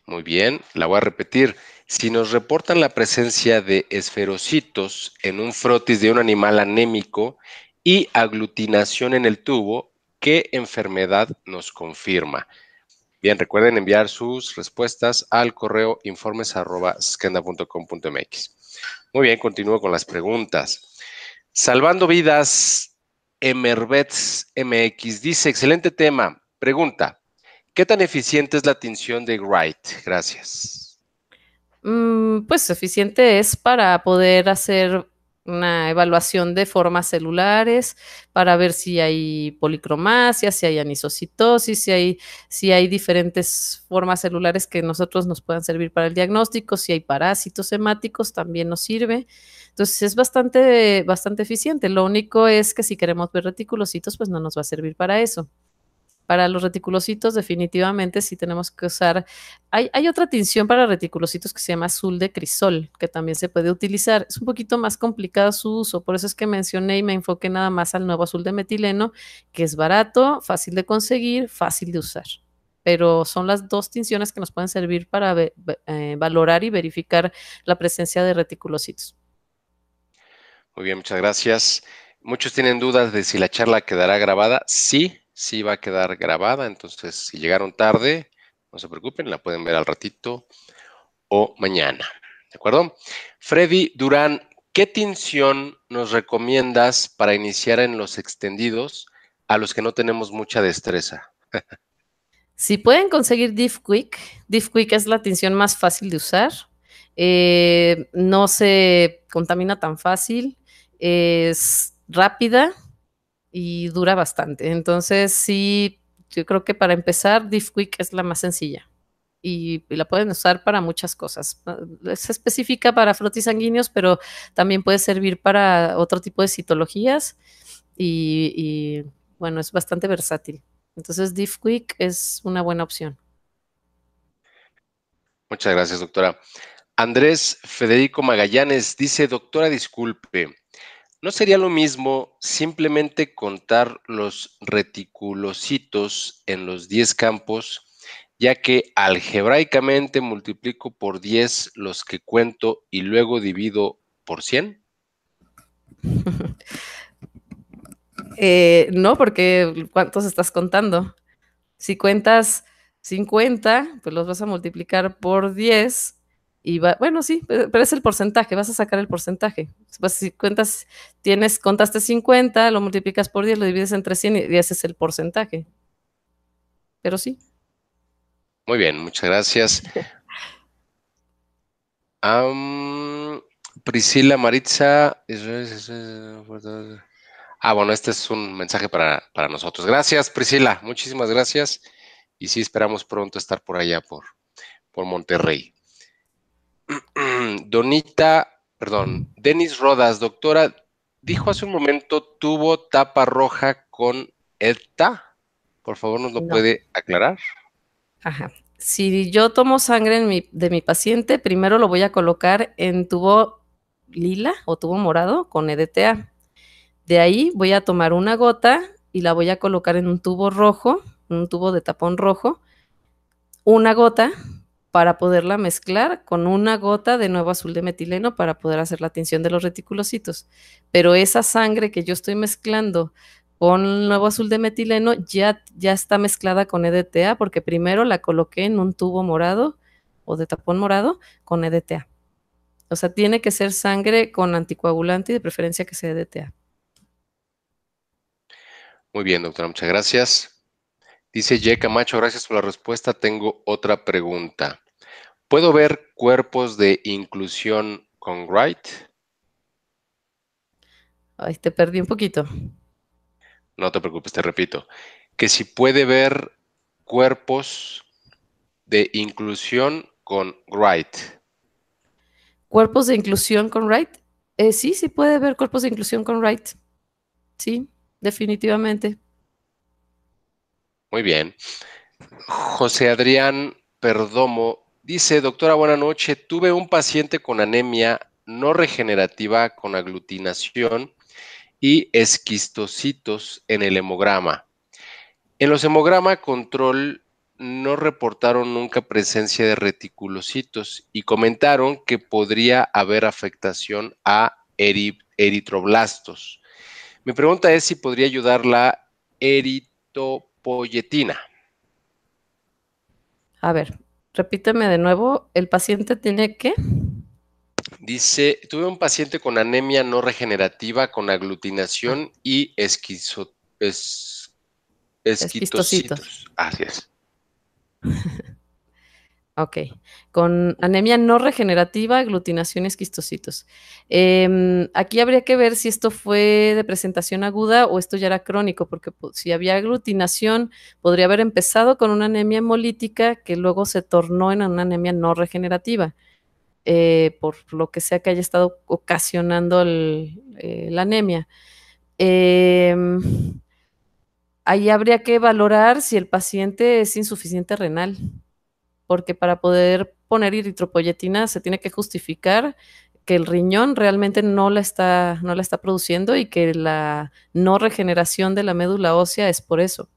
Muy bien, la voy a repetir. Si nos reportan la presencia de esferocitos en un frotis de un animal anémico y aglutinación en el tubo, ¿qué enfermedad nos confirma? Bien, recuerden enviar sus respuestas al correo informes.scanda.com.mx. Muy bien, continúo con las preguntas. Salvando vidas, Emerbets MX dice, excelente tema. Pregunta, ¿qué tan eficiente es la tinción de Wright? Gracias. Mm, pues suficiente es para poder hacer una evaluación de formas celulares para ver si hay policromasia, si hay anisocitosis, si hay, si hay diferentes formas celulares que nosotros nos puedan servir para el diagnóstico, si hay parásitos hemáticos también nos sirve. Entonces es bastante, bastante eficiente. Lo único es que si queremos ver reticulocitos, pues no nos va a servir para eso. Para los reticulocitos, definitivamente sí tenemos que usar. Hay, otra tinción para reticulocitos que se llama azul de crisol, que también se puede utilizar. Es un poquito más complicado su uso, por eso es que mencioné y me enfoqué nada más al nuevo azul de metileno, que es barato, fácil de conseguir, fácil de usar. Pero son las dos tinciones que nos pueden servir para eh, valorar y verificar la presencia de reticulocitos. Muy bien, muchas gracias. Muchos tienen dudas de si la charla quedará grabada. Sí, sí va a quedar grabada, entonces si llegaron tarde, no se preocupen, la pueden ver al ratito o mañana. ¿De acuerdo? Freddy Durán, ¿qué tinción nos recomiendas para iniciar en los extendidos a los que no tenemos mucha destreza? *laughs* si pueden conseguir Diff Quick, Diff Quick es la tinción más fácil de usar. Eh, no se contamina tan fácil, es rápida, y dura bastante. Entonces, sí, yo creo que para empezar, DiffQuick es la más sencilla y, la pueden usar para muchas cosas. Ah, es específica para frotis sanguíneos, pero también puede servir para otro tipo de citologías y, bueno, es bastante versátil. Entonces, DiffQuick es una buena opción. Muchas gracias, doctora. Andrés Federico Magallanes dice, doctora, disculpe, ¿No sería lo mismo simplemente contar los reticulocitos en los 10 campos, ya que algebraicamente multiplico por 10 los que cuento y luego divido por 100? *laughs* Eh, no, porque ¿cuántos estás contando? Si cuentas 50, pues los vas a multiplicar por 10 y bueno, sí, pero es el porcentaje, vas a sacar el porcentaje. Pues si cuentas, tienes, contaste 50, lo multiplicas por 10, lo divides entre 100 y ese es el porcentaje. Pero sí. Muy bien, muchas gracias. *laughs* Priscila Maritza. Ah, bueno, este es un mensaje para, nosotros. Gracias, Priscila, muchísimas gracias. Y sí, esperamos pronto estar por allá, por, por Monterrey. *clears throat* Donita, perdón, Denis Rodas, doctora, dijo hace un momento tuvo tapa roja con ETA. Por favor, ¿nos lo puede aclarar? Ajá. Si yo tomo sangre de mi paciente, primero lo voy a colocar en tubo lila o tubo morado con EDTA. De ahí voy a tomar una gota y la voy a colocar en un tubo rojo, un tubo de tapón rojo, una gota para poderla mezclar con una gota de nuevo azul de metileno para poder hacer la tinción de los reticulocitos. Pero esa sangre que yo estoy mezclando con nuevo azul de metileno ya, ya está mezclada con EDTA porque primero la coloqué en un tubo morado o de tapón morado con EDTA. O sea, tiene que ser sangre con anticoagulante y de preferencia que sea EDTA. Muy bien, doctora, muchas gracias. Dice Ye Camacho, gracias por la respuesta. Tengo otra pregunta. ¿Puedo ver cuerpos de inclusión con Wright? Ay, te perdí un poquito. No te preocupes, te repito. Que si puede ver cuerpos de inclusión con Wright. ¿Cuerpos de inclusión con Wright? Eh, sí, sí puede ver cuerpos de inclusión con Wright. Sí, definitivamente. Muy bien. José Adrián Perdomo Dice, doctora, buena noche. Tuve un paciente con anemia no regenerativa con aglutinación y esquistocitos en el hemograma. En los hemograma control no reportaron nunca presencia de reticulocitos y comentaron que podría haber afectación a eritroblastos. Mi pregunta es si podría ayudar la eritopoyetina. A ver, Repíteme de nuevo, ¿el paciente tiene que Dice, tuve un paciente con anemia no regenerativa, con aglutinación y esquizo, es, Así es. *laughs* Ok. Con anemia no regenerativa, aglutinaciones, y em, aquí habría que ver si esto fue de presentación aguda o esto ya era crónico, porque si había aglutinación, podría haber empezado con una anemia hemolítica que luego se tornó en una anemia no regenerativa, eh, por lo que sea que haya estado ocasionando eh, la anemia. Em, ahí habría que valorar si el paciente es insuficiente renal porque para poder poner eritropoyetina se tiene que justificar que el riñón realmente no la está, no la está produciendo y que la no regeneración de la médula ósea es por eso.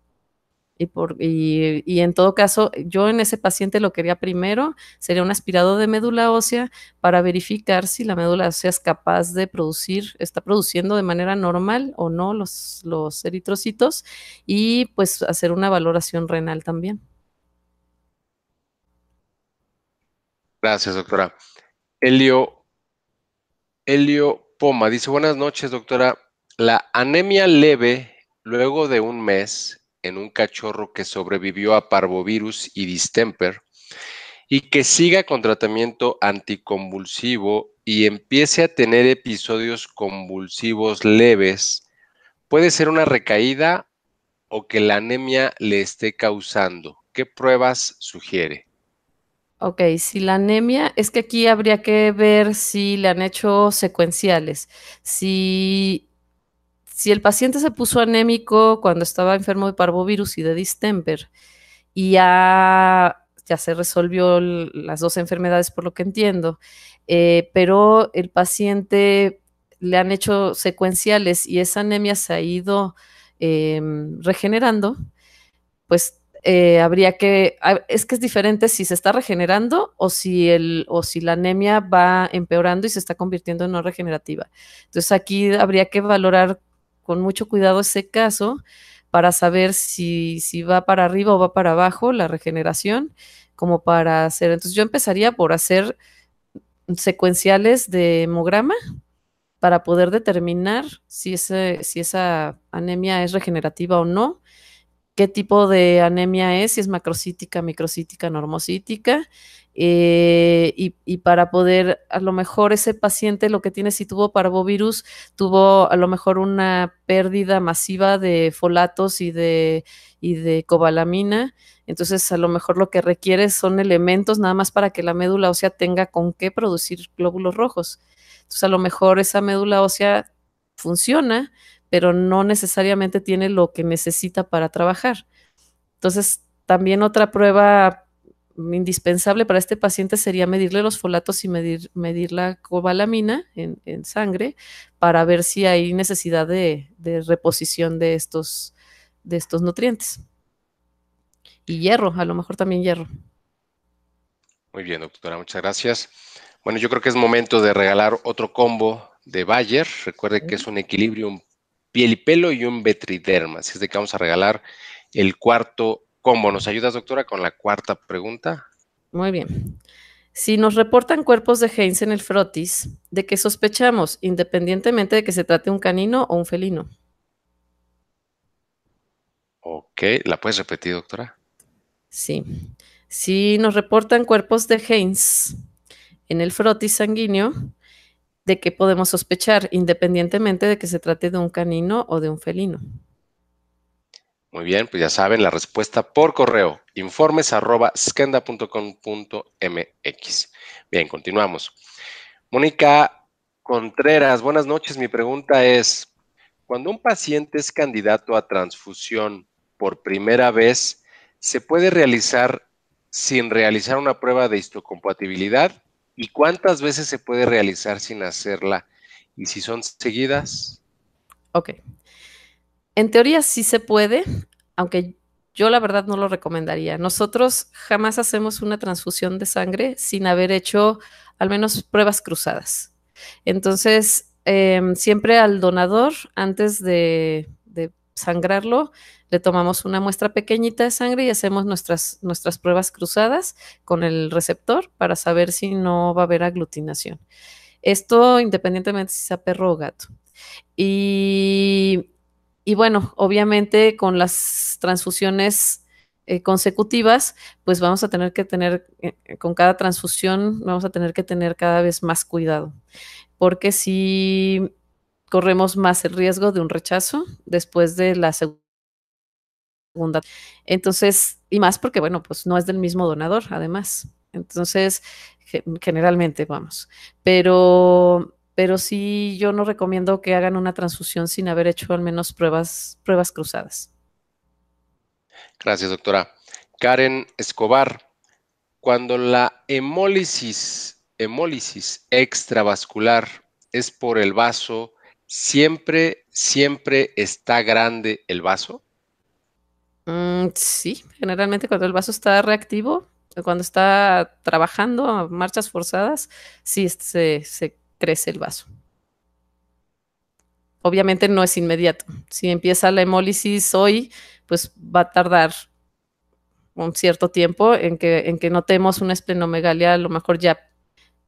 Y, por, y, en todo caso, yo en ese paciente lo quería primero, sería un aspirado de médula ósea para verificar si la médula ósea es capaz de producir, está produciendo de manera normal o no los, los eritrocitos y pues hacer una valoración renal también. Gracias, doctora. Elio, Poma dice, buenas noches, doctora. La anemia leve luego de un mes en un cachorro que sobrevivió a parvovirus y distemper y que siga con tratamiento anticonvulsivo y empiece a tener episodios convulsivos leves, puede ser una recaída o que la anemia le esté causando. ¿Qué pruebas sugiere? Ok, si la anemia, es que aquí habría que ver si le han hecho secuenciales. Si, si el paciente se puso anémico cuando estaba enfermo de parvovirus y de distemper y ya, ya se resolvió las dos enfermedades por lo que entiendo, eh, pero el paciente le han hecho secuenciales y esa anemia se ha ido em, regenerando, pues eh, habría que, es que es diferente si se está regenerando o si, el, o si la anemia va empeorando y se está convirtiendo en no regenerativa. Entonces aquí habría que valorar con mucho cuidado ese caso para saber si, si va para arriba o va para abajo la regeneración, como para hacer. Entonces yo empezaría por hacer secuenciales de hemograma para poder determinar si, ese, si esa anemia es regenerativa o no qué tipo de anemia es, si es macrocítica, microcítica, normocítica, eh, y, para poder, a lo mejor ese paciente lo que tiene, si tuvo parvovirus, tuvo a lo mejor una pérdida masiva de folatos y de, y de cobalamina, entonces a lo mejor lo que requiere son elementos nada más para que la médula ósea tenga con qué producir glóbulos rojos. Entonces a lo mejor esa médula ósea funciona, pero no necesariamente tiene lo que necesita para trabajar. Entonces, también otra prueba indispensable para este paciente sería medirle los folatos y medir, medir la cobalamina en, sangre para ver si hay necesidad de, reposición de estos, de estos nutrientes. Y hierro, a lo mejor también hierro. Muy bien, doctora, muchas gracias. Bueno, yo creo que es momento de regalar otro combo de Bayer. Recuerde que es un equilibrio piel y pelo y un vetriderma. Así es de que vamos a regalar el cuarto combo. ¿Nos ayudas, doctora, con la cuarta pregunta? Muy bien. Si nos reportan cuerpos de Heinz en el frotis, ¿de qué sospechamos, independientemente de que se trate un canino o un felino? Ok, ¿la puedes repetir, doctora? Sí. Si nos reportan cuerpos de Heinz en el frotis sanguíneo, de qué podemos sospechar, independientemente de que se trate de un canino o de un felino. Muy bien, pues ya saben, la respuesta por correo, informes .mx. Bien, continuamos. Mónica Contreras, buenas noches. Mi pregunta es, cuando un paciente es candidato a transfusión por primera vez, ¿se puede realizar sin realizar una prueba de histocompatibilidad? ¿Y cuántas veces se puede realizar sin hacerla? ¿Y si son seguidas? Ok. En teoría sí se puede, aunque yo la verdad no lo recomendaría. Nosotros jamás hacemos una transfusión de sangre sin haber hecho al menos pruebas cruzadas. Entonces, em, siempre al donador, antes de sangrarlo, le tomamos una muestra pequeñita de sangre y hacemos nuestras, nuestras pruebas cruzadas con el receptor para saber si no va a haber aglutinación. Esto independientemente si sea perro o gato. Y, bueno, obviamente con las transfusiones eh, consecutivas, pues vamos a tener que tener, eh, con cada transfusión, vamos a tener que tener cada vez más cuidado, porque si corremos más el riesgo de un rechazo después de la segunda segunda. Entonces, y más porque, bueno, pues no es del mismo donador, además. Entonces, generalmente, vamos. Pero, pero sí, yo no recomiendo que hagan una transfusión sin haber hecho al menos pruebas, pruebas cruzadas. Gracias, doctora. Karen Escobar, cuando la hemólisis, hemólisis extravascular es por el vaso, siempre, siempre está grande el vaso. Mm, sí, generalmente cuando el vaso está reactivo, cuando está trabajando a marchas forzadas, sí este, se, crece el vaso. Obviamente no es inmediato. Si empieza la hemólisis hoy, pues va a tardar un cierto tiempo en que, en que notemos una esplenomegalia a lo mejor ya,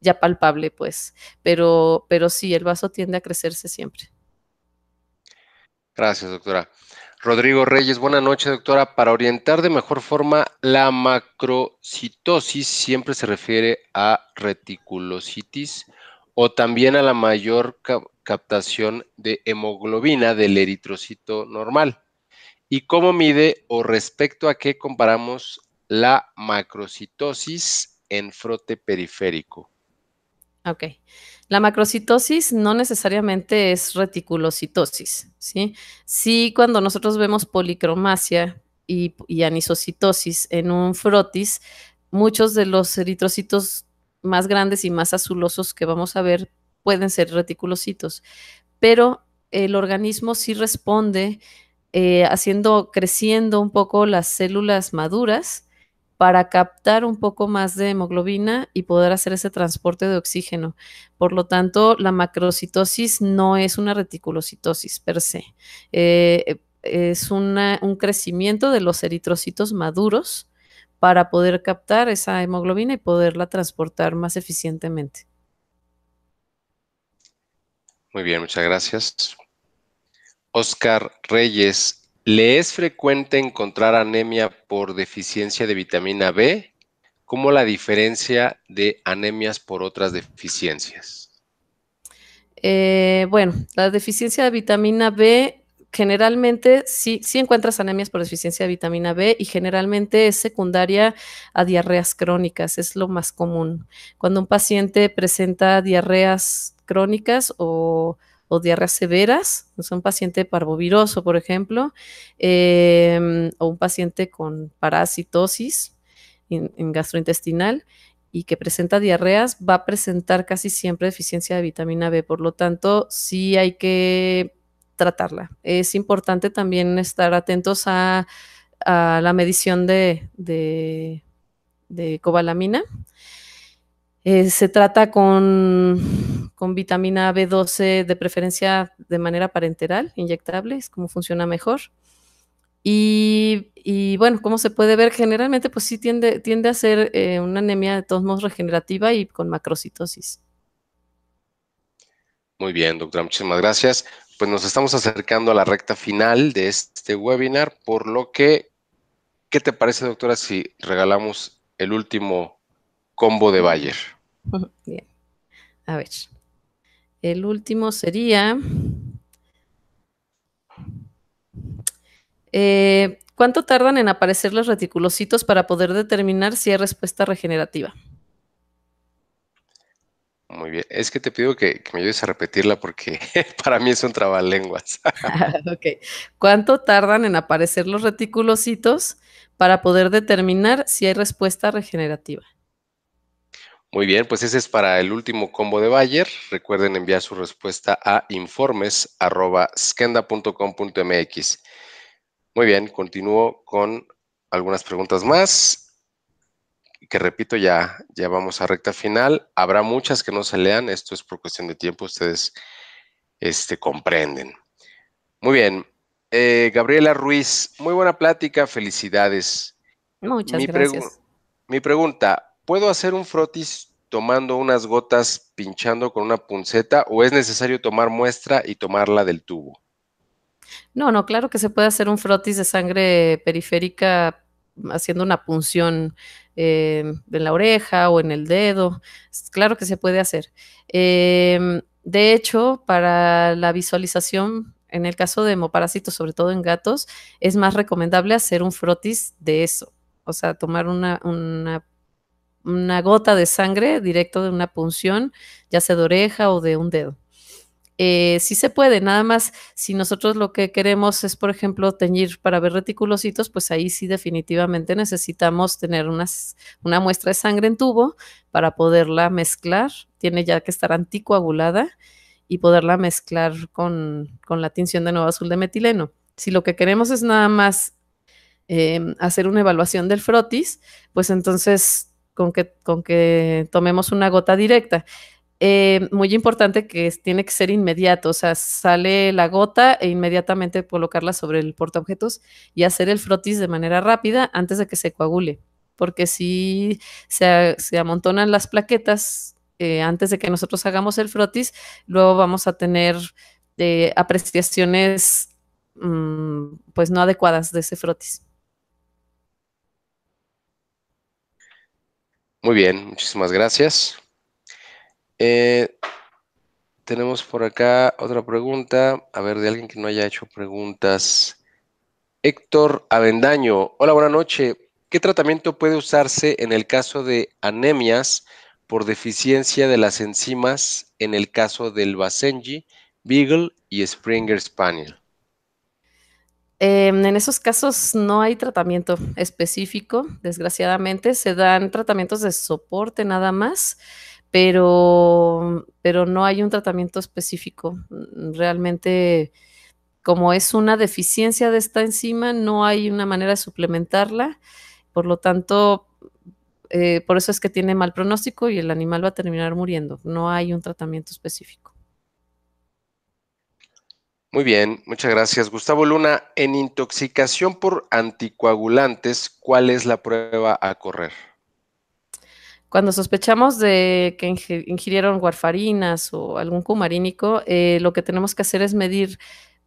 ya palpable, pues. Pero, pero sí, el vaso tiende a crecerse siempre. Gracias, doctora. Rodrigo Reyes, buenas noches, doctora. Para orientar de mejor forma, la macrocitosis siempre se refiere a reticulocitis o también a la mayor captación de hemoglobina del eritrocito normal. ¿Y cómo mide o respecto a qué comparamos la macrocitosis en frote periférico? Ok. La macrocitosis no necesariamente es reticulocitosis, ¿sí? Sí, cuando nosotros vemos policromasia y, anisocitosis en un frotis, muchos de los eritrocitos más grandes y más azulosos que vamos a ver pueden ser reticulocitos, pero el organismo sí responde eh, haciendo, creciendo un poco las células maduras para captar un poco más de hemoglobina y poder hacer ese transporte de oxígeno. Por lo tanto, la macrocitosis no es una reticulocitosis per se. Eh, eh, es un crecimiento de los eritrocitos maduros para poder captar esa hemoglobina y poderla transportar más eficientemente. Muy bien, muchas gracias. Oscar Reyes ¿Le es frecuente encontrar anemia por deficiencia de vitamina B? ¿Cómo la diferencia de anemias por otras deficiencias? Eh, bueno, la deficiencia de vitamina B generalmente sí, sí encuentras anemias por deficiencia de vitamina B y generalmente es secundaria a diarreas crónicas, es lo más común. Cuando un paciente presenta diarreas crónicas o o diarreas severas, es un paciente parvoviroso, por ejemplo, em, o un paciente con parasitosis en, gastrointestinal, y que presenta diarreas va a presentar casi siempre deficiencia de vitamina B. Por lo tanto, sí hay que tratarla. Es importante también estar atentos a, la medición de, cobalamina. Eh, se trata con con vitamina B12 de preferencia de manera parenteral, inyectable, es como funciona mejor. Y, bueno, como se puede ver, generalmente pues sí tiende, tiende a ser eh, una anemia de todos modos regenerativa y con macrocitosis. Muy bien, doctora, muchísimas gracias. Pues nos estamos acercando a la recta final de este webinar, por lo que, ¿qué te parece, doctora, si regalamos el último combo de Bayer? Bien, a ver. El último sería, eh, ¿cuánto tardan en aparecer los reticulocitos para poder determinar si hay respuesta regenerativa? Muy bien, es que te pido que, me ayudes a repetirla porque *laughs* para mí es un trabalenguas. *laughs* *laughs* ok, ¿cuánto tardan en aparecer los reticulocitos para poder determinar si hay respuesta regenerativa? Muy bien, pues ese es para el último combo de Bayer. Recuerden enviar su respuesta a informes.skenda.com.mx. Muy bien, continúo con algunas preguntas más que repito, ya, ya vamos a recta final. Habrá muchas que no se lean, esto es por cuestión de tiempo, ustedes este, comprenden. Muy bien, eh, Gabriela Ruiz, muy buena plática, felicidades. Muchas gracias. mi pregunta, ¿puedo hacer un frotis tomando unas gotas pinchando con una punceta o es necesario tomar muestra y tomarla del tubo? No, no, claro que se puede hacer un frotis de sangre periférica haciendo una punción eh, en la oreja o en el dedo. Claro que se puede hacer. Em, de hecho, para la visualización, en el caso de hemoparásitos, sobre todo en gatos, es más recomendable hacer un frotis de eso. O sea, tomar una, una una gota de sangre directo de una punción, ya sea de oreja o de un dedo. Eh, sí se puede, nada más si nosotros lo que queremos es, por ejemplo, teñir para ver reticulocitos, pues ahí sí definitivamente necesitamos tener una muestra de sangre en tubo para poderla mezclar. Tiene ya que estar anticoagulada y poderla mezclar con, la tinción de nuevo azul de metileno. Si lo que queremos es nada más eh, hacer una evaluación del frotis, pues entonces con que, tomemos una gota directa. Eh, muy importante que tiene que ser inmediato, o sea, sale la gota e inmediatamente colocarla sobre el portaobjetos y hacer el frotis de manera rápida antes de que se coagule, porque si se, amontonan las plaquetas eh, antes de que nosotros hagamos el frotis, luego vamos a tener eh, apreciaciones mm, pues no adecuadas de ese frotis. Muy bien, muchísimas gracias. Eh, tenemos por acá otra pregunta. A ver, de alguien que no haya hecho preguntas. Héctor Avendaño. Hola, buena noche. ¿Qué tratamiento puede usarse en el caso de anemias por deficiencia de las enzimas en el caso del Basenji, Beagle y Springer Spaniel? Em, en esos casos no hay tratamiento específico, desgraciadamente. Se dan tratamientos de soporte nada más, pero, pero no hay un tratamiento específico. Realmente, como es una deficiencia de esta enzima, no hay una manera de suplementarla. Por lo tanto, eh, por eso es que tiene mal pronóstico y el animal va a terminar muriendo. No hay un tratamiento específico. Muy bien, muchas gracias. Gustavo Luna, en intoxicación por anticoagulantes, ¿cuál es la prueba a correr? Cuando sospechamos de que ingirieron warfarinas o algún cumarínico, eh, lo que tenemos que hacer es medir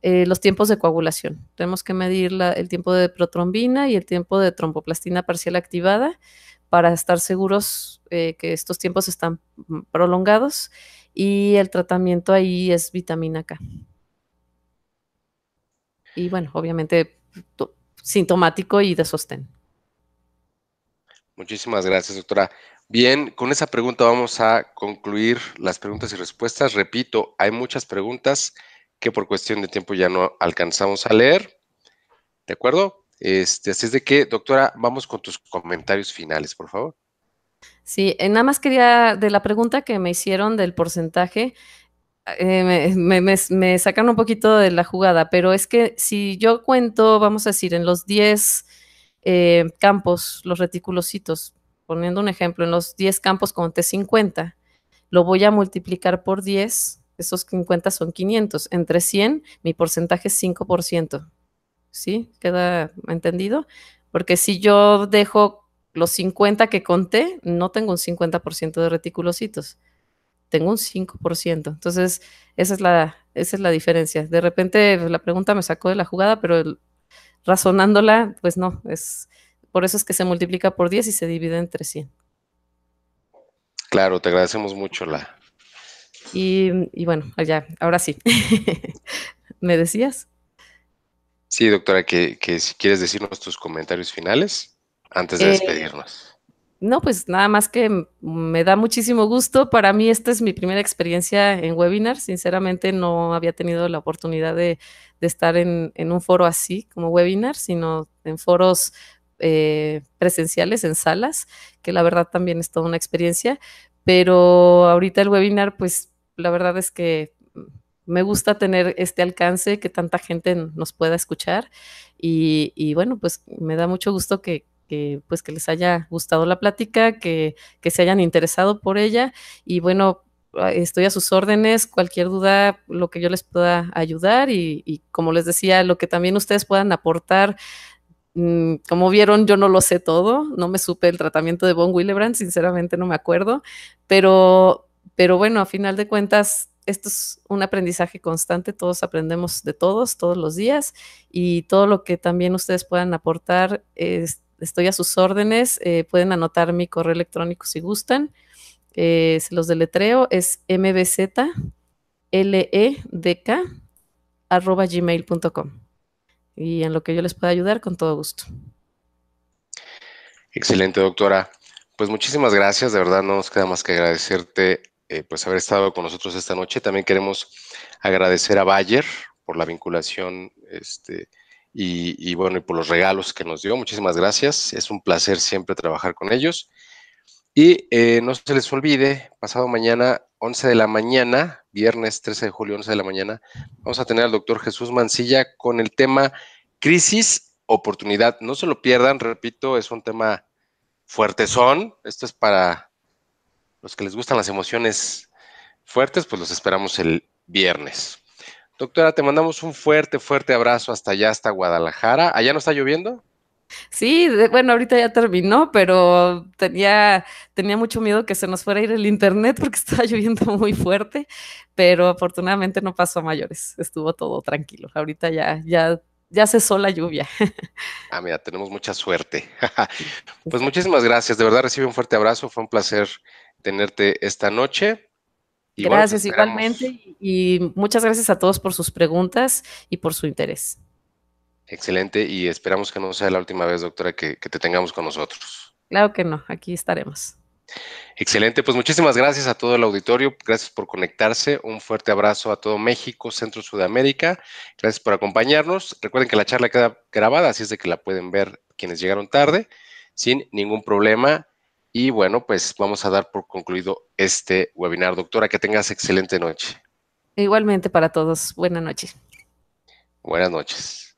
eh, los tiempos de coagulación. Tenemos que medir el tiempo de protrombina y el tiempo de tromboplastina parcial activada para estar seguros eh, que estos tiempos están mm, prolongados y el tratamiento ahí es vitamina K y bueno, obviamente sintomático y de sostén. Muchísimas gracias, doctora. Bien, con esa pregunta vamos a concluir las preguntas y respuestas. Repito, hay muchas preguntas que por cuestión de tiempo ya no alcanzamos a leer. ¿De acuerdo? Este, así es de que, doctora, vamos con tus comentarios finales, por favor. Sí, eh, nada más quería, de la pregunta que me hicieron del porcentaje, eh, me, sacan un poquito de la jugada, pero es que si yo cuento, vamos a decir, en los 10 eh, campos, los reticulocitos, poniendo un ejemplo, en los 10 campos conté 50, lo voy a multiplicar por 10, esos 50 son 500, entre 100 mi porcentaje es 5%, ¿sí? ¿Queda entendido? Porque si yo dejo los 50 que conté, no tengo un 50% de reticulocitos tengo un 5%. Entonces, esa es la, esa es la diferencia. De repente pues, la pregunta me sacó de la jugada, pero razonándola, pues no, es por eso es que se multiplica por 10 y se divide entre 100. Claro, te agradecemos mucho la. Y, bueno, allá ahora sí. *laughs* ¿Me decías? Sí, doctora, que, que, si quieres decirnos tus comentarios finales antes de eh, despedirnos. No, pues nada más que me da muchísimo gusto. Para mí esta es mi primera experiencia en webinar. Sinceramente no había tenido la oportunidad de, estar en, un foro así como webinar, sino en foros eh, presenciales, en salas, que la verdad también es toda una experiencia. Pero ahorita el webinar, pues la verdad es que me gusta tener este alcance, que tanta gente nos pueda escuchar. y bueno, pues me da mucho gusto que, que pues que les haya gustado la plática, que, se hayan interesado por ella y bueno, ah, estoy a sus órdenes, cualquier duda, lo que yo les pueda ayudar y, como les decía, lo que también ustedes puedan aportar. Mm, como vieron, yo no lo sé todo, no me supe el tratamiento de Von Willebrand, sinceramente no me acuerdo, pero, pero bueno, a final de cuentas, esto es un aprendizaje constante, todos aprendemos de todos, todos los días, y todo lo que también ustedes puedan aportar, es, estoy a sus órdenes. Eh, pueden anotar mi correo electrónico si gustan. Eh, se los deletreo, es mbzledk.gmail.com. Y en lo que yo les pueda ayudar, con todo gusto. Excelente, doctora. Pues muchísimas gracias, de verdad no nos queda más que agradecerte eh, por pues haber estado con nosotros esta noche. También queremos agradecer a Bayer por la vinculación este, y, bueno, y por los regalos que nos dio. Muchísimas gracias. Es un placer siempre trabajar con ellos. Y eh, no se les olvide, pasado mañana, 11 de la mañana, viernes 13 de julio, 11 de la mañana, vamos a tener al doctor Jesús Mancilla con el tema crisis, oportunidad. No se lo pierdan, repito, es un tema son Esto es para los que les gustan las emociones fuertes, pues los esperamos el viernes. Doctora, te mandamos un fuerte, fuerte abrazo hasta allá, hasta Guadalajara. ¿Allá no está lloviendo? Sí, bueno, ahorita ya terminó, pero tenía, tenía mucho miedo que se nos fuera a ir el internet porque *laughs* estaba lloviendo muy fuerte, pero afortunadamente no pasó a mayores, estuvo todo tranquilo. Ahorita ya, ya, ya cesó la lluvia. *laughs* Ah, mira, tenemos mucha suerte. *laughs* pues muchísimas gracias, de verdad recibe un fuerte abrazo, fue un placer tenerte esta noche gracias igualmente y muchas gracias a todos por sus preguntas y por su interés. Excelente y esperamos que no sea la última vez, doctora, que, que te tengamos con nosotros. Claro que no, aquí estaremos. Excelente, pues muchísimas gracias a todo el auditorio, gracias por conectarse, un fuerte abrazo a todo México, Centro Sudamérica, gracias por acompañarnos. Recuerden que la charla queda grabada, así es de que la pueden ver quienes llegaron tarde sin ningún problema. Y bueno, pues vamos a dar por concluido este webinar. Doctora, que tengas excelente noche. Igualmente para todos. Buenas noches. Buenas noches.